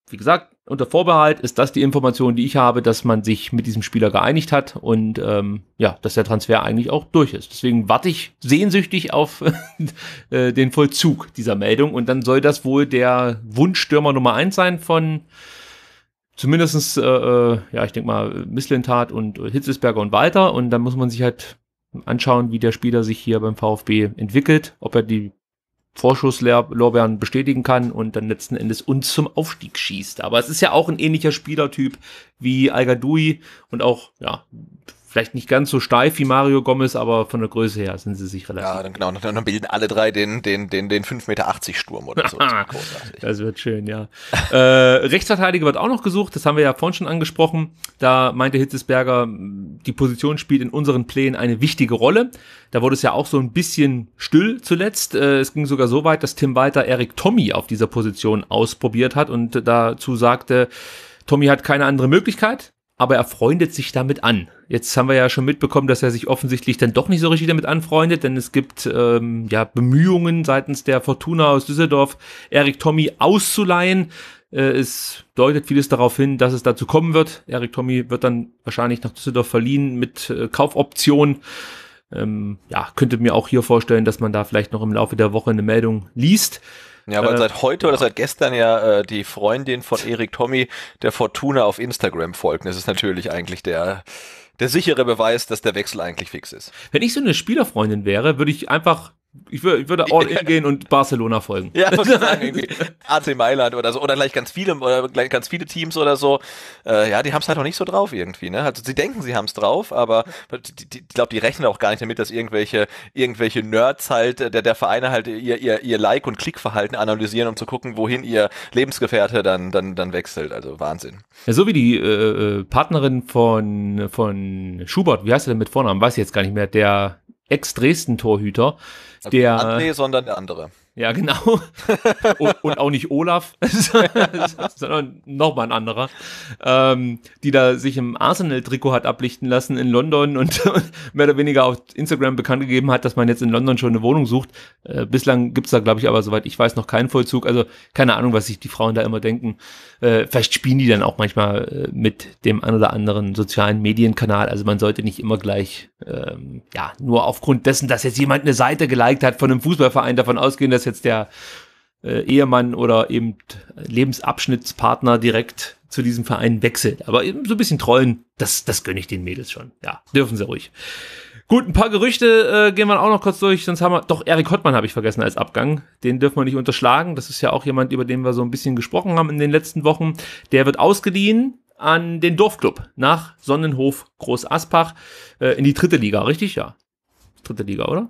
wie gesagt, unter Vorbehalt ist das die Information, die ich habe, dass man sich mit diesem Spieler geeinigt hat und ähm, ja, dass der Transfer eigentlich auch durch ist. Deswegen warte ich sehnsüchtig auf äh, den Vollzug dieser Meldung und dann soll das wohl der Wunschstürmer Nummer eins sein von zumindestens, äh, äh ja, ich denke mal, Misslintat und Hitzelsberger und Walter und dann muss man sich halt anschauen, wie der Spieler sich hier beim VfB entwickelt, ob er die Vorschusslorbeeren bestätigen kann und dann letzten Endes uns zum Aufstieg schießt. Aber es ist ja auch ein ähnlicher Spielertyp wie al und auch, ja, vielleicht nicht ganz so steif wie Mario Gomez, aber von der Größe her sind sie sich relativ. Ja, dann genau, dann bilden alle drei den, den, den, den 5,80 Meter Sturm oder so. Das, das wird schön, ja. äh, Rechtsverteidiger wird auch noch gesucht, das haben wir ja vorhin schon angesprochen. Da meinte Hitzesberger, die Position spielt in unseren Plänen eine wichtige Rolle. Da wurde es ja auch so ein bisschen still zuletzt. Äh, es ging sogar so weit, dass Tim Walter Eric Tommy auf dieser Position ausprobiert hat und dazu sagte, Tommy hat keine andere Möglichkeit aber er freundet sich damit an. Jetzt haben wir ja schon mitbekommen, dass er sich offensichtlich dann doch nicht so richtig damit anfreundet, denn es gibt ähm, ja Bemühungen seitens der Fortuna aus Düsseldorf, Erik Tommy auszuleihen. Äh, es deutet vieles darauf hin, dass es dazu kommen wird. Erik Tommy wird dann wahrscheinlich nach Düsseldorf verliehen mit äh, Kaufoption. Ähm, ja, könnte mir auch hier vorstellen, dass man da vielleicht noch im Laufe der Woche eine Meldung liest. Ja, weil äh, seit heute ja. oder seit gestern ja äh, die Freundin von Erik Tommy der Fortuna auf Instagram folgt. Das ist natürlich eigentlich der der sichere Beweis, dass der Wechsel eigentlich fix ist. Wenn ich so eine Spielerfreundin wäre, würde ich einfach ich, wür, ich würde all in gehen und Barcelona folgen. Ja, muss ich sagen, irgendwie. AC Mailand oder so. Oder gleich ganz viele, oder gleich ganz viele Teams oder so. Äh, ja, die haben es halt noch nicht so drauf irgendwie, ne? Also sie denken, sie haben es drauf, aber ich glaube, die rechnen auch gar nicht damit, dass irgendwelche, irgendwelche Nerds halt, äh, der, der Vereine halt ihr, ihr, ihr Like- und Klickverhalten analysieren, um zu gucken, wohin ihr Lebensgefährte dann, dann, dann wechselt. Also Wahnsinn. Ja, so wie die äh, äh Partnerin von, von Schubert, wie heißt er denn mit Vornamen? Weiß ich jetzt gar nicht mehr, der Ex-Dresden-Torhüter, also der. André, sondern der andere. Ja, genau. und, und, auch nicht Olaf, sondern nochmal ein anderer, ähm, die da sich im Arsenal-Trikot hat ablichten lassen in London und mehr oder weniger auf Instagram bekannt gegeben hat, dass man jetzt in London schon eine Wohnung sucht. Äh, bislang gibt's da, glaube ich, aber soweit ich weiß, noch keinen Vollzug. Also keine Ahnung, was sich die Frauen da immer denken. Äh, vielleicht spielen die dann auch manchmal äh, mit dem ein oder anderen sozialen Medienkanal. Also man sollte nicht immer gleich, ähm, ja, nur aufgrund dessen, dass jetzt jemand eine Seite geliked hat von einem Fußballverein, davon ausgehen, dass jetzt der äh, Ehemann oder eben Lebensabschnittspartner direkt zu diesem Verein wechselt. Aber so ein bisschen trollen, das, das gönne ich den Mädels schon. Ja, dürfen sie ruhig. Gut, ein paar Gerüchte äh, gehen wir auch noch kurz durch, sonst haben wir. Doch, Erik Hottmann habe ich vergessen als Abgang. Den dürfen wir nicht unterschlagen. Das ist ja auch jemand, über den wir so ein bisschen gesprochen haben in den letzten Wochen. Der wird ausgeliehen an den Dorfclub nach Sonnenhof Groß Aspach äh, in die dritte Liga, richtig? Ja. Dritte Liga, oder?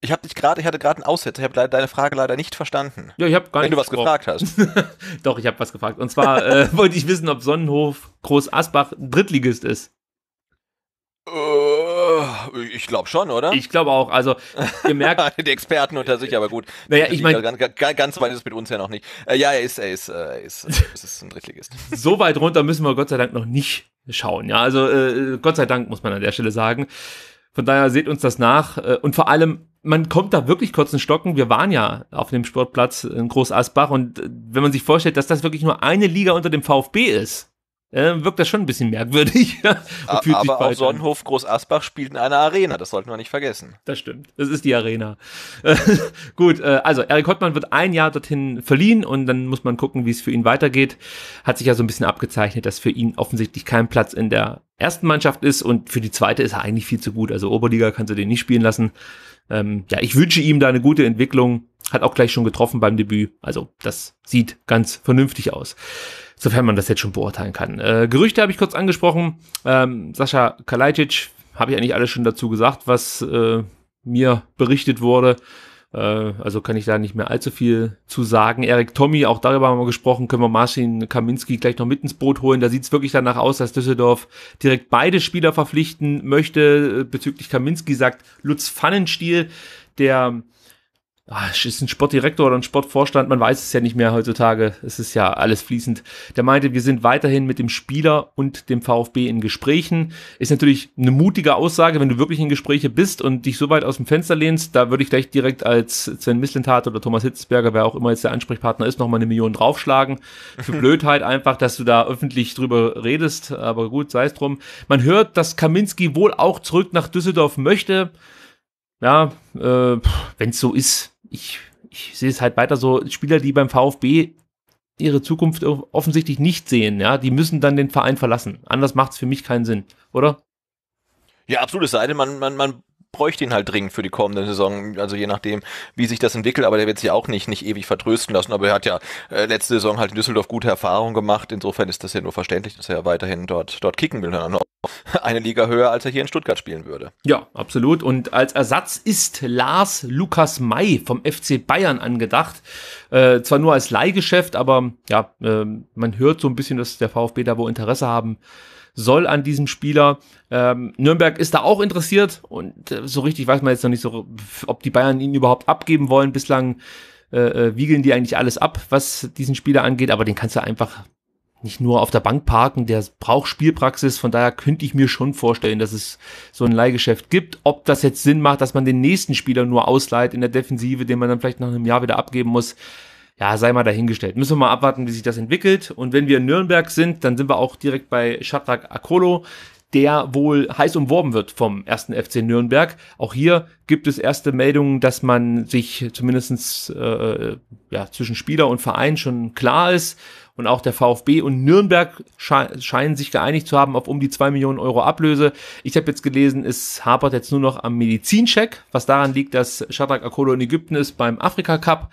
Ich habe dich gerade, ich hatte gerade einen Aussetzer. Ich habe deine Frage leider nicht verstanden. Ja, ich habe gar Wenn nicht. Wenn du was gefragt, gefragt hast. Doch, ich habe was gefragt. Und zwar äh, wollte ich wissen, ob Sonnenhof Groß Asbach Drittligist ist. Äh, ich glaube schon, oder? Ich glaube auch. Also ihr merkt, die Experten unter sich, aber gut. Naja, ich meine, ganz, ganz weit ist es mit uns ja noch nicht. Äh, ja, er ist, er ist, äh, er ist, es ist ein Drittligist. So weit runter müssen wir Gott sei Dank noch nicht schauen. Ja, also äh, Gott sei Dank muss man an der Stelle sagen. Von daher seht uns das nach und vor allem man kommt da wirklich kurz in Stocken. Wir waren ja auf dem Sportplatz in Groß Asbach und wenn man sich vorstellt, dass das wirklich nur eine Liga unter dem VfB ist, äh, wirkt das schon ein bisschen merkwürdig. aber auch Sonnenhof Groß Asbach spielt in einer Arena, das sollten wir nicht vergessen. Das stimmt, das ist die Arena. Äh, gut, äh, also Erik Hottmann wird ein Jahr dorthin verliehen und dann muss man gucken, wie es für ihn weitergeht. Hat sich ja so ein bisschen abgezeichnet, dass für ihn offensichtlich kein Platz in der ersten Mannschaft ist und für die zweite ist er eigentlich viel zu gut. Also Oberliga kannst du den nicht spielen lassen. Ähm, ja, ich wünsche ihm da eine gute Entwicklung hat auch gleich schon getroffen beim Debüt. Also das sieht ganz vernünftig aus, sofern man das jetzt schon beurteilen kann. Äh, Gerüchte habe ich kurz angesprochen. Ähm, Sascha Kalajdzic habe ich eigentlich alles schon dazu gesagt, was äh, mir berichtet wurde. Äh, also kann ich da nicht mehr allzu viel zu sagen. Erik Tommy, auch darüber haben wir gesprochen, können wir Marcin Kaminski gleich noch mit ins Boot holen. Da sieht es wirklich danach aus, dass Düsseldorf direkt beide Spieler verpflichten möchte. Äh, bezüglich Kaminski sagt Lutz Pfannenstiel, der ach, ist ein Sportdirektor oder ein Sportvorstand, man weiß es ja nicht mehr heutzutage, es ist ja alles fließend. Der meinte, wir sind weiterhin mit dem Spieler und dem VfB in Gesprächen. Ist natürlich eine mutige Aussage, wenn du wirklich in Gespräche bist und dich so weit aus dem Fenster lehnst, da würde ich gleich direkt als Sven Mislintat oder Thomas Hitzberger, wer auch immer jetzt der Ansprechpartner ist, nochmal eine Million draufschlagen. Für Blödheit einfach, dass du da öffentlich drüber redest, aber gut, sei es drum. Man hört, dass Kaminski wohl auch zurück nach Düsseldorf möchte. Ja, äh, wenn es so ist, ich, ich sehe es halt weiter so, Spieler, die beim VfB ihre Zukunft offensichtlich nicht sehen, ja, die müssen dann den Verein verlassen. Anders macht es für mich keinen Sinn, oder? Ja, absolut. Es sei denn, man, man, man bräuchte ihn halt dringend für die kommende Saison. Also je nachdem, wie sich das entwickelt. Aber der wird sich auch nicht, nicht ewig vertrösten lassen. Aber er hat ja äh, letzte Saison halt in Düsseldorf gute Erfahrungen gemacht. Insofern ist das ja nur verständlich, dass er weiterhin dort, dort kicken will. eine Liga höher, als er hier in Stuttgart spielen würde. Ja, absolut. Und als Ersatz ist Lars Lukas May vom FC Bayern angedacht. Äh, zwar nur als Leihgeschäft, aber ja, äh, man hört so ein bisschen, dass der VfB da wohl Interesse haben soll an diesem Spieler. Ähm, Nürnberg ist da auch interessiert und äh, so richtig weiß man jetzt noch nicht so, ob die Bayern ihn überhaupt abgeben wollen. Bislang äh, äh, wiegeln die eigentlich alles ab, was diesen Spieler angeht, aber den kannst du einfach nicht nur auf der Bank parken, der braucht Spielpraxis, von daher könnte ich mir schon vorstellen, dass es so ein Leihgeschäft gibt. Ob das jetzt Sinn macht, dass man den nächsten Spieler nur ausleiht in der Defensive, den man dann vielleicht nach einem Jahr wieder abgeben muss, ja, sei mal dahingestellt. Müssen wir mal abwarten, wie sich das entwickelt. Und wenn wir in Nürnberg sind, dann sind wir auch direkt bei Shatak Akolo, der wohl heiß umworben wird vom ersten FC Nürnberg. Auch hier gibt es erste Meldungen, dass man sich zumindestens äh, ja, zwischen Spieler und Verein schon klar ist. Und auch der VfB und Nürnberg sche scheinen sich geeinigt zu haben auf um die zwei Millionen Euro Ablöse. Ich habe jetzt gelesen, es hapert jetzt nur noch am Medizincheck, was daran liegt, dass Shadrach Akolo in Ägypten ist beim Afrika Cup.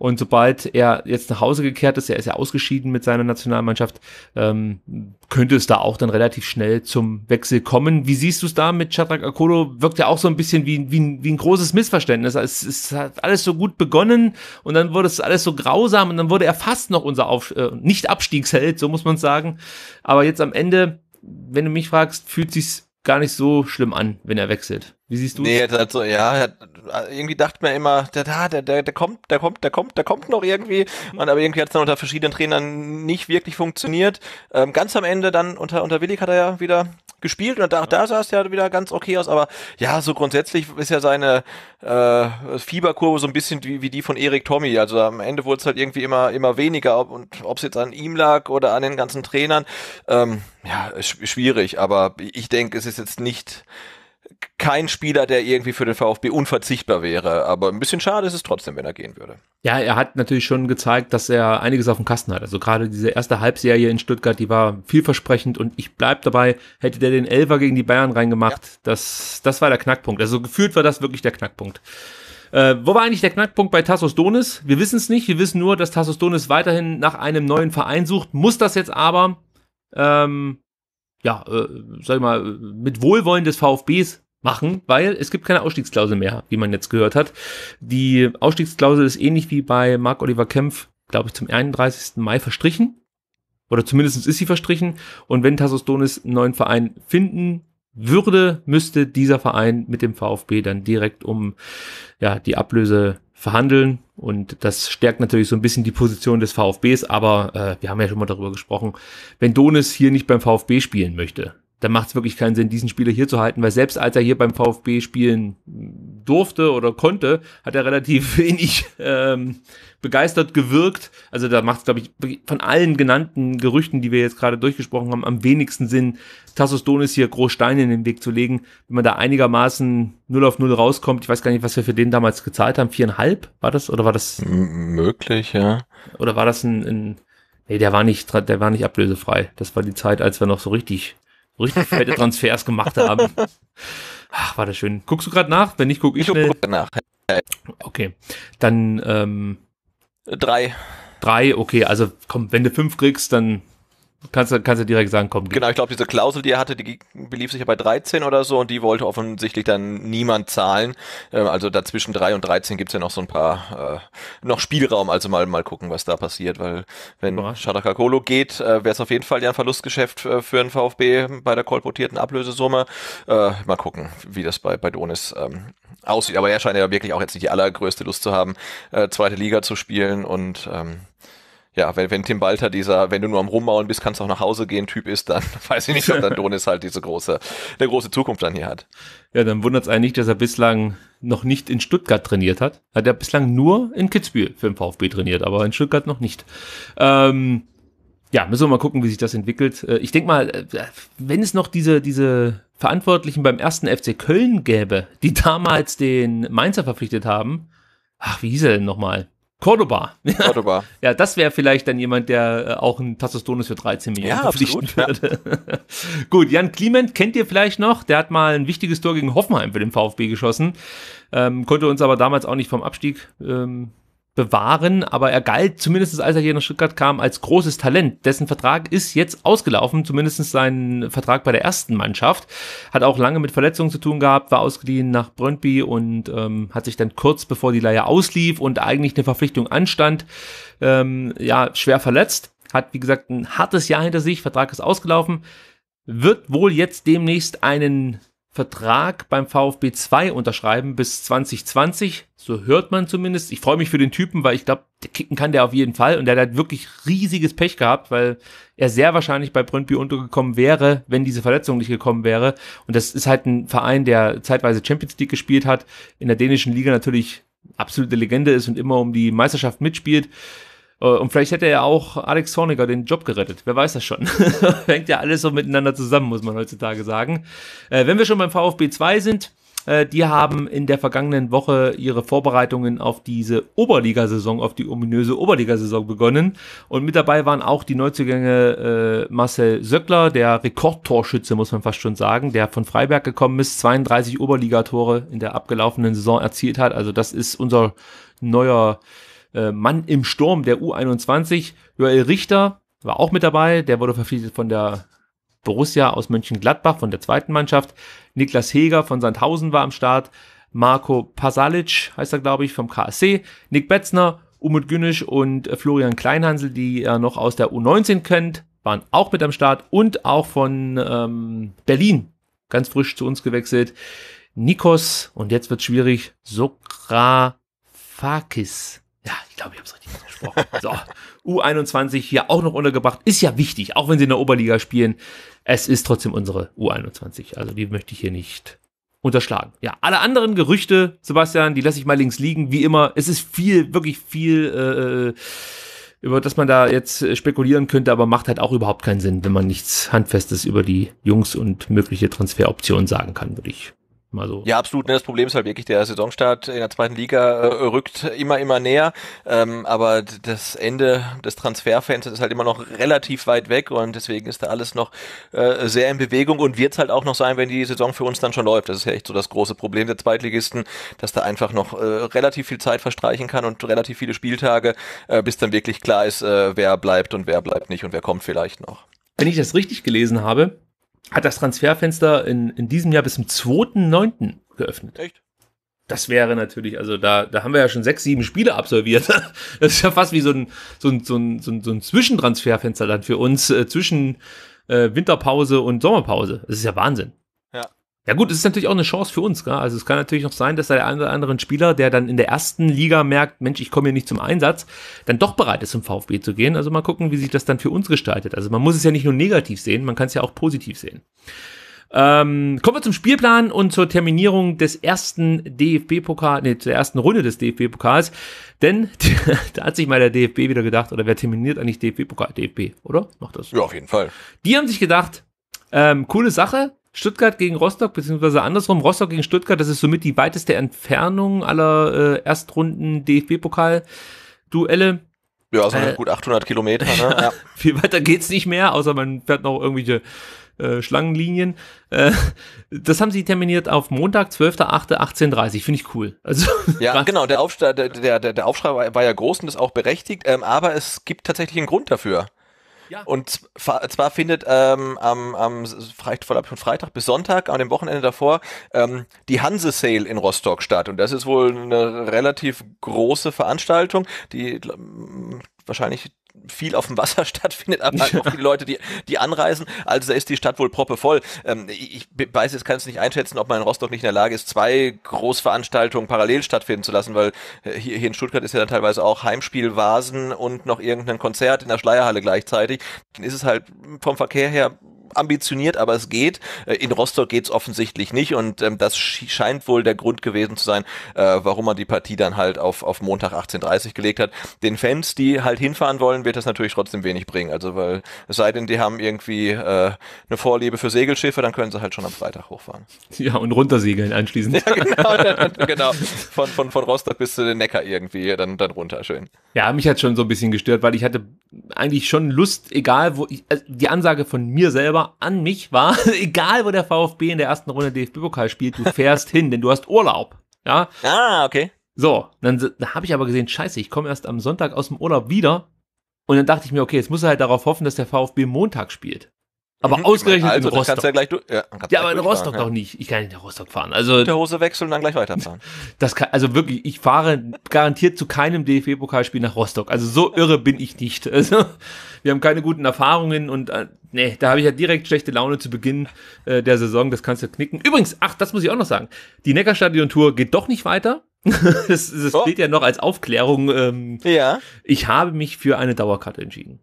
Und sobald er jetzt nach Hause gekehrt ist, er ist ja ausgeschieden mit seiner Nationalmannschaft, ähm, könnte es da auch dann relativ schnell zum Wechsel kommen. Wie siehst du es da mit Chadrak Akolo? Wirkt ja auch so ein bisschen wie, wie, wie ein großes Missverständnis. Es, es, hat alles so gut begonnen und dann wurde es alles so grausam und dann wurde er fast noch unser Auf äh, nicht Abstiegsheld, so muss man sagen. Aber jetzt am Ende, wenn du mich fragst, fühlt sich gar nicht so schlimm an, wenn er wechselt. Wie siehst du? Nee, also ja, irgendwie dachte man immer, der, der, der, der kommt, der kommt, der kommt, der kommt noch irgendwie. Und aber irgendwie hat es dann unter verschiedenen Trainern nicht wirklich funktioniert. Ähm, ganz am Ende dann unter unter Willig hat er ja wieder gespielt und auch da sah es ja wieder ganz okay aus, aber ja, so grundsätzlich ist ja seine äh, Fieberkurve so ein bisschen wie, wie die von Erik Tommy. Also am Ende wurde es halt irgendwie immer, immer weniger ob, und ob es jetzt an ihm lag oder an den ganzen Trainern, ähm, ja, schwierig, aber ich denke, es ist jetzt nicht kein Spieler, der irgendwie für den VfB unverzichtbar wäre. Aber ein bisschen schade ist es trotzdem, wenn er gehen würde. Ja, er hat natürlich schon gezeigt, dass er einiges auf dem Kasten hat. Also gerade diese erste Halbserie in Stuttgart, die war vielversprechend und ich bleibe dabei, hätte der den Elfer gegen die Bayern reingemacht, ja. das, das war der Knackpunkt. Also gefühlt war das wirklich der Knackpunkt. Äh, wo war eigentlich der Knackpunkt bei Tassos Donis? Wir wissen es nicht. Wir wissen nur, dass Tassos Donis weiterhin nach einem neuen Verein sucht. Muss das jetzt aber, ähm, ja, äh, sag ich mal, mit Wohlwollen des VfBs machen, weil es gibt keine Ausstiegsklausel mehr, wie man jetzt gehört hat. Die Ausstiegsklausel ist ähnlich wie bei Mark Oliver Kempf, glaube ich, zum 31. Mai verstrichen. Oder zumindest ist sie verstrichen. Und wenn Tassos Donis einen neuen Verein finden würde, müsste dieser Verein mit dem VfB dann direkt um ja, die Ablöse verhandeln. Und das stärkt natürlich so ein bisschen die Position des VfBs, aber äh, wir haben ja schon mal darüber gesprochen, wenn Donis hier nicht beim VfB spielen möchte, dann macht es wirklich keinen Sinn, diesen Spieler hier zu halten, weil selbst als er hier beim VfB spielen durfte oder konnte, hat er relativ wenig ähm, begeistert gewirkt. Also da macht es, glaube ich, von allen genannten Gerüchten, die wir jetzt gerade durchgesprochen haben, am wenigsten Sinn, Tassos Donis hier groß Steine in den Weg zu legen. Wenn man da einigermaßen null auf null rauskommt, ich weiß gar nicht, was wir für den damals gezahlt haben, viereinhalb war das oder war das? M möglich, ja. Oder war das ein, ein nee, der war nicht, der war nicht ablösefrei. Das war die Zeit, als wir noch so richtig richtig fette Transfers gemacht haben. Ach, war das schön. Guckst du gerade nach? Wenn nicht, guck ich, ich gucke nach. Okay, dann ähm, drei. Drei, okay. Also komm, wenn du fünf kriegst, dann Kannst du kannst direkt sagen, komm. Genau, ich glaube, diese Klausel, die er hatte, die belief sich ja bei 13 oder so und die wollte offensichtlich dann niemand zahlen. Ähm, also dazwischen 3 und 13 gibt es ja noch so ein paar äh, noch Spielraum, also mal mal gucken, was da passiert, weil wenn Shadaka Kolo geht, äh, wäre es auf jeden Fall ja ein Verlustgeschäft äh, für den VfB bei der kolportierten Ablösesumme. Äh, mal gucken, wie das bei, bei Donis ähm, aussieht. Aber er scheint ja wirklich auch jetzt nicht die allergrößte Lust zu haben, äh, zweite Liga zu spielen und ähm, ja, wenn, wenn Tim Balter dieser, wenn du nur am Rummauern bist, kannst du auch nach Hause gehen, Typ ist, dann weiß ich nicht, ob dann Donis halt diese große, eine große Zukunft dann hier hat. Ja, dann wundert es einen nicht, dass er bislang noch nicht in Stuttgart trainiert hat. Hat er bislang nur in Kitzbühel für den VfB trainiert, aber in Stuttgart noch nicht. Ähm, ja, müssen wir mal gucken, wie sich das entwickelt. Äh, ich denke mal, äh, wenn es noch diese, diese Verantwortlichen beim ersten FC Köln gäbe, die damals den Mainzer verpflichtet haben, ach, wie hieß er denn nochmal? Cordoba. Cordoba. ja, das wäre vielleicht dann jemand, der äh, auch einen Tassostonis für 13 Millionen ja, verpflichten absolut, würde. Ja. Gut, Jan Kliment kennt ihr vielleicht noch. Der hat mal ein wichtiges Tor gegen Hoffenheim für den VfB geschossen. Ähm, konnte uns aber damals auch nicht vom Abstieg ähm, bewahren, aber er galt zumindest als er hier nach Stuttgart kam als großes Talent. Dessen Vertrag ist jetzt ausgelaufen, zumindest sein Vertrag bei der ersten Mannschaft. Hat auch lange mit Verletzungen zu tun gehabt, war ausgeliehen nach Brøndby und ähm, hat sich dann kurz bevor die Leihe auslief und eigentlich eine Verpflichtung anstand, ähm, ja, schwer verletzt. Hat, wie gesagt, ein hartes Jahr hinter sich, Vertrag ist ausgelaufen, wird wohl jetzt demnächst einen Vertrag beim VfB 2 unterschreiben bis 2020. So hört man zumindest. Ich freue mich für den Typen, weil ich glaube, kicken kann der auf jeden Fall. Und der hat wirklich riesiges Pech gehabt, weil er sehr wahrscheinlich bei Brøndby untergekommen wäre, wenn diese Verletzung nicht gekommen wäre. Und das ist halt ein Verein, der zeitweise Champions League gespielt hat, in der dänischen Liga natürlich absolute Legende ist und immer um die Meisterschaft mitspielt. Äh, und vielleicht hätte ja auch Alex Horniger den Job gerettet. Wer weiß das schon. Hängt ja alles so miteinander zusammen, muss man heutzutage sagen. Äh, wenn wir schon beim VfB 2 sind, äh, die haben in der vergangenen Woche ihre Vorbereitungen auf diese Oberligasaison, auf die ominöse Oberligasaison begonnen. Und mit dabei waren auch die Neuzugänge äh, Marcel Söckler, der Rekordtorschütze, muss man fast schon sagen, der von Freiberg gekommen ist, 32 Oberligatore in der abgelaufenen Saison erzielt hat. Also das ist unser neuer äh, äh, Mann im Sturm der U21, Joel Richter war auch mit dabei, der wurde verpflichtet von der Borussia aus Mönchengladbach, von der zweiten Mannschaft. Niklas Heger von Sandhausen war am Start, Marco Pasalic heißt er, glaube ich, vom KSC, Nick Betzner, Umut Günisch und Florian Kleinhansel, die ihr noch aus der U19 kennt, waren auch mit am Start und auch von ähm, Berlin ganz frisch zu uns gewechselt. Nikos, und jetzt wird schwierig, Sokrafakis ja, ich glaube, ich habe es richtig gesprochen. So, U21 hier auch noch untergebracht. Ist ja wichtig, auch wenn sie in der Oberliga spielen. Es ist trotzdem unsere U21. Also die möchte ich hier nicht unterschlagen. Ja, alle anderen Gerüchte, Sebastian, die lasse ich mal links liegen. Wie immer, es ist viel, wirklich viel, äh, über das man da jetzt spekulieren könnte, aber macht halt auch überhaupt keinen Sinn, wenn man nichts Handfestes über die Jungs und mögliche Transferoptionen sagen kann, würde ich Mal so. Ja, absolut. Ne? Das Problem ist halt wirklich, der Saisonstart in der zweiten Liga äh, rückt immer, immer näher. Ähm, aber das Ende des Transferfensters ist halt immer noch relativ weit weg und deswegen ist da alles noch äh, sehr in Bewegung und wird's halt auch noch sein, wenn die Saison für uns dann schon läuft. Das ist ja echt so das große Problem der Zweitligisten, dass da einfach noch äh, relativ viel Zeit verstreichen kann und relativ viele Spieltage, äh, bis dann wirklich klar ist, äh, wer bleibt und wer bleibt nicht und wer kommt vielleicht noch. Wenn ich das richtig gelesen habe, hat das Transferfenster in, in diesem Jahr bis zum 2.9. geöffnet. Echt? Das wäre natürlich, also da, da haben wir ja schon sechs, sieben Spiele absolviert. Das ist ja fast wie so ein, so ein, so ein, so ein, so ein Zwischentransferfenster dann für uns äh, zwischen äh, Winterpause und Sommerpause. Das ist ja Wahnsinn. Ja gut, es ist natürlich auch eine Chance für uns. Gell? Ne? Also es kann natürlich noch sein, dass der eine oder andere Spieler, der dann in der ersten Liga merkt, Mensch, ich komme hier nicht zum Einsatz, dann doch bereit ist, zum VfB zu gehen. Also mal gucken, wie sich das dann für uns gestaltet. Also man muss es ja nicht nur negativ sehen, man kann es ja auch positiv sehen. Ähm, kommen wir zum Spielplan und zur Terminierung des ersten DFB-Pokals, nee, zur ersten Runde des DFB-Pokals. Denn da hat sich mal der DFB wieder gedacht, oder wer terminiert eigentlich DFB-Pokal? DFB, oder? Macht das. Ja, auf jeden Fall. Die haben sich gedacht, ähm, coole Sache, Stuttgart gegen Rostock, beziehungsweise andersrum, Rostock gegen Stuttgart, das ist somit die weiteste Entfernung aller äh, Erstrunden DFB-Pokal-Duelle. Ja, also äh, gut 800 Kilometer. Ne? Ja, ja. Viel weiter geht's nicht mehr, außer man fährt noch irgendwelche äh, Schlangenlinien. Äh, das haben sie terminiert auf Montag, 12.08.18.30. Finde ich cool. Also, ja, genau. Der, Aufschrei, der, der, der Aufschrei war, war, ja groß und ist auch berechtigt. Ähm, aber es gibt tatsächlich einen Grund dafür. Ja. Und zwar findet ähm, am, am von Freitag bis Sonntag, an dem Wochenende davor, ähm, die Hanse Sale in Rostock statt. Und das ist wohl eine relativ große Veranstaltung, die wahrscheinlich viel auf dem Wasser stattfindet, aber halt auch viele Leute, die, die anreisen. Also da ist die Stadt wohl proppe voll. Ähm, ich weiß jetzt, kann es nicht einschätzen, ob man in Rostock nicht in der Lage ist, zwei Großveranstaltungen parallel stattfinden zu lassen, weil äh, hier, hier in Stuttgart ist ja dann teilweise auch Heimspiel Vasen und noch irgendein Konzert in der Schleierhalle gleichzeitig. Dann ist es halt vom Verkehr her ambitioniert, aber es geht. Äh, in Rostock geht es offensichtlich nicht und ähm, das scheint wohl der Grund gewesen zu sein, äh, warum man die Partie dann halt auf, auf Montag 18.30 gelegt hat. Den Fans, die halt hinfahren wollen, wird das natürlich trotzdem wenig bringen. Also weil, es sei denn, die haben irgendwie äh, eine Vorliebe für Segelschiffe, dann können sie halt schon am Freitag hochfahren. Ja, und runtersegeln anschließend. ja, genau, genau. Von, von, von Rostock bis zu den Neckar irgendwie, dann, dann runter, schön. Ja, mich hat schon so ein bisschen gestört, weil ich hatte eigentlich schon Lust, egal wo, ich, also die Ansage von mir selber, aber an mich war, egal wo der VfB in der ersten Runde DFB-Pokal spielt, du fährst hin, denn du hast Urlaub. Ja. Ah, okay. So, dann, dann habe ich aber gesehen, scheiße, ich komme erst am Sonntag aus dem Urlaub wieder. Und dann dachte ich mir, okay, jetzt muss er halt darauf hoffen, dass der VfB Montag spielt. Aber mhm. ausgerechnet also, in Rostock. Kannst ja, gleich du ja, ja aber in Rostock ja. nicht. Ich kann nicht nach Rostock fahren. Also Mit der Hose wechseln und dann gleich weiterfahren. Das kann, also wirklich, ich fahre garantiert zu keinem DFB-Pokalspiel nach Rostock. Also so irre bin ich nicht. Also, wir haben keine guten Erfahrungen und äh, nee, da habe ich ja direkt schlechte Laune zu Beginn äh, der Saison. Das kannst du knicken. Übrigens, ach, das muss ich auch noch sagen. Die Neckarstadion-Tour geht doch nicht weiter. das das oh. steht ja noch als Aufklärung. Ähm, ja. Ich habe mich für eine Dauerkarte entschieden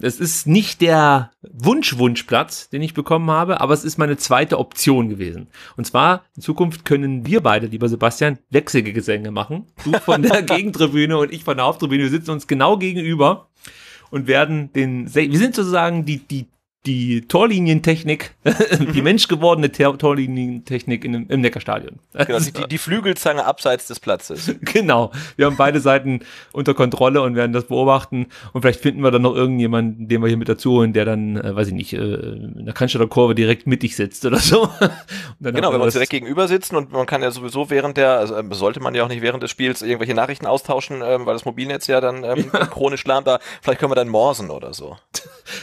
es ist nicht der Wunsch-Wunschplatz, den ich bekommen habe, aber es ist meine zweite Option gewesen. Und zwar, in Zukunft können wir beide, lieber Sebastian, Wechselgesänge machen. Du von der Gegentribüne und ich von der Haupttribüne. Wir sitzen uns genau gegenüber und werden den, wir sind sozusagen die, die die Torlinientechnik, die menschgewordene Torlinientechnik in, im Neckarstadion. Genau, die, die, Flügelzange abseits des Platzes. Genau. Wir haben beide Seiten unter Kontrolle und werden das beobachten. Und vielleicht finden wir dann noch irgendjemanden, den wir hier mit dazu holen, der dann, äh, weiß ich nicht, äh, in der Cannstatter Kurve direkt mittig sitzt oder so. genau, wenn wir uns direkt gegenüber sitzen und man kann ja sowieso während der, also, äh, sollte man ja auch nicht während des Spiels irgendwelche Nachrichten austauschen, ähm, weil das Mobilnetz ja dann ähm, chronisch lahmt da. Vielleicht können wir dann morsen oder so.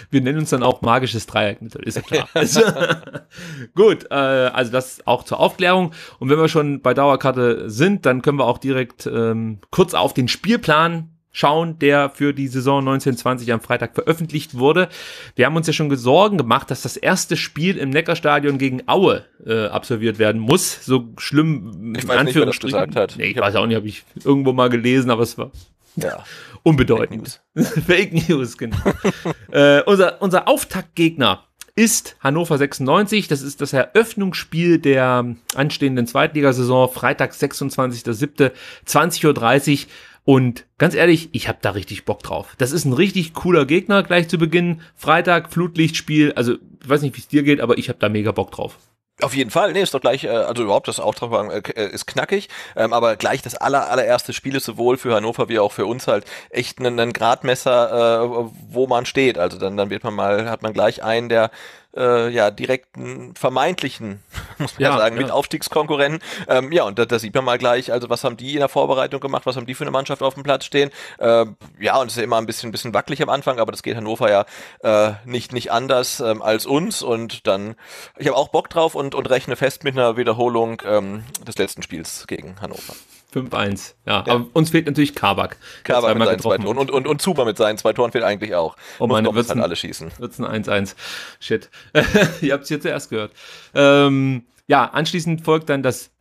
Wir nennen uns dann auch magisch magisches Dreieck ist ja klar. Gut, äh, also das auch zur Aufklärung. Und wenn wir schon bei Dauerkarte sind, dann können wir auch direkt ähm, kurz auf den Spielplan schauen, der für die Saison 1920 am Freitag veröffentlicht wurde. Wir haben uns ja schon Sorgen gemacht, dass das erste Spiel im Neckarstadion gegen Aue äh, absolviert werden muss. So schlimm, ich weiß Nicht, wer das gesagt hat. Nee, ich weiß auch nicht, habe ich irgendwo mal gelesen, aber es war ja. unbedeutend. Fake News, Fake News genau. äh, unser, unser Auftaktgegner ist Hannover 96. Das ist das Eröffnungsspiel der anstehenden Zweitligasaison, Freitag 26.07.20.30 Uhr. Und ganz ehrlich, ich habe da richtig Bock drauf. Das ist ein richtig cooler Gegner gleich zu Beginn. Freitag, Flutlichtspiel. Also, ich weiß nicht, wie es dir geht, aber ich habe da mega Bock drauf. Auf jeden Fall, nee, ist doch gleich, äh, also überhaupt das Auftragsprogramm äh, äh, ist knackig, ähm, aber gleich das aller, allererste Spiel ist sowohl für Hannover wie auch für uns halt echt ein, Gradmesser, wo man steht. Also dann, dann wird man mal, hat man gleich einen, der äh, ja, direkten, vermeintlichen, muss man ja, ja sagen, ja. mit Aufstiegskonkurrenten. Ähm, ja, und da, da sieht man mal gleich, also was haben die in der Vorbereitung gemacht, was haben die für eine Mannschaft auf dem Platz stehen. Ähm, ja, und es ist ja immer ein bisschen, bisschen wackelig am Anfang, aber das geht Hannover ja äh, nicht, nicht anders ähm, als uns. Und dann, ich habe auch Bock drauf und, und rechne fest mit einer Wiederholung ähm, des letzten Spiels gegen Hannover. 5-1. Ja, ja. Aber uns fehlt natürlich Kabak. Kabak mit seinen zwei Toren. Und, und, und Zuba mit seinen zwei Toren fehlt eigentlich auch. Oh Muss meine, wird's halt alle schießen. Wird es ein 1-1. Shit. Ihr habt es jetzt zuerst gehört. Ähm, ja, anschließend folgt dann das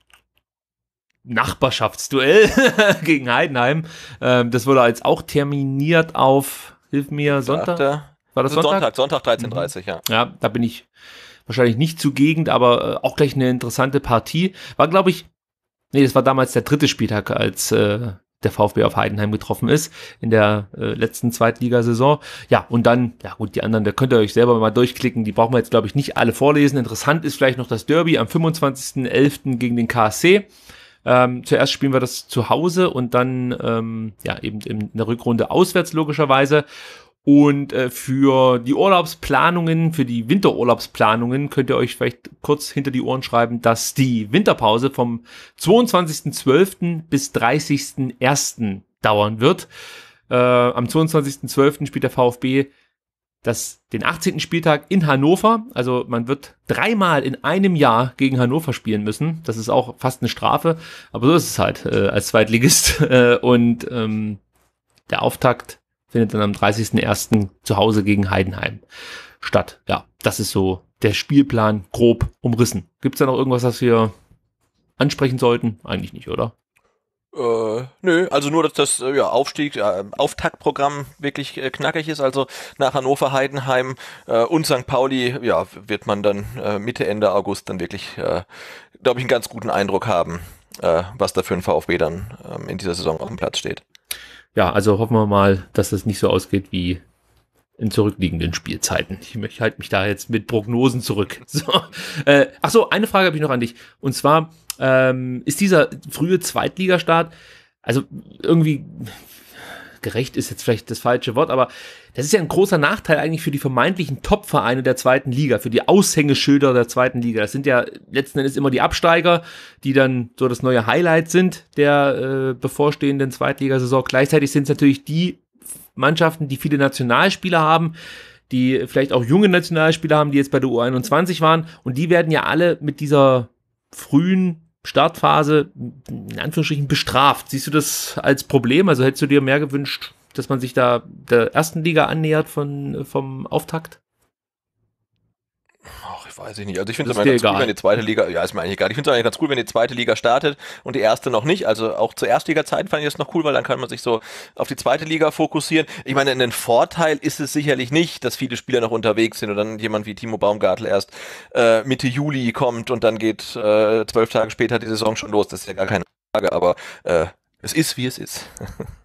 Nachbarschaftsduell gegen Heidenheim. Ähm, das wurde als auch terminiert auf, hilf mir, Sonntag. War das also Sonntag? Sonntag, Sonntag 13.30 mhm. ja. Ja, da bin ich wahrscheinlich nicht zur Gegend, aber äh, auch gleich eine interessante Partie. War, glaube ich, Nee, das war damals der dritte Spieltag, als äh, der VfB auf Heidenheim getroffen ist in der äh, letzten Zweitligasaison. Ja, und dann, ja gut, die anderen, da könnt ihr euch selber mal durchklicken, die brauchen wir jetzt, glaube ich, nicht alle vorlesen. Interessant ist vielleicht noch das Derby am 25.11. gegen den KSC. Ähm, zuerst spielen wir das zu Hause und dann ähm, ja eben in der Rückrunde auswärts logischerweise. Und äh, für die Urlaubsplanungen, für die Winterurlaubsplanungen könnt ihr euch vielleicht kurz hinter die Ohren schreiben, dass die Winterpause vom 22.12. bis 30.01. dauern wird. Äh, am 22.12. spielt der VfB das, den 18. Spieltag in Hannover. Also man wird dreimal in einem Jahr gegen Hannover spielen müssen. Das ist auch fast eine Strafe, aber so ist es halt äh, als Zweitligist. Äh, und ähm, der Auftakt findet dann am 30.01. zu Hause gegen Heidenheim statt. Ja, das ist so der Spielplan grob umrissen. Gibt es da noch irgendwas, was wir ansprechen sollten? Eigentlich nicht, oder? Äh, nö, also nur, dass das äh, ja, Aufstieg, äh, Auftaktprogramm wirklich äh, knackig ist. Also nach Hannover, Heidenheim äh, und St. Pauli, ja, wird man dann äh, Mitte, Ende August dann wirklich, äh, glaube ich, einen ganz guten Eindruck haben, äh, was da für ein VfB dann äh, in dieser Saison auf dem Platz steht ja, also hoffen wir mal, dass das nicht so ausgeht wie in zurückliegenden Spielzeiten. Ich halte mich da jetzt mit Prognosen zurück. So. Äh, ach so, eine Frage habe ich noch an dich. Und zwar ähm, ist dieser frühe Zweitligastart, also irgendwie gerecht ist jetzt vielleicht das falsche Wort, aber das ist ja ein großer Nachteil eigentlich für die vermeintlichen Top-Vereine der zweiten Liga, für die Aushängeschilder der zweiten Liga. Das sind ja letzten Endes immer die Absteiger, die dann so das neue Highlight sind der äh, bevorstehenden Zweitligasaison. Gleichzeitig sind es natürlich die Mannschaften, die viele Nationalspieler haben, die vielleicht auch junge Nationalspieler haben, die jetzt bei der U21 waren. Und die werden ja alle mit dieser frühen Startphase in Anführungsstrichen bestraft. Siehst du das als Problem? Also hättest du dir mehr gewünscht, dass man sich da der ersten Liga annähert von, vom Auftakt? weiß ich nicht. Also ich finde es immer ganz egal. wenn die zweite Liga, ja, ist mir eigentlich egal. Ich finde es eigentlich ganz cool, wenn die zweite Liga startet und die erste noch nicht. Also auch zur Erstliga-Zeit fand ich das noch cool, weil dann kann man sich so auf die zweite Liga fokussieren. Ich meine, ein Vorteil ist es sicherlich nicht, dass viele Spieler noch unterwegs sind und dann jemand wie Timo Baumgartel erst äh, Mitte Juli kommt und dann geht äh, zwölf Tage später die Saison schon los. Das ist ja gar keine Frage, aber äh, es ist, wie es ist.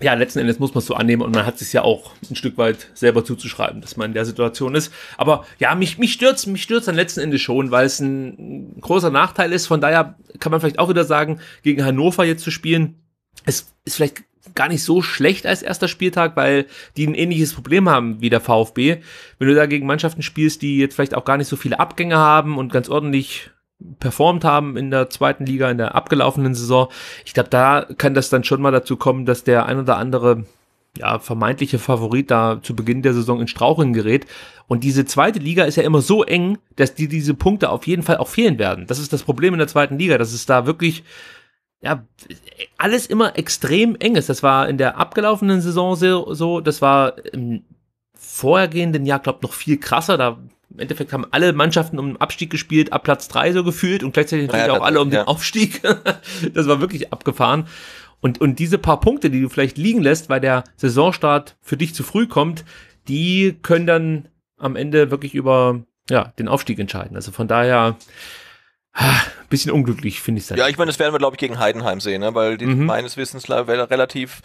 ja, letzten Endes muss man es so annehmen und man hat es ja auch ein Stück weit selber zuzuschreiben, dass man in der Situation ist. Aber ja, mich, mich stürzt, mich stürzt dann letzten Endes schon, weil es ein großer Nachteil ist. Von daher kann man vielleicht auch wieder sagen, gegen Hannover jetzt zu spielen, es ist vielleicht gar nicht so schlecht als erster Spieltag, weil die ein ähnliches Problem haben wie der VfB. Wenn du da gegen Mannschaften spielst, die jetzt vielleicht auch gar nicht so viele Abgänge haben und ganz ordentlich performt haben in der zweiten Liga, in der abgelaufenen Saison. Ich glaube, da kann das dann schon mal dazu kommen, dass der ein oder andere ja, vermeintliche Favorit da zu Beginn der Saison in Straucheln gerät. Und diese zweite Liga ist ja immer so eng, dass die diese Punkte auf jeden Fall auch fehlen werden. Das ist das Problem in der zweiten Liga, dass es da wirklich ja, alles immer extrem eng ist. Das war in der abgelaufenen Saison so, das war im vorhergehenden Jahr, glaube noch viel krasser. Da im Endeffekt haben alle Mannschaften um den Abstieg gespielt, ab Platz drei so gefühlt und gleichzeitig natürlich ja, auch alle um den Aufstieg. das war wirklich abgefahren. Und, und diese paar Punkte, die du vielleicht liegen lässt, weil der Saisonstart für dich zu früh kommt, die können dann am Ende wirklich über ja, den Aufstieg entscheiden. Also von daher ah, bisschen unglücklich, finde ich. Ja, ich meine, das werden wir, glaube ich, gegen Heidenheim sehen, ne? weil die, mhm. meines Wissens relativ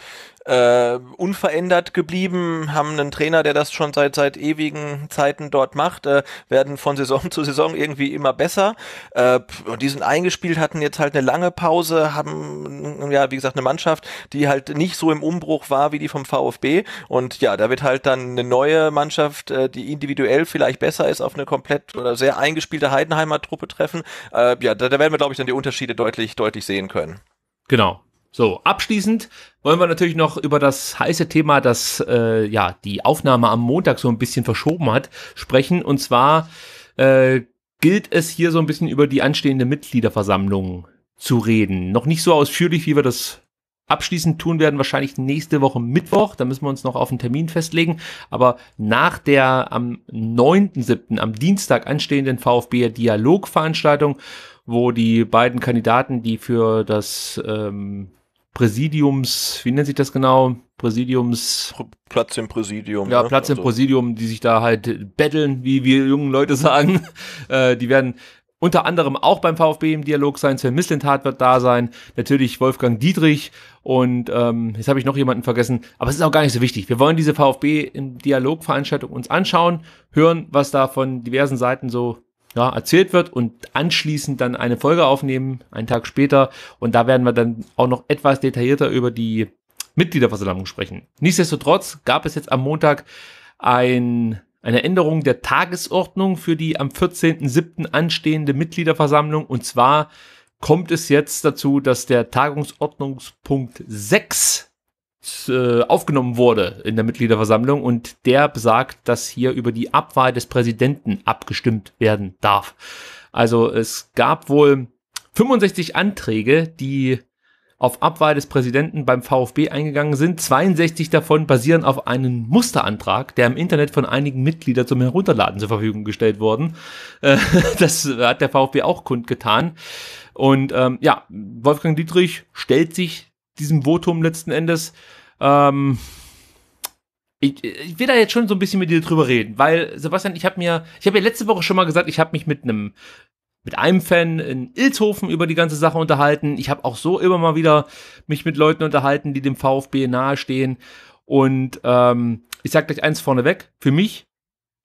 äh, unverändert geblieben, haben einen Trainer, der das schon seit seit ewigen Zeiten dort macht, äh, werden von Saison zu Saison irgendwie immer besser. Äh, die sind eingespielt, hatten jetzt halt eine lange Pause, haben ja wie gesagt eine Mannschaft, die halt nicht so im Umbruch war wie die vom VfB. Und ja, da wird halt dann eine neue Mannschaft, äh, die individuell vielleicht besser ist, auf eine komplett oder sehr eingespielte Heidenheimer Truppe treffen. Äh, ja, da, da werden wir glaube ich dann die Unterschiede deutlich deutlich sehen können. Genau, so, abschließend wollen wir natürlich noch über das heiße Thema, das äh, ja die Aufnahme am Montag so ein bisschen verschoben hat, sprechen. Und zwar äh, gilt es hier so ein bisschen über die anstehende Mitgliederversammlung zu reden. Noch nicht so ausführlich, wie wir das abschließend tun werden, wahrscheinlich nächste Woche Mittwoch. Da müssen wir uns noch auf einen Termin festlegen. Aber nach der am 9.7., am Dienstag anstehenden VfB Dialogveranstaltung, wo die beiden Kandidaten, die für das ähm, Präsidiums, wie nennt sich das genau? Präsidiums. Platz im Präsidium. Ja, ne? Platz im also. Präsidium, die sich da halt betteln, wie wir jungen Leute sagen. äh, die werden unter anderem auch beim VfB im Dialog sein. Sven Mislintat wird da sein. Natürlich Wolfgang Dietrich. Und ähm, jetzt habe ich noch jemanden vergessen. Aber es ist auch gar nicht so wichtig. Wir wollen diese VfB im Dialogveranstaltung uns anschauen, hören, was da von diversen Seiten so ja, erzählt wird und anschließend dann eine Folge aufnehmen, einen Tag später. Und da werden wir dann auch noch etwas detaillierter über die Mitgliederversammlung sprechen. Nichtsdestotrotz gab es jetzt am Montag ein, eine Änderung der Tagesordnung für die am 14.07. anstehende Mitgliederversammlung. Und zwar kommt es jetzt dazu, dass der Tagungsordnungspunkt 6 äh, aufgenommen wurde in der Mitgliederversammlung und der besagt, dass hier über die Abwahl des Präsidenten abgestimmt werden darf. Also es gab wohl 65 Anträge, die auf Abwahl des Präsidenten beim VfB eingegangen sind. 62 davon basieren auf einem Musterantrag, der im Internet von einigen Mitgliedern zum Herunterladen zur Verfügung gestellt worden. Äh, das hat der VfB auch kundgetan. Und ähm, ja, Wolfgang Dietrich stellt sich diesem Votum letzten Endes ähm, ich, ich, will da jetzt schon so ein bisschen mit dir drüber reden, weil Sebastian, ich habe mir, ich habe ja letzte Woche schon mal gesagt, ich habe mich mit einem mit einem Fan in Ilshofen über die ganze Sache unterhalten. Ich habe auch so immer mal wieder mich mit Leuten unterhalten, die dem VfB nahestehen. Und ähm, ich sage gleich eins vorneweg. Für mich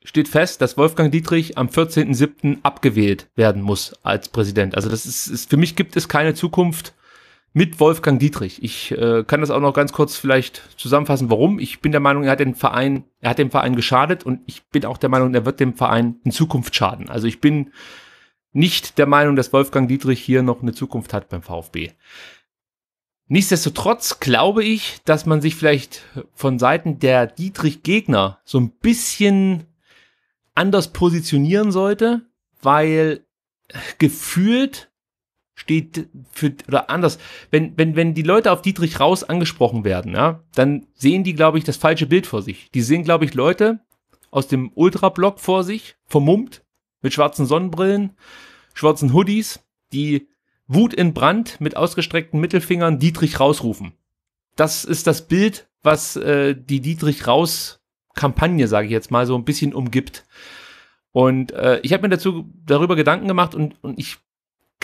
steht fest, dass Wolfgang Dietrich am 14.07. abgewählt werden muss als Präsident. Also das ist, ist für mich gibt es keine Zukunft mit Wolfgang Dietrich. Ich äh, kann das auch noch ganz kurz vielleicht zusammenfassen, warum. Ich bin der Meinung, er hat den Verein, er hat dem Verein geschadet und ich bin auch der Meinung, er wird dem Verein in Zukunft schaden. Also ich bin nicht der Meinung, dass Wolfgang Dietrich hier noch eine Zukunft hat beim VfB. Nichtsdestotrotz glaube ich, dass man sich vielleicht von Seiten der Dietrich-Gegner so ein bisschen anders positionieren sollte, weil gefühlt steht für, oder anders, wenn, wenn, wenn die Leute auf Dietrich Raus angesprochen werden, ja, dann sehen die, glaube ich, das falsche Bild vor sich. Die sehen, glaube ich, Leute aus dem Ultra-Block vor sich, vermummt, mit schwarzen Sonnenbrillen, schwarzen Hoodies, die Wut in Brand mit ausgestreckten Mittelfingern Dietrich rausrufen. Das ist das Bild, was äh, die Dietrich Raus-Kampagne, sage ich jetzt mal, so ein bisschen umgibt. Und äh, ich habe mir dazu darüber Gedanken gemacht und, und ich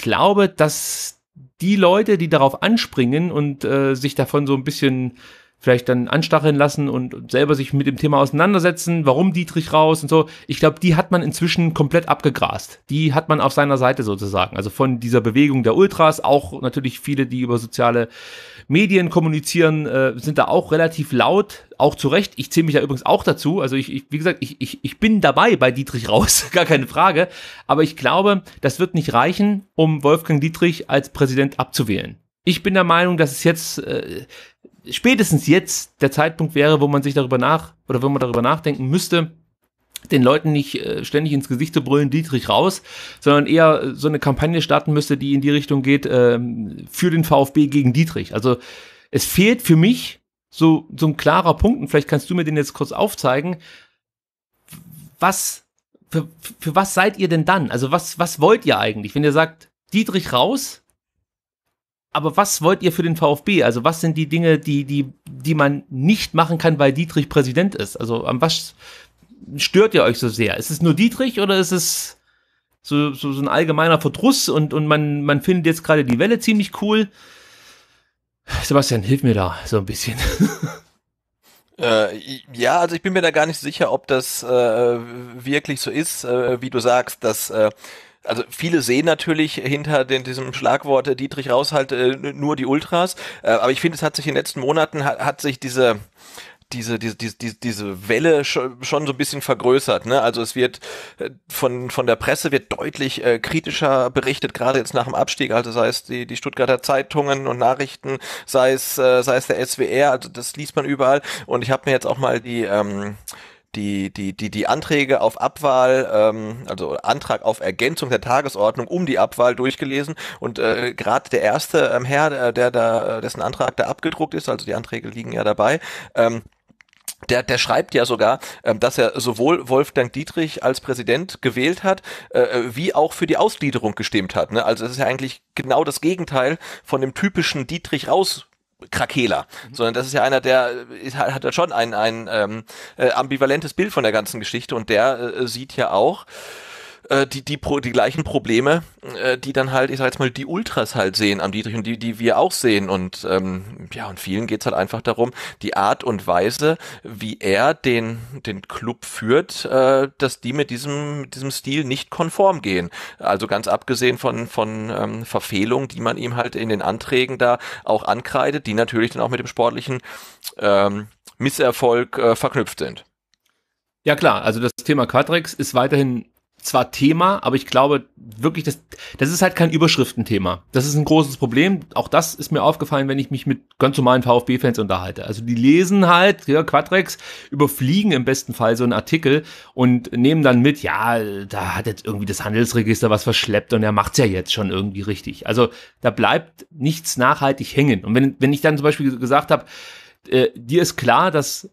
glaube, dass die Leute, die darauf anspringen und äh, sich davon so ein bisschen vielleicht dann anstacheln lassen und selber sich mit dem Thema auseinandersetzen, warum Dietrich raus und so. Ich glaube, die hat man inzwischen komplett abgegrast. Die hat man auf seiner Seite sozusagen. Also von dieser Bewegung der Ultras, auch natürlich viele, die über soziale Medien kommunizieren, äh, sind da auch relativ laut, auch zu Recht. Ich zähle mich da übrigens auch dazu. Also ich, ich wie gesagt, ich, ich, ich bin dabei bei Dietrich raus, gar keine Frage. Aber ich glaube, das wird nicht reichen, um Wolfgang Dietrich als Präsident abzuwählen. Ich bin der Meinung, dass es jetzt äh, spätestens jetzt der Zeitpunkt wäre, wo man sich darüber nach oder wo man darüber nachdenken müsste, den Leuten nicht äh, ständig ins Gesicht zu brüllen, Dietrich raus, sondern eher so eine Kampagne starten müsste, die in die Richtung geht, ähm, für den VfB gegen Dietrich. Also es fehlt für mich so, so ein klarer Punkt, und vielleicht kannst du mir den jetzt kurz aufzeigen, was, für, für was seid ihr denn dann? Also was, was wollt ihr eigentlich? Wenn ihr sagt, Dietrich raus, aber was wollt ihr für den VfB? Also was sind die Dinge, die, die, die man nicht machen kann, weil Dietrich Präsident ist? Also an was stört ihr euch so sehr? Ist es nur Dietrich oder ist es so, so, so ein allgemeiner Verdruss und, und man, man findet jetzt gerade die Welle ziemlich cool? Sebastian, hilf mir da so ein bisschen. Äh, ja, also ich bin mir da gar nicht sicher, ob das äh, wirklich so ist, äh, wie du sagst, dass äh, also viele sehen natürlich hinter den, diesem Schlagwort äh, Dietrich Raushalt äh, nur die Ultras, äh, aber ich finde, es hat sich in den letzten Monaten, hat, hat sich diese, diese, diese, diese, diese Welle schon so ein bisschen vergrößert. Ne? Also es wird von, von der Presse wird deutlich äh, kritischer berichtet, gerade jetzt nach dem Abstieg, also sei es die, die Stuttgarter Zeitungen und Nachrichten, sei es, äh, sei es der SWR, also das liest man überall. Und ich habe mir jetzt auch mal die, ähm, die, die, die, die Anträge auf Abwahl, ähm, also Antrag auf Ergänzung der Tagesordnung um die Abwahl durchgelesen und äh, gerade der erste ähm, Herr, äh, der da, äh, dessen Antrag da abgedruckt ist, also die Anträge liegen ja dabei, ähm, der, der schreibt ja sogar, ähm, dass er sowohl Wolfgang Dietrich als Präsident gewählt hat, äh, wie auch für die Ausgliederung gestimmt hat. Ne? Also es ist ja eigentlich genau das Gegenteil von dem typischen Dietrich raus Krakela, mhm. sondern das ist ja einer, der äh, hat ja schon ein, ein ähm, äh, ambivalentes Bild von der ganzen Geschichte und der äh, sieht ja auch, äh, die, die, Pro, die gleichen Probleme, äh, die dann halt, ich sag jetzt mal, die Ultras halt sehen am Dietrich und die, die wir auch sehen. Und ähm, ja, und vielen geht's halt einfach darum, die Art und Weise, wie er den, den Club führt, äh, dass die mit diesem, mit diesem Stil nicht konform gehen. Also ganz abgesehen von, von ähm, Verfehlungen, die man ihm halt in den Anträgen da auch ankreidet, die natürlich dann auch mit dem sportlichen ähm, Misserfolg äh, verknüpft sind. Ja klar, also das Thema Quadrex ist weiterhin zwar Thema, aber ich glaube wirklich, das, das ist halt kein Überschriftenthema. Das ist ein großes Problem. Auch das ist mir aufgefallen, wenn ich mich mit ganz normalen VfB-Fans unterhalte. Also die lesen halt, ja, Quadrex, überfliegen im besten Fall so einen Artikel und nehmen dann mit, ja, da hat jetzt irgendwie das Handelsregister was verschleppt und er macht's ja jetzt schon irgendwie richtig. Also da bleibt nichts nachhaltig hängen. Und wenn, wenn ich dann zum Beispiel gesagt habe, äh, dir ist klar, dass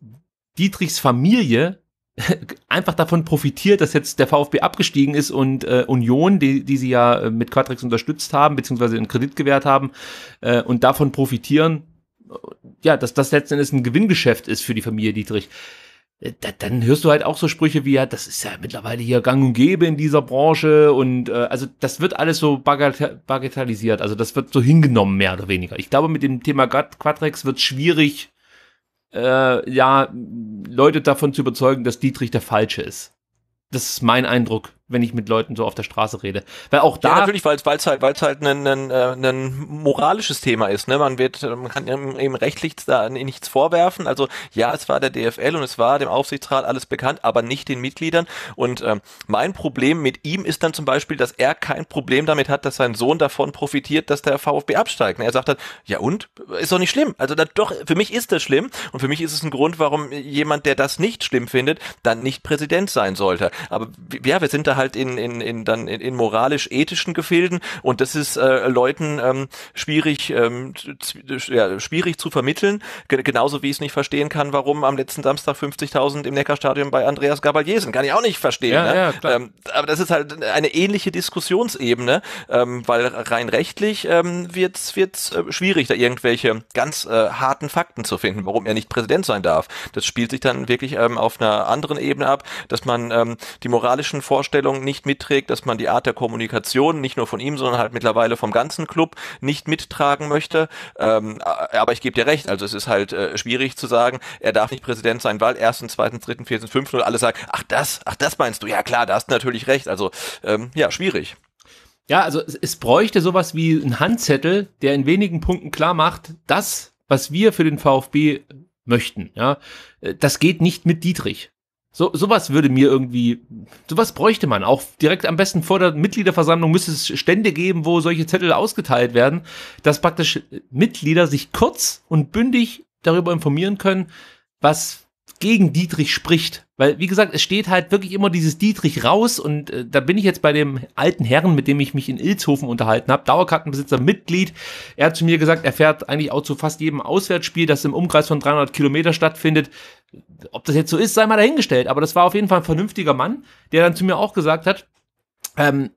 Dietrichs Familie einfach davon profitiert, dass jetzt der VfB abgestiegen ist und äh, Union, die, die sie ja äh, mit Quatrix unterstützt haben, beziehungsweise einen Kredit gewährt haben, äh, und davon profitieren, ja, dass das letzten Endes ein Gewinngeschäft ist für die Familie Dietrich. Äh, da, dann hörst du halt auch so Sprüche wie, ja, das ist ja mittlerweile hier gang und gäbe in dieser Branche und äh, also das wird alles so bagatellisiert, also das wird so hingenommen, mehr oder weniger. Ich glaube, mit dem Thema Quadrex wird schwierig, äh, ja, Leute davon zu überzeugen, dass Dietrich der Falsche ist. Das ist mein Eindruck wenn ich mit Leuten so auf der Straße rede. Weil auch da. Ja, natürlich, weil es halt, weil's halt ein, ein, äh, ein moralisches Thema ist. Ne? Man wird, man kann eben rechtlich da nichts vorwerfen. Also ja, es war der DFL und es war dem Aufsichtsrat alles bekannt, aber nicht den Mitgliedern. Und ähm, mein Problem mit ihm ist dann zum Beispiel, dass er kein Problem damit hat, dass sein Sohn davon profitiert, dass der VfB absteigt. Ne, er sagt dann, ja und? Ist doch nicht schlimm. Also dann doch, für mich ist das schlimm und für mich ist es ein Grund, warum jemand, der das nicht schlimm findet, dann nicht Präsident sein sollte. Aber ja, wir sind da halt in, in, in dann in, in moralisch-ethischen Gefilden und das ist äh, Leuten ähm, schwierig, ähm, ja, schwierig zu vermitteln, G genauso wie ich es nicht verstehen kann, warum am letzten Samstag 50.000 im Neckarstadion bei Andreas Gabalier sind. Kann ich auch nicht verstehen. Ja, ne? ja, ähm, aber das ist halt eine ähnliche Diskussionsebene, ähm, weil rein rechtlich ähm, wird es äh, schwierig, da irgendwelche ganz äh, harten Fakten zu finden, warum er nicht Präsident sein darf. Das spielt sich dann wirklich ähm, auf einer anderen Ebene ab, dass man ähm, die moralischen Vorstellungen Einstellung nicht mitträgt, dass man die Art der Kommunikation nicht nur von ihm, sondern halt mittlerweile vom ganzen Club nicht mittragen möchte. Ähm, äh, aber ich gebe dir recht, also es ist halt äh, schwierig zu sagen, er darf nicht Präsident sein, weil erstens, zweitens, drittens, viertens, fünftens und alle sagen, ach das, ach das meinst du, ja klar, da hast du natürlich recht. Also ähm, ja, schwierig. Ja, also es, es bräuchte sowas wie ein Handzettel, der in wenigen Punkten klar macht, das, was wir für den VfB möchten, ja, äh, das geht nicht mit Dietrich. So, sowas würde mir irgendwie, sowas bräuchte man auch direkt am besten vor der Mitgliederversammlung müsste es Stände geben, wo solche Zettel ausgeteilt werden, dass praktisch Mitglieder sich kurz und bündig darüber informieren können, was gegen Dietrich spricht. Weil, wie gesagt, es steht halt wirklich immer dieses Dietrich raus und äh, da bin ich jetzt bei dem alten Herrn, mit dem ich mich in Ilzhofen unterhalten habe, Dauerkartenbesitzer, Mitglied. Er hat zu mir gesagt, er fährt eigentlich auch zu fast jedem Auswärtsspiel, das im Umkreis von 300 Kilometer stattfindet. Ob das jetzt so ist, sei mal dahingestellt. Aber das war auf jeden Fall ein vernünftiger Mann, der dann zu mir auch gesagt hat, ähm,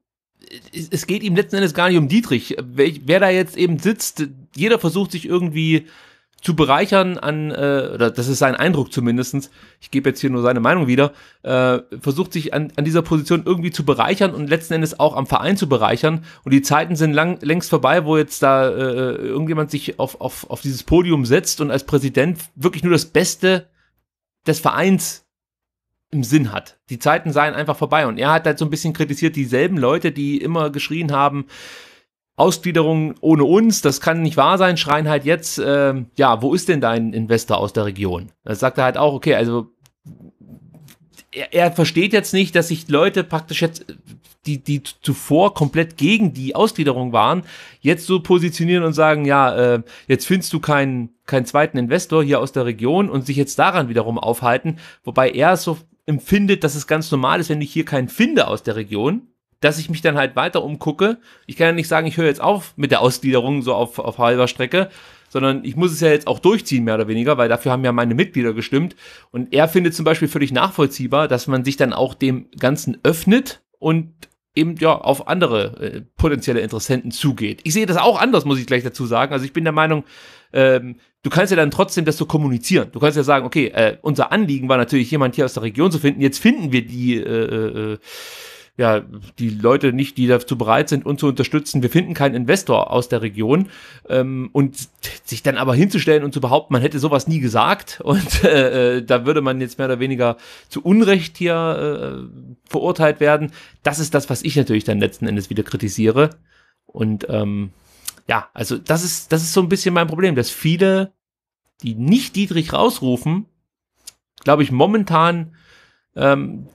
es geht ihm letzten Endes gar nicht um Dietrich. Wer, wer da jetzt eben sitzt, jeder versucht sich irgendwie zu bereichern an, äh, oder das ist sein Eindruck zumindestens. ich gebe jetzt hier nur seine Meinung wieder, äh, versucht sich an, an dieser Position irgendwie zu bereichern und letzten Endes auch am Verein zu bereichern. Und die Zeiten sind lang, längst vorbei, wo jetzt da äh, äh irgendjemand sich auf, auf, auf dieses Podium setzt und als Präsident wirklich nur das Beste des Vereins im Sinn hat. Die Zeiten seien einfach vorbei. Und er hat halt so ein bisschen kritisiert, dieselben Leute, die immer geschrien haben, Ausgliederung ohne uns, das kann nicht wahr sein, schreien halt jetzt, äh, ja, wo ist denn dein Investor aus der Region? Das sagt er halt auch, okay, also er, er versteht jetzt nicht, dass sich Leute praktisch jetzt, die, die zuvor komplett gegen die Ausgliederung waren, jetzt so positionieren und sagen, ja, äh, jetzt findest du keinen, keinen zweiten Investor hier aus der Region und sich jetzt daran wiederum aufhalten, wobei er so empfindet, dass es ganz normal ist, wenn ich hier keinen finde aus der Region dass ich mich dann halt weiter umgucke. Ich kann ja nicht sagen, ich höre jetzt auf mit der Ausgliederung so auf, auf halber Strecke, sondern ich muss es ja jetzt auch durchziehen, mehr oder weniger, weil dafür haben ja meine Mitglieder gestimmt. Und er findet zum Beispiel völlig nachvollziehbar, dass man sich dann auch dem Ganzen öffnet und eben ja auf andere äh, potenzielle Interessenten zugeht. Ich sehe das auch anders, muss ich gleich dazu sagen. Also ich bin der Meinung, ähm, du kannst ja dann trotzdem das so kommunizieren. Du kannst ja sagen, okay, äh, unser Anliegen war natürlich, jemand hier aus der Region zu finden. Jetzt finden wir die äh, äh, äh ja, die Leute nicht, die dazu bereit sind, uns zu unterstützen. Wir finden keinen Investor aus der Region. Ähm, und sich dann aber hinzustellen und zu behaupten, man hätte sowas nie gesagt und äh, äh, da würde man jetzt mehr oder weniger zu Unrecht hier äh, verurteilt werden, das ist das, was ich natürlich dann letzten Endes wieder kritisiere. Und ähm, ja, also das ist, das ist so ein bisschen mein Problem, dass viele, die nicht Dietrich rausrufen, glaube ich, momentan ähm,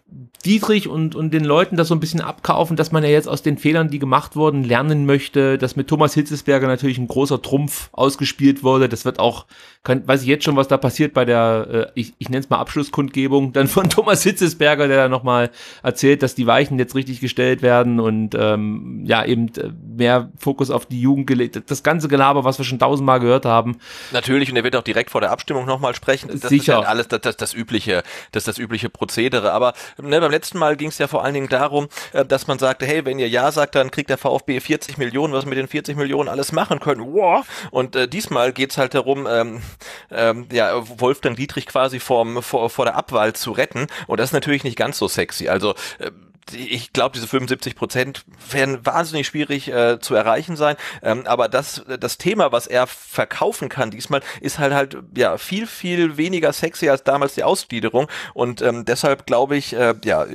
Dietrich und, und den Leuten das so ein bisschen abkaufen, dass man ja jetzt aus den Fehlern, die gemacht wurden, lernen möchte, dass mit Thomas Hitzesberger natürlich ein großer Trumpf ausgespielt wurde. Das wird auch, kann, weiß ich jetzt schon, was da passiert bei der, äh, ich, ich nenne es mal Abschlusskundgebung, dann von Thomas Hitzesberger, der da nochmal erzählt, dass die Weichen jetzt richtig gestellt werden und ähm, ja, eben äh, mehr Fokus auf die Jugend gelegt. Das ganze Gelaber, was wir schon tausendmal gehört haben. Natürlich, und er wird auch direkt vor der Abstimmung nochmal sprechen. Das Sicher. ist halt alles das, das, das übliche, das, das übliche Prozedere. Aber Ne, beim letzten Mal ging es ja vor allen Dingen darum, äh, dass man sagte, hey, wenn ihr Ja sagt, dann kriegt der VfB 40 Millionen, was wir mit den 40 Millionen alles machen können. Wow. Und äh, diesmal geht's halt darum, ähm, ähm, ja, Wolfgang Dietrich quasi vorm, vor, vor der Abwahl zu retten. Und das ist natürlich nicht ganz so sexy. Also äh, ich glaube, diese 75 Prozent werden wahnsinnig schwierig äh, zu erreichen sein. Ähm, aber das, das Thema, was er verkaufen kann diesmal, ist halt halt ja viel, viel weniger sexy als damals die Ausgliederung. Und ähm, deshalb glaube ich, äh, ja,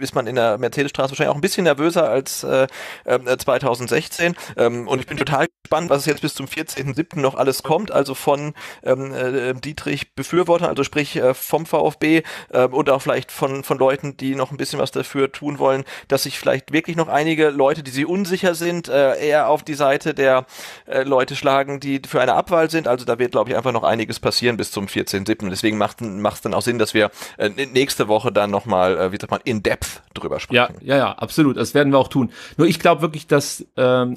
ist man in der Mercedesstraße wahrscheinlich auch ein bisschen nervöser als äh, 2016. Äh, ähm, und ich bin total spannend, was jetzt bis zum 14.07. noch alles kommt, also von ähm, äh, Dietrich Befürwortern, also sprich äh, vom VfB äh, und auch vielleicht von, von Leuten, die noch ein bisschen was dafür tun wollen, dass sich vielleicht wirklich noch einige Leute, die sie unsicher sind, äh, eher auf die Seite der äh, Leute schlagen, die für eine Abwahl sind. Also da wird, glaube ich, einfach noch einiges passieren bis zum 14.07. Deswegen macht es dann auch Sinn, dass wir äh, nächste Woche dann nochmal, äh, wie sagt man, in Depth drüber sprechen. Ja, ja, ja, absolut. Das werden wir auch tun. Nur ich glaube wirklich, dass ähm,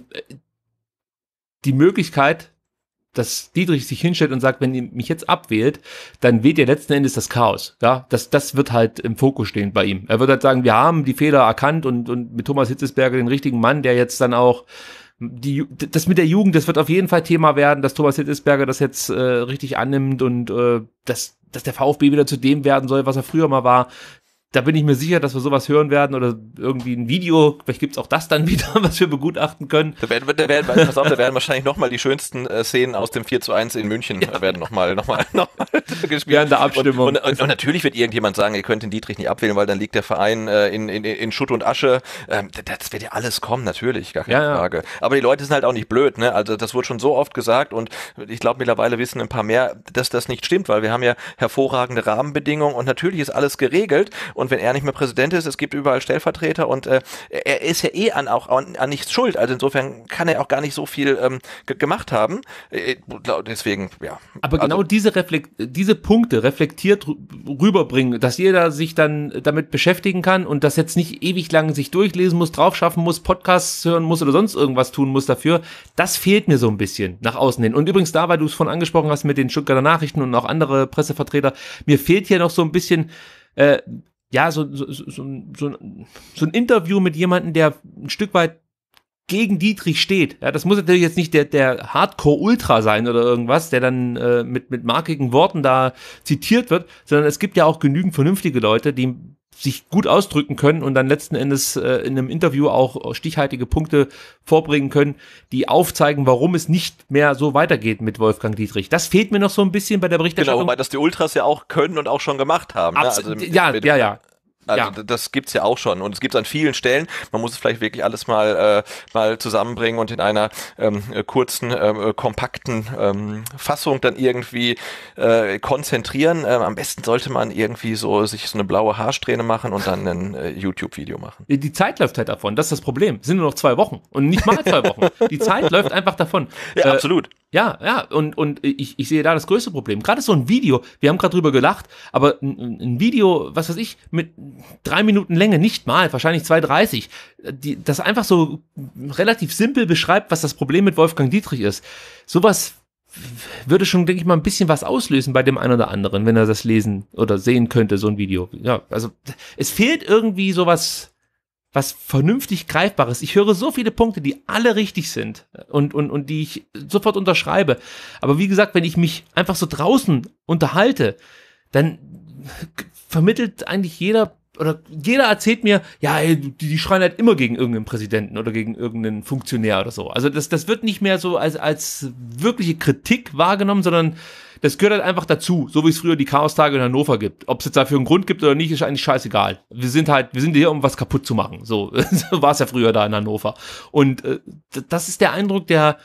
die Möglichkeit, dass Dietrich sich hinstellt und sagt, wenn ihr mich jetzt abwählt, dann wählt ihr letzten Endes das Chaos. Ja, das, das wird halt im Fokus stehen bei ihm. Er wird halt sagen, wir haben die Fehler erkannt und, und mit Thomas Hitzesberger den richtigen Mann, der jetzt dann auch die, das mit der Jugend, das wird auf jeden Fall Thema werden, dass Thomas Hitzesberger das jetzt äh, richtig annimmt und äh, dass, dass der VfB wieder zu dem werden soll, was er früher mal war da bin ich mir sicher, dass wir sowas hören werden oder irgendwie ein Video, vielleicht gibt's auch das dann wieder, was wir begutachten können. Da werden, da werden, pass auf, da werden wahrscheinlich nochmal die schönsten äh, Szenen aus dem 4 zu 1 in München ja. werden nochmal noch mal, noch mal gespielt. Während der Abstimmung. Und, und, und, und, natürlich wird irgendjemand sagen, ihr könnt den Dietrich nicht abwählen, weil dann liegt der Verein äh, in, in, in Schutt und Asche. Ähm, das wird ja alles kommen, natürlich, gar keine ja, Frage. Ja. Aber die Leute sind halt auch nicht blöd, ne? Also das wurde schon so oft gesagt und ich glaube mittlerweile wissen ein paar mehr, dass das nicht stimmt, weil wir haben ja hervorragende Rahmenbedingungen und natürlich ist alles geregelt und und wenn er nicht mehr Präsident ist, es gibt überall Stellvertreter und äh, er ist ja eh an auch an, an nichts schuld. Also insofern kann er auch gar nicht so viel ähm, gemacht haben. Äh, äh deswegen, ja. Aber genau also, genau diese, Reflekt diese Punkte reflektiert rüberbringen, dass jeder sich dann damit beschäftigen kann und das jetzt nicht ewig lang sich durchlesen muss, draufschaffen muss, Podcasts hören muss oder sonst irgendwas tun muss dafür, das fehlt mir so ein bisschen nach außen hin. Und übrigens da, weil du es von angesprochen hast mit den Stuttgarter Nachrichten und auch andere Pressevertreter, mir fehlt hier noch so ein bisschen äh, ja, so, so, so, so, so ein Interview mit jemandem, der ein Stück weit gegen Dietrich steht. Ja, das muss natürlich jetzt nicht der, der Hardcore-Ultra sein oder irgendwas, der dann äh, mit, mit markigen Worten da zitiert wird, sondern es gibt ja auch genügend vernünftige Leute, die sich gut ausdrücken können und dann letzten Endes äh, in einem Interview auch stichhaltige Punkte vorbringen können, die aufzeigen, warum es nicht mehr so weitergeht mit Wolfgang Dietrich. Das fehlt mir noch so ein bisschen bei der genau, Berichterstattung. Genau, wobei das die Ultras ja auch können und auch schon gemacht haben. Abs ne? also mit, ja, mit ja, ja, also ja. das gibt's ja auch schon und es gibt's an vielen Stellen. Man muss es vielleicht wirklich alles mal äh, mal zusammenbringen und in einer ähm, äh, kurzen, ähm, äh, kompakten ähm, Fassung dann irgendwie äh, konzentrieren. Ähm, am besten sollte man irgendwie so sich so eine blaue Haarsträhne machen und dann ein äh, YouTube-Video machen. Die Zeit läuft halt davon. Das ist das Problem. sind nur noch zwei Wochen und nicht mal zwei Wochen. Die Zeit läuft einfach davon. Ja, äh, absolut. Ja, ja, und, und ich, ich sehe da das größte Problem. Gerade so ein Video, wir haben gerade drüber gelacht, aber ein, ein Video, was weiß ich, mit drei Minuten Länge, nicht mal, wahrscheinlich 2,30, das einfach so relativ simpel beschreibt, was das Problem mit Wolfgang Dietrich ist. Sowas würde schon, denke ich mal, ein bisschen was auslösen bei dem einen oder anderen, wenn er das lesen oder sehen könnte, so ein Video. Ja, also es fehlt irgendwie sowas, was vernünftig Greifbares. Ich höre so viele Punkte, die alle richtig sind und, und, und die ich sofort unterschreibe. Aber wie gesagt, wenn ich mich einfach so draußen unterhalte, dann vermittelt eigentlich jeder oder jeder erzählt mir, ja, ey, die, die schreien halt immer gegen irgendeinen Präsidenten oder gegen irgendeinen Funktionär oder so. Also das, das wird nicht mehr so als, als wirkliche Kritik wahrgenommen, sondern das gehört halt einfach dazu, so wie es früher die Chaostage in Hannover gibt. Ob es jetzt dafür einen Grund gibt oder nicht, ist eigentlich scheißegal. Wir sind halt, wir sind hier, um was kaputt zu machen. So, so war es ja früher da in Hannover. Und äh, das ist der Eindruck, der,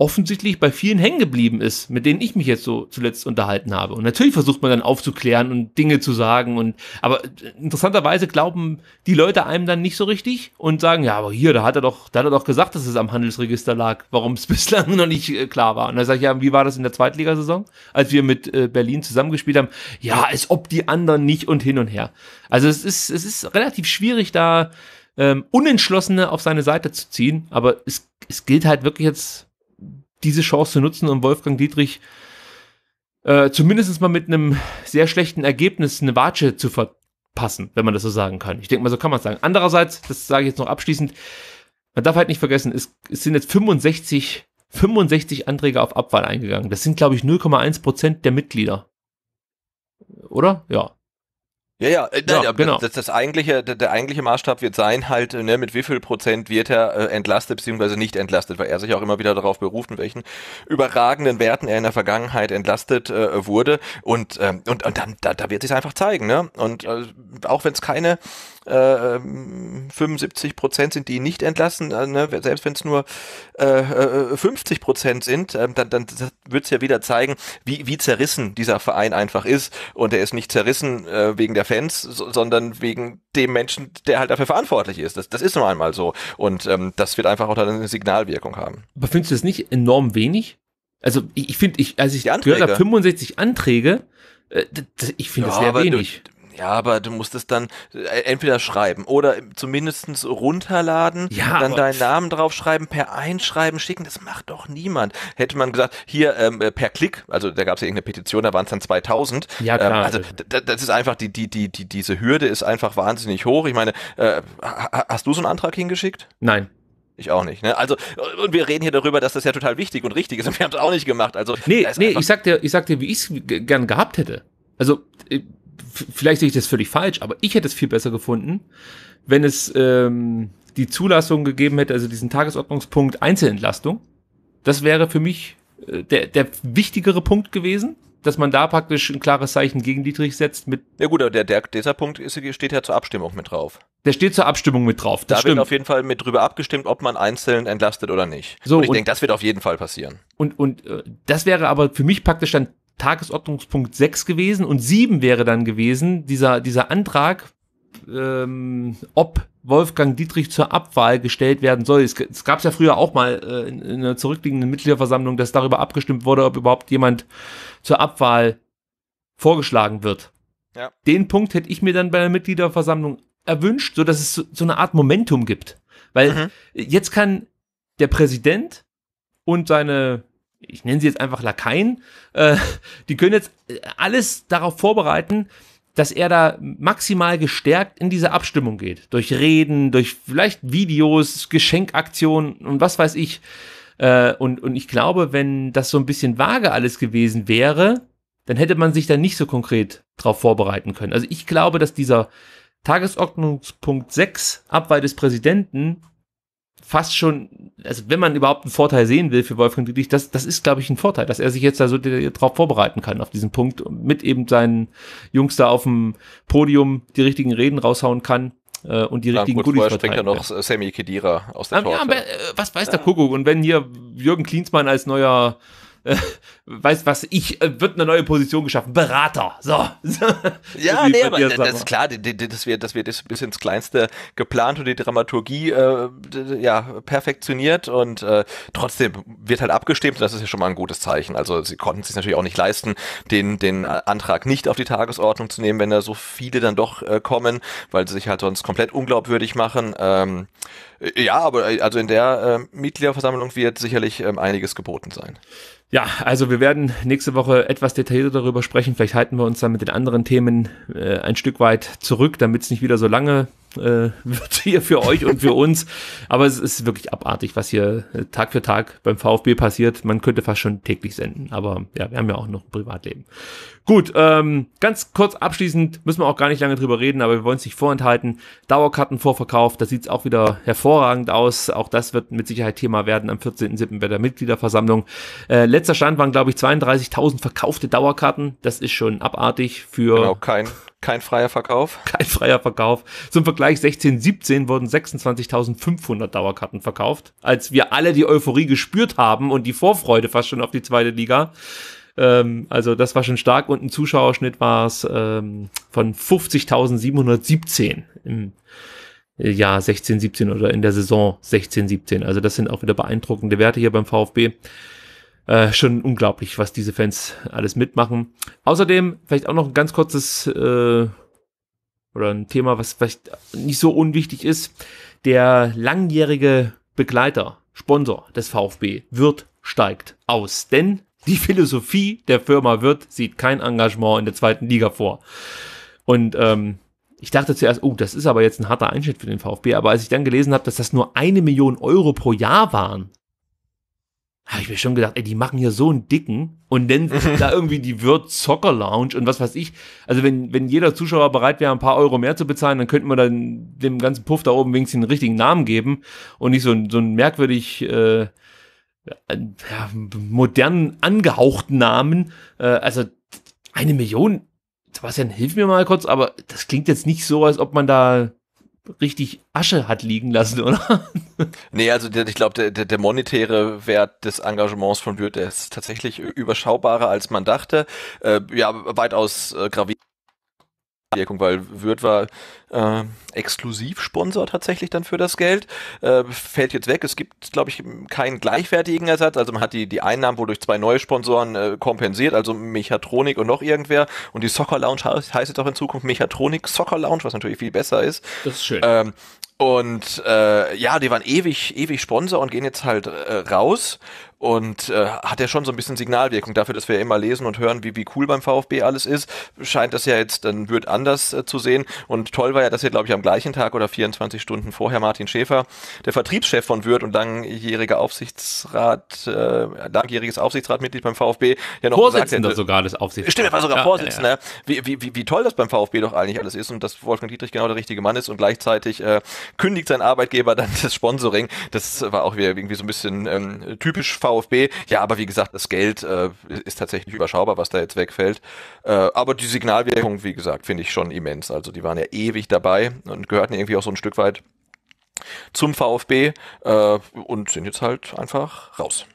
offensichtlich bei vielen hängen geblieben ist, mit denen ich mich jetzt so zuletzt unterhalten habe. Und natürlich versucht man dann aufzuklären und Dinge zu sagen und aber äh, interessanterweise glauben die Leute einem dann nicht so richtig und sagen, ja, aber hier, da hat er doch, da hat er doch gesagt, dass es am Handelsregister lag, warum es bislang noch nicht äh, klar war. Und dann sage ich, ja, wie war das in der Zweitligasaison, als wir mit äh, Berlin zusammengespielt haben? Ja, als ob die anderen nicht und hin und her. Also es ist, es ist relativ schwierig, da ähm, Unentschlossene auf seine Seite zu ziehen, aber es, es gilt halt wirklich jetzt diese Chance zu nutzen und Wolfgang Dietrich äh, zumindest mal mit einem sehr schlechten Ergebnis eine Watsche zu verpassen, wenn man das so sagen kann. Ich denke mal, so kann man es sagen. Andererseits, das sage ich jetzt noch abschließend, man darf halt nicht vergessen, es, es sind jetzt 65, 65 Anträge auf Abwahl eingegangen. Das sind, glaube ich, 0,1 Prozent der Mitglieder. Oder? Ja. Ja, ja, äh, nein, ja, genau. Das, das eigentliche, der, der, eigentliche Maßstab wird sein, halt, ne, mit wie viel Prozent wird er äh, entlastet bzw. nicht entlastet, weil er sich auch immer wieder darauf beruft, mit welchen überragenden Werten er in der Vergangenheit entlastet äh, wurde. Und, ähm, und, und dann, da, da wird sich einfach zeigen, ne? Und äh, auch wenn es keine äh, 75 ähm, Prozent sind, die ihn nicht entlassen, äh, ne? selbst wenn es nur äh, 50 äh, Prozent sind, ähm, dann, dann wird es ja wieder zeigen, wie, wie zerrissen dieser Verein einfach ist. Und er ist nicht zerrissen äh, wegen der Fans, so, sondern wegen dem Menschen, der halt dafür verantwortlich ist. Das, das ist nun einmal so. Und ähm, das wird einfach auch dann eine Signalwirkung haben. Aber findest du das nicht enorm wenig? Also ich, ich finde, ich, als ich gehört habe, 65 Anträge, äh, das, ich finde ja, das sehr wenig. Du, ja, aber du musst es dann äh, entweder schreiben oder zumindest runterladen, ja, dann deinen Namen draufschreiben, per Einschreiben schicken. Das macht doch niemand. Hätte man gesagt, hier ähm, äh, per Klick, also da gab es ja irgendeine Petition, da waren es dann 2000. Ja, ähm, klar. Ähm, also das ist einfach, die, die, die, die, diese Hürde ist einfach wahnsinnig hoch. Ich meine, äh, hast du so einen Antrag hingeschickt? Nein. Ich auch nicht. Ne? Also, äh, und wir reden hier darüber, dass das ja total wichtig und richtig ist und wir haben es auch nicht gemacht. Also, nee, nee ich, sag dir, ich sag wie ich es gern gehabt hätte. Also, vielleicht sehe ich das völlig falsch, aber ich hätte es viel besser gefunden, wenn es ähm, die Zulassung gegeben hätte, also diesen Tagesordnungspunkt Einzelentlastung. Das wäre für mich äh, der, der wichtigere Punkt gewesen, dass man da praktisch ein klares Zeichen gegen Dietrich setzt mit. Ja gut, aber der, der, dieser Punkt ist, steht ja zur Abstimmung mit drauf. Der steht zur Abstimmung mit drauf. Das da stimmt. wird auf jeden Fall mit drüber abgestimmt, ob man einzeln entlastet oder nicht. So, und ich denke, das wird auf jeden Fall passieren. Und, und äh, das wäre aber für mich praktisch dann Tagesordnungspunkt 6 gewesen und 7 wäre dann gewesen dieser, dieser Antrag, ähm, ob Wolfgang Dietrich zur Abwahl gestellt werden soll. Es, es gab es ja früher auch mal äh, in, in einer zurückliegenden Mitgliederversammlung, dass darüber abgestimmt wurde, ob überhaupt jemand zur Abwahl vorgeschlagen wird. Ja. Den Punkt hätte ich mir dann bei der Mitgliederversammlung erwünscht, so dass es so, so eine Art Momentum gibt. Weil mhm. jetzt kann der Präsident und seine ich nenne sie jetzt einfach Lakaien, äh, die können jetzt äh, alles darauf vorbereiten, dass er da maximal gestärkt in diese Abstimmung geht. Durch Reden, durch vielleicht Videos, Geschenkaktionen und was weiß ich. Äh, und, und ich glaube, wenn das so ein bisschen vage alles gewesen wäre, dann hätte man sich da nicht so konkret drauf vorbereiten können. Also ich glaube, dass dieser Tagesordnungspunkt 6, Abwahl des Präsidenten, fast schon, also wenn man überhaupt einen Vorteil sehen will für Wolfgang Dietrich, das, das ist, glaube ich, ein Vorteil, dass er sich jetzt da so drauf vorbereiten kann auf diesen Punkt, mit eben seinen Jungs da auf dem Podium die richtigen Reden raushauen kann äh, und die Dann richtigen Goodies verteilen. ja noch Sammy Kedira aus der ah, ähm, Torte. Ja, äh, was weiß der Kuckuck? Und wenn hier Jürgen Klinsmann als neuer äh, weiß was ich, äh, wird eine neue Position geschaffen, Berater. So. ja, nee, aber das, ist klar, dass wir, dass wir das bis ins Kleinste geplant und die Dramaturgie äh, ja, perfektioniert und äh, trotzdem wird halt abgestimmt und das ist ja schon mal ein gutes Zeichen. Also sie konnten sich natürlich auch nicht leisten, den, den Antrag nicht auf die Tagesordnung zu nehmen, wenn da so viele dann doch äh, kommen, weil sie sich halt sonst komplett unglaubwürdig machen. Ähm, äh, ja, aber äh, also in der äh, Mitgliederversammlung wird sicherlich ähm, einiges geboten sein. Ja, also wir werden nächste Woche etwas detaillierter darüber sprechen. Vielleicht halten wir uns dann mit den anderen Themen äh, ein Stück weit zurück, damit es nicht wieder so lange äh, wird hier für euch und für uns. Aber es ist wirklich abartig, was hier äh, Tag für Tag beim VfB passiert. Man könnte fast schon täglich senden, aber ja, wir haben ja auch noch ein Privatleben. Gut, ähm, ganz kurz abschließend müssen wir auch gar nicht lange drüber reden, aber wir wollen es nicht vorenthalten. Dauerkarten Dauerkartenvorverkauf, da sieht es auch wieder hervorragend aus. Auch das wird mit Sicherheit Thema werden am 14.07. bei der Mitgliederversammlung. Äh, letzter Stand waren, glaube ich, 32.000 verkaufte Dauerkarten. Das ist schon abartig für genau, kein, kein freier Verkauf. Kein freier Verkauf. Zum Vergleich 16, 17 wurden 26.500 Dauerkarten verkauft. Als wir alle die Euphorie gespürt haben und die Vorfreude fast schon auf die zweite Liga. Ähm, also das war schon stark und ein Zuschauerschnitt war es ähm, von 50.717 im Jahr 16, 17 oder in der Saison 16, 17. Also das sind auch wieder beeindruckende Werte hier beim VfB. Äh, schon unglaublich, was diese Fans alles mitmachen. Außerdem vielleicht auch noch ein ganz kurzes äh, oder ein Thema, was vielleicht nicht so unwichtig ist. Der langjährige Begleiter, Sponsor des VfB, wird steigt aus, denn die Philosophie der Firma wird sieht kein Engagement in der zweiten Liga vor. Und ähm, ich dachte zuerst, oh, das ist aber jetzt ein harter Einschnitt für den VfB. Aber als ich dann gelesen habe, dass das nur eine Million Euro pro Jahr waren, habe ich mir schon gedacht, ey, die machen hier so einen dicken und nennen da irgendwie die Wirt Soccer Lounge und was weiß ich. Also wenn, wenn jeder Zuschauer bereit wäre, ein paar Euro mehr zu bezahlen, dann könnten wir dann dem ganzen Puff da oben wenigstens den richtigen Namen geben und nicht so, so einen merkwürdig äh, ja, modernen, angehauchten Namen. Äh, also eine Million, Sebastian, hilf mir mal kurz, aber das klingt jetzt nicht so, als ob man da richtig Asche hat liegen lassen, oder? Nee, also der, ich glaube, der, der, monetäre Wert des Engagements von Bürth, der ist tatsächlich überschaubarer, als man dachte. Äh, ja, weitaus äh, gravierender Wirkung, weil Würth war äh, Exklusivsponsor tatsächlich dann für das Geld. Äh, fällt jetzt weg. Es gibt, glaube ich, keinen gleichwertigen Ersatz. Also man hat die, die Einnahmen wohl durch zwei neue Sponsoren äh, kompensiert, also Mechatronik und noch irgendwer. Und die Soccer Lounge heißt, heißt jetzt auch in Zukunft Mechatronik Soccer Lounge, was natürlich viel besser ist. Das ist schön. Ähm, und äh, ja, die waren ewig, ewig Sponsor und gehen jetzt halt äh, raus und äh, hat ja schon so ein bisschen Signalwirkung dafür, dass wir ja immer lesen und hören, wie, wie cool beim VfB alles ist. Scheint das ja jetzt dann wird anders äh, zu sehen. Und toll war ja, dass hier, glaube ich, am gleichen Tag oder 24 Stunden vorher Martin Schäfer, der Vertriebschef von Würth und langjähriger Aufsichtsrat, äh, langjähriges Aufsichtsratmitglied beim VfB, ja noch Vorsitzender gesagt hätte, sogar des Aufsichtsrats. Stimmt, er war sogar ja, Vorsitzender. Ja, ja. Wie, wie, wie toll das beim VfB doch eigentlich alles ist und dass Wolfgang Dietrich genau der richtige Mann ist und gleichzeitig äh, kündigt sein Arbeitgeber dann das Sponsoring. Das war auch wieder irgendwie so ein bisschen ähm, typisch VfB VfB. Ja, aber wie gesagt, das Geld äh, ist tatsächlich überschaubar, was da jetzt wegfällt. Äh, aber die Signalwirkung, wie gesagt, finde ich schon immens. Also die waren ja ewig dabei und gehörten irgendwie auch so ein Stück weit zum VfB äh, und sind jetzt halt einfach raus.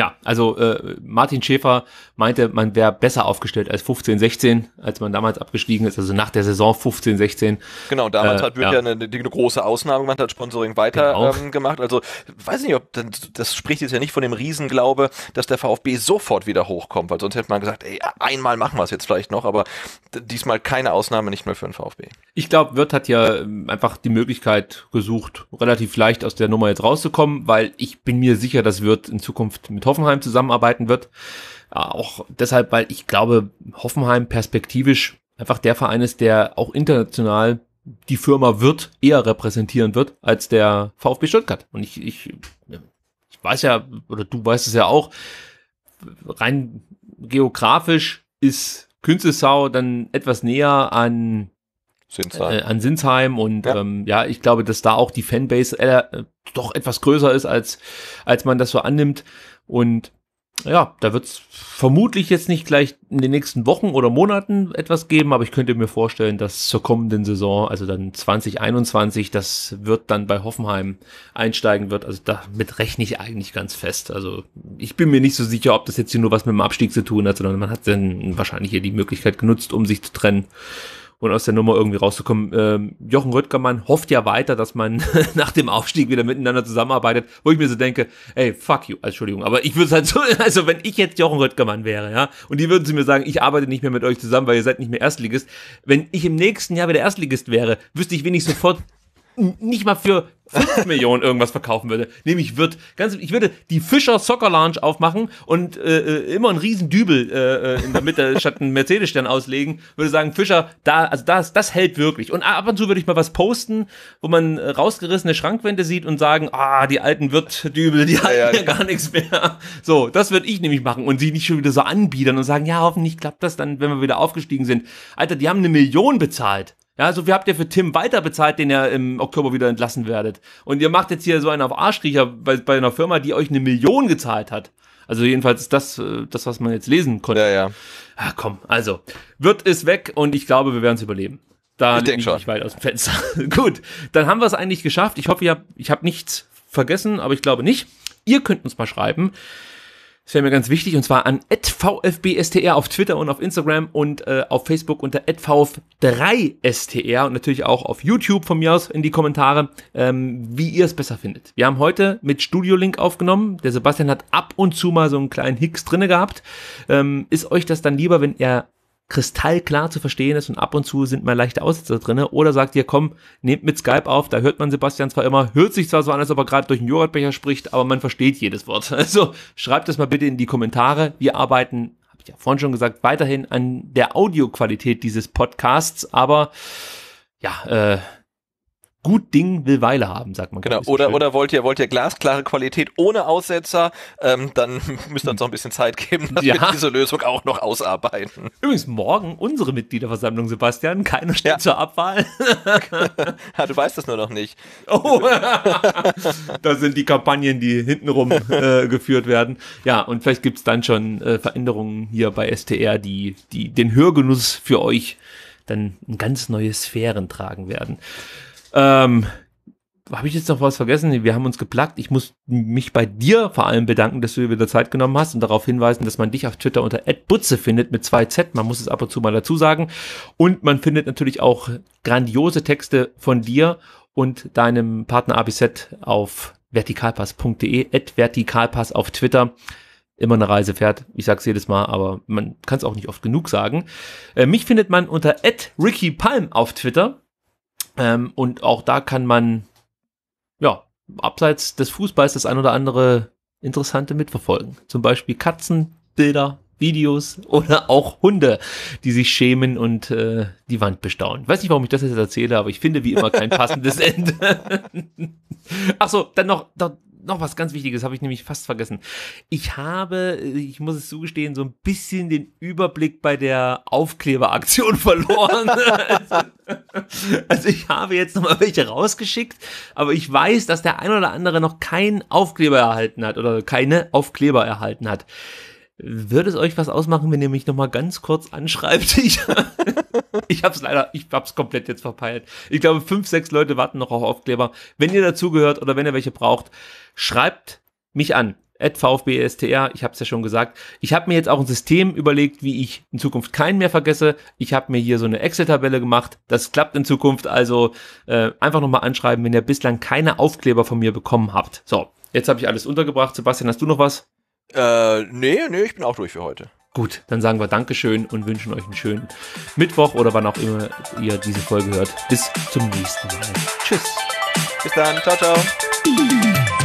Ja, also äh, Martin Schäfer meinte, man wäre besser aufgestellt als 15, 16, als man damals abgestiegen ist, also nach der Saison 15, 16. Genau, damals äh, hat Bürger ja. eine, eine, große Ausnahme gemacht, hat Sponsoring weiter genau. ähm, gemacht. Also weiß nicht, ob das spricht jetzt ja nicht von dem Riesenglaube, dass der VfB sofort wieder hochkommt, weil sonst hätte man gesagt, ey, einmal machen wir es jetzt vielleicht noch, aber diesmal keine Ausnahme, nicht mehr für den VfB. Ich glaube, Wirt hat ja ähm, einfach die Möglichkeit gesucht, relativ leicht aus der Nummer jetzt rauszukommen, weil ich bin mir sicher, dass Wirt in Zukunft mit Hoffenheim zusammenarbeiten wird. Auch deshalb, weil ich glaube, Hoffenheim perspektivisch einfach der Verein ist, der auch international die Firma wird, eher repräsentieren wird als der VfB Stuttgart. Und ich, ich, ich weiß ja, oder du weißt es ja auch, rein geografisch ist Künzelsau dann etwas näher an Sinsheim, äh, an Sinsheim und ja. Ähm, ja, ich glaube, dass da auch die Fanbase äh, doch etwas größer ist, als, als man das so annimmt. Und ja, da wird es vermutlich jetzt nicht gleich in den nächsten Wochen oder Monaten etwas geben, aber ich könnte mir vorstellen, dass zur kommenden Saison, also dann 2021, das wird dann bei Hoffenheim einsteigen wird. Also damit rechne ich eigentlich ganz fest. Also ich bin mir nicht so sicher, ob das jetzt hier nur was mit dem Abstieg zu tun hat, sondern man hat dann wahrscheinlich hier die Möglichkeit genutzt, um sich zu trennen und aus der Nummer irgendwie rauszukommen. Ähm, Jochen Röttgermann hofft ja weiter, dass man nach dem Aufstieg wieder miteinander zusammenarbeitet, wo ich mir so denke, ey, fuck you, also, Entschuldigung, aber ich würde es halt so, also wenn ich jetzt Jochen Röttgermann wäre, ja, und die würden zu mir sagen, ich arbeite nicht mehr mit euch zusammen, weil ihr seid nicht mehr Erstligist, wenn ich im nächsten Jahr wieder Erstligist wäre, wüsste ich wenigstens sofort, nicht mal für 5 Millionen irgendwas verkaufen würde. Nämlich wird, ganz, ich würde die Fischer Soccer Lounge aufmachen und äh, äh immer einen riesen Dübel äh, in der Mitte statt einen Mercedes-Stern auslegen. Würde sagen, Fischer, da, also das, das hält wirklich. Und ab und zu würde ich mal was posten, wo man rausgerissene Schrankwände sieht und sagen, ah, die alten Wirtdübel, die ja, halten ja, ja genau. gar nichts mehr. So, das würde ich nämlich machen und sie nicht schon wieder so anbiedern und sagen, ja, hoffentlich klappt das dann, wenn wir wieder aufgestiegen sind. Alter, die haben eine Million bezahlt. Ja, so also wie habt ihr für Tim weiter bezahlt, den ihr im Oktober wieder entlassen werdet. Und ihr macht jetzt hier so einen auf Arschkriecher bei, bei einer Firma, die euch eine Million gezahlt hat. Also jedenfalls ist das äh, das, was man jetzt lesen konnte. Ja, ja. Ach, komm, also wird es weg und ich glaube, wir werden es überleben. Da ich denke schon. Ich weit aus dem Fenster. Gut, dann haben wir es eigentlich geschafft. Ich hoffe, ihr habt, ich habe nichts vergessen, aber ich glaube nicht. Ihr könnt uns mal schreiben, das wäre mir ganz wichtig und zwar an @vfbstr auf Twitter und auf Instagram und äh, auf Facebook unter @vf3str und natürlich auch auf YouTube von mir aus in die Kommentare, ähm, wie ihr es besser findet. Wir haben heute mit Studio Link aufgenommen. Der Sebastian hat ab und zu mal so einen kleinen Hicks drinne gehabt. Ähm, ist euch das dann lieber, wenn er kristallklar zu verstehen ist und ab und zu sind mal leichte Aussätze drin. Oder sagt ihr, komm, nehmt mit Skype auf, da hört man Sebastian zwar immer, hört sich zwar so an, als ob er gerade durch einen Joghurtbecher spricht, aber man versteht jedes Wort. Also schreibt das mal bitte in die Kommentare. Wir arbeiten, habe ich ja vorhin schon gesagt, weiterhin an der Audioqualität dieses Podcasts, aber ja, äh, gut Ding will Weile haben, sagt man. Genau, oder, oder wollt ihr, wollt ihr glasklare Qualität ohne Aussetzer, ähm, dann müsst ihr uns hm. noch ein bisschen Zeit geben, dass ja. wir diese Lösung auch noch ausarbeiten. Übrigens, morgen unsere Mitgliederversammlung, Sebastian, keine steht ja. zur Abwahl. ja, du weißt das nur noch nicht. Oh, da sind die Kampagnen, die hintenrum äh, geführt werden. Ja, und vielleicht gibt's dann schon äh, Veränderungen hier bei STR, die, die den Hörgenuss für euch dann in ganz neue Sphären tragen werden. Ähm, habe ich jetzt noch was vergessen? Wir haben uns geplagt. Ich muss mich bei dir vor allem bedanken, dass du dir wieder Zeit genommen hast und darauf hinweisen, dass man dich auf Twitter unter @butze findet mit zwei Z. Man muss es ab und zu mal dazu sagen. Und man findet natürlich auch grandiose Texte von dir und deinem Partner ABZ auf vertikalpass.de, vertikalpass auf Twitter immer eine Reise fährt. Ich sag's jedes Mal, aber man kann es auch nicht oft genug sagen. Äh, mich findet man unter @rickypalm auf Twitter. Ähm, und auch da kann man, ja, abseits des Fußballs das ein oder andere Interessante mitverfolgen. Zum Beispiel Katzenbilder, Videos oder auch Hunde, die sich schämen und äh, die Wand bestaunen. Weiß nicht, warum ich das jetzt erzähle, aber ich finde wie immer kein passendes Ende. Achso, dann noch, noch noch was ganz Wichtiges habe ich nämlich fast vergessen. Ich habe, ich muss es zugestehen, so ein bisschen den Überblick bei der Aufkleberaktion verloren. Also, also, ich habe jetzt nochmal welche rausgeschickt, aber ich weiß, dass der ein oder andere noch keinen Aufkleber erhalten hat oder keine Aufkleber erhalten hat. Würde es euch was ausmachen, wenn ihr mich nochmal ganz kurz anschreibt? Ich, ich hab's leider, ich hab's komplett jetzt verpeilt. Ich glaube, fünf, sechs Leute warten noch auf Aufkleber. Wenn ihr dazugehört oder wenn ihr welche braucht, schreibt mich an. VfBSTR, ich habe es ja schon gesagt. Ich habe mir jetzt auch ein System überlegt, wie ich in Zukunft keinen mehr vergesse. Ich habe mir hier so eine Excel-Tabelle gemacht. Das klappt in Zukunft. Also äh, einfach nochmal anschreiben, wenn ihr bislang keine Aufkleber von mir bekommen habt. So, jetzt habe ich alles untergebracht. Sebastian, hast du noch was? Äh, nee, nee, ich bin auch durch für heute. Gut, dann sagen wir Dankeschön und wünschen euch einen schönen Mittwoch oder wann auch immer ihr diese Folge hört. Bis zum nächsten Mal. Tschüss. Bis dann. Ciao, ciao.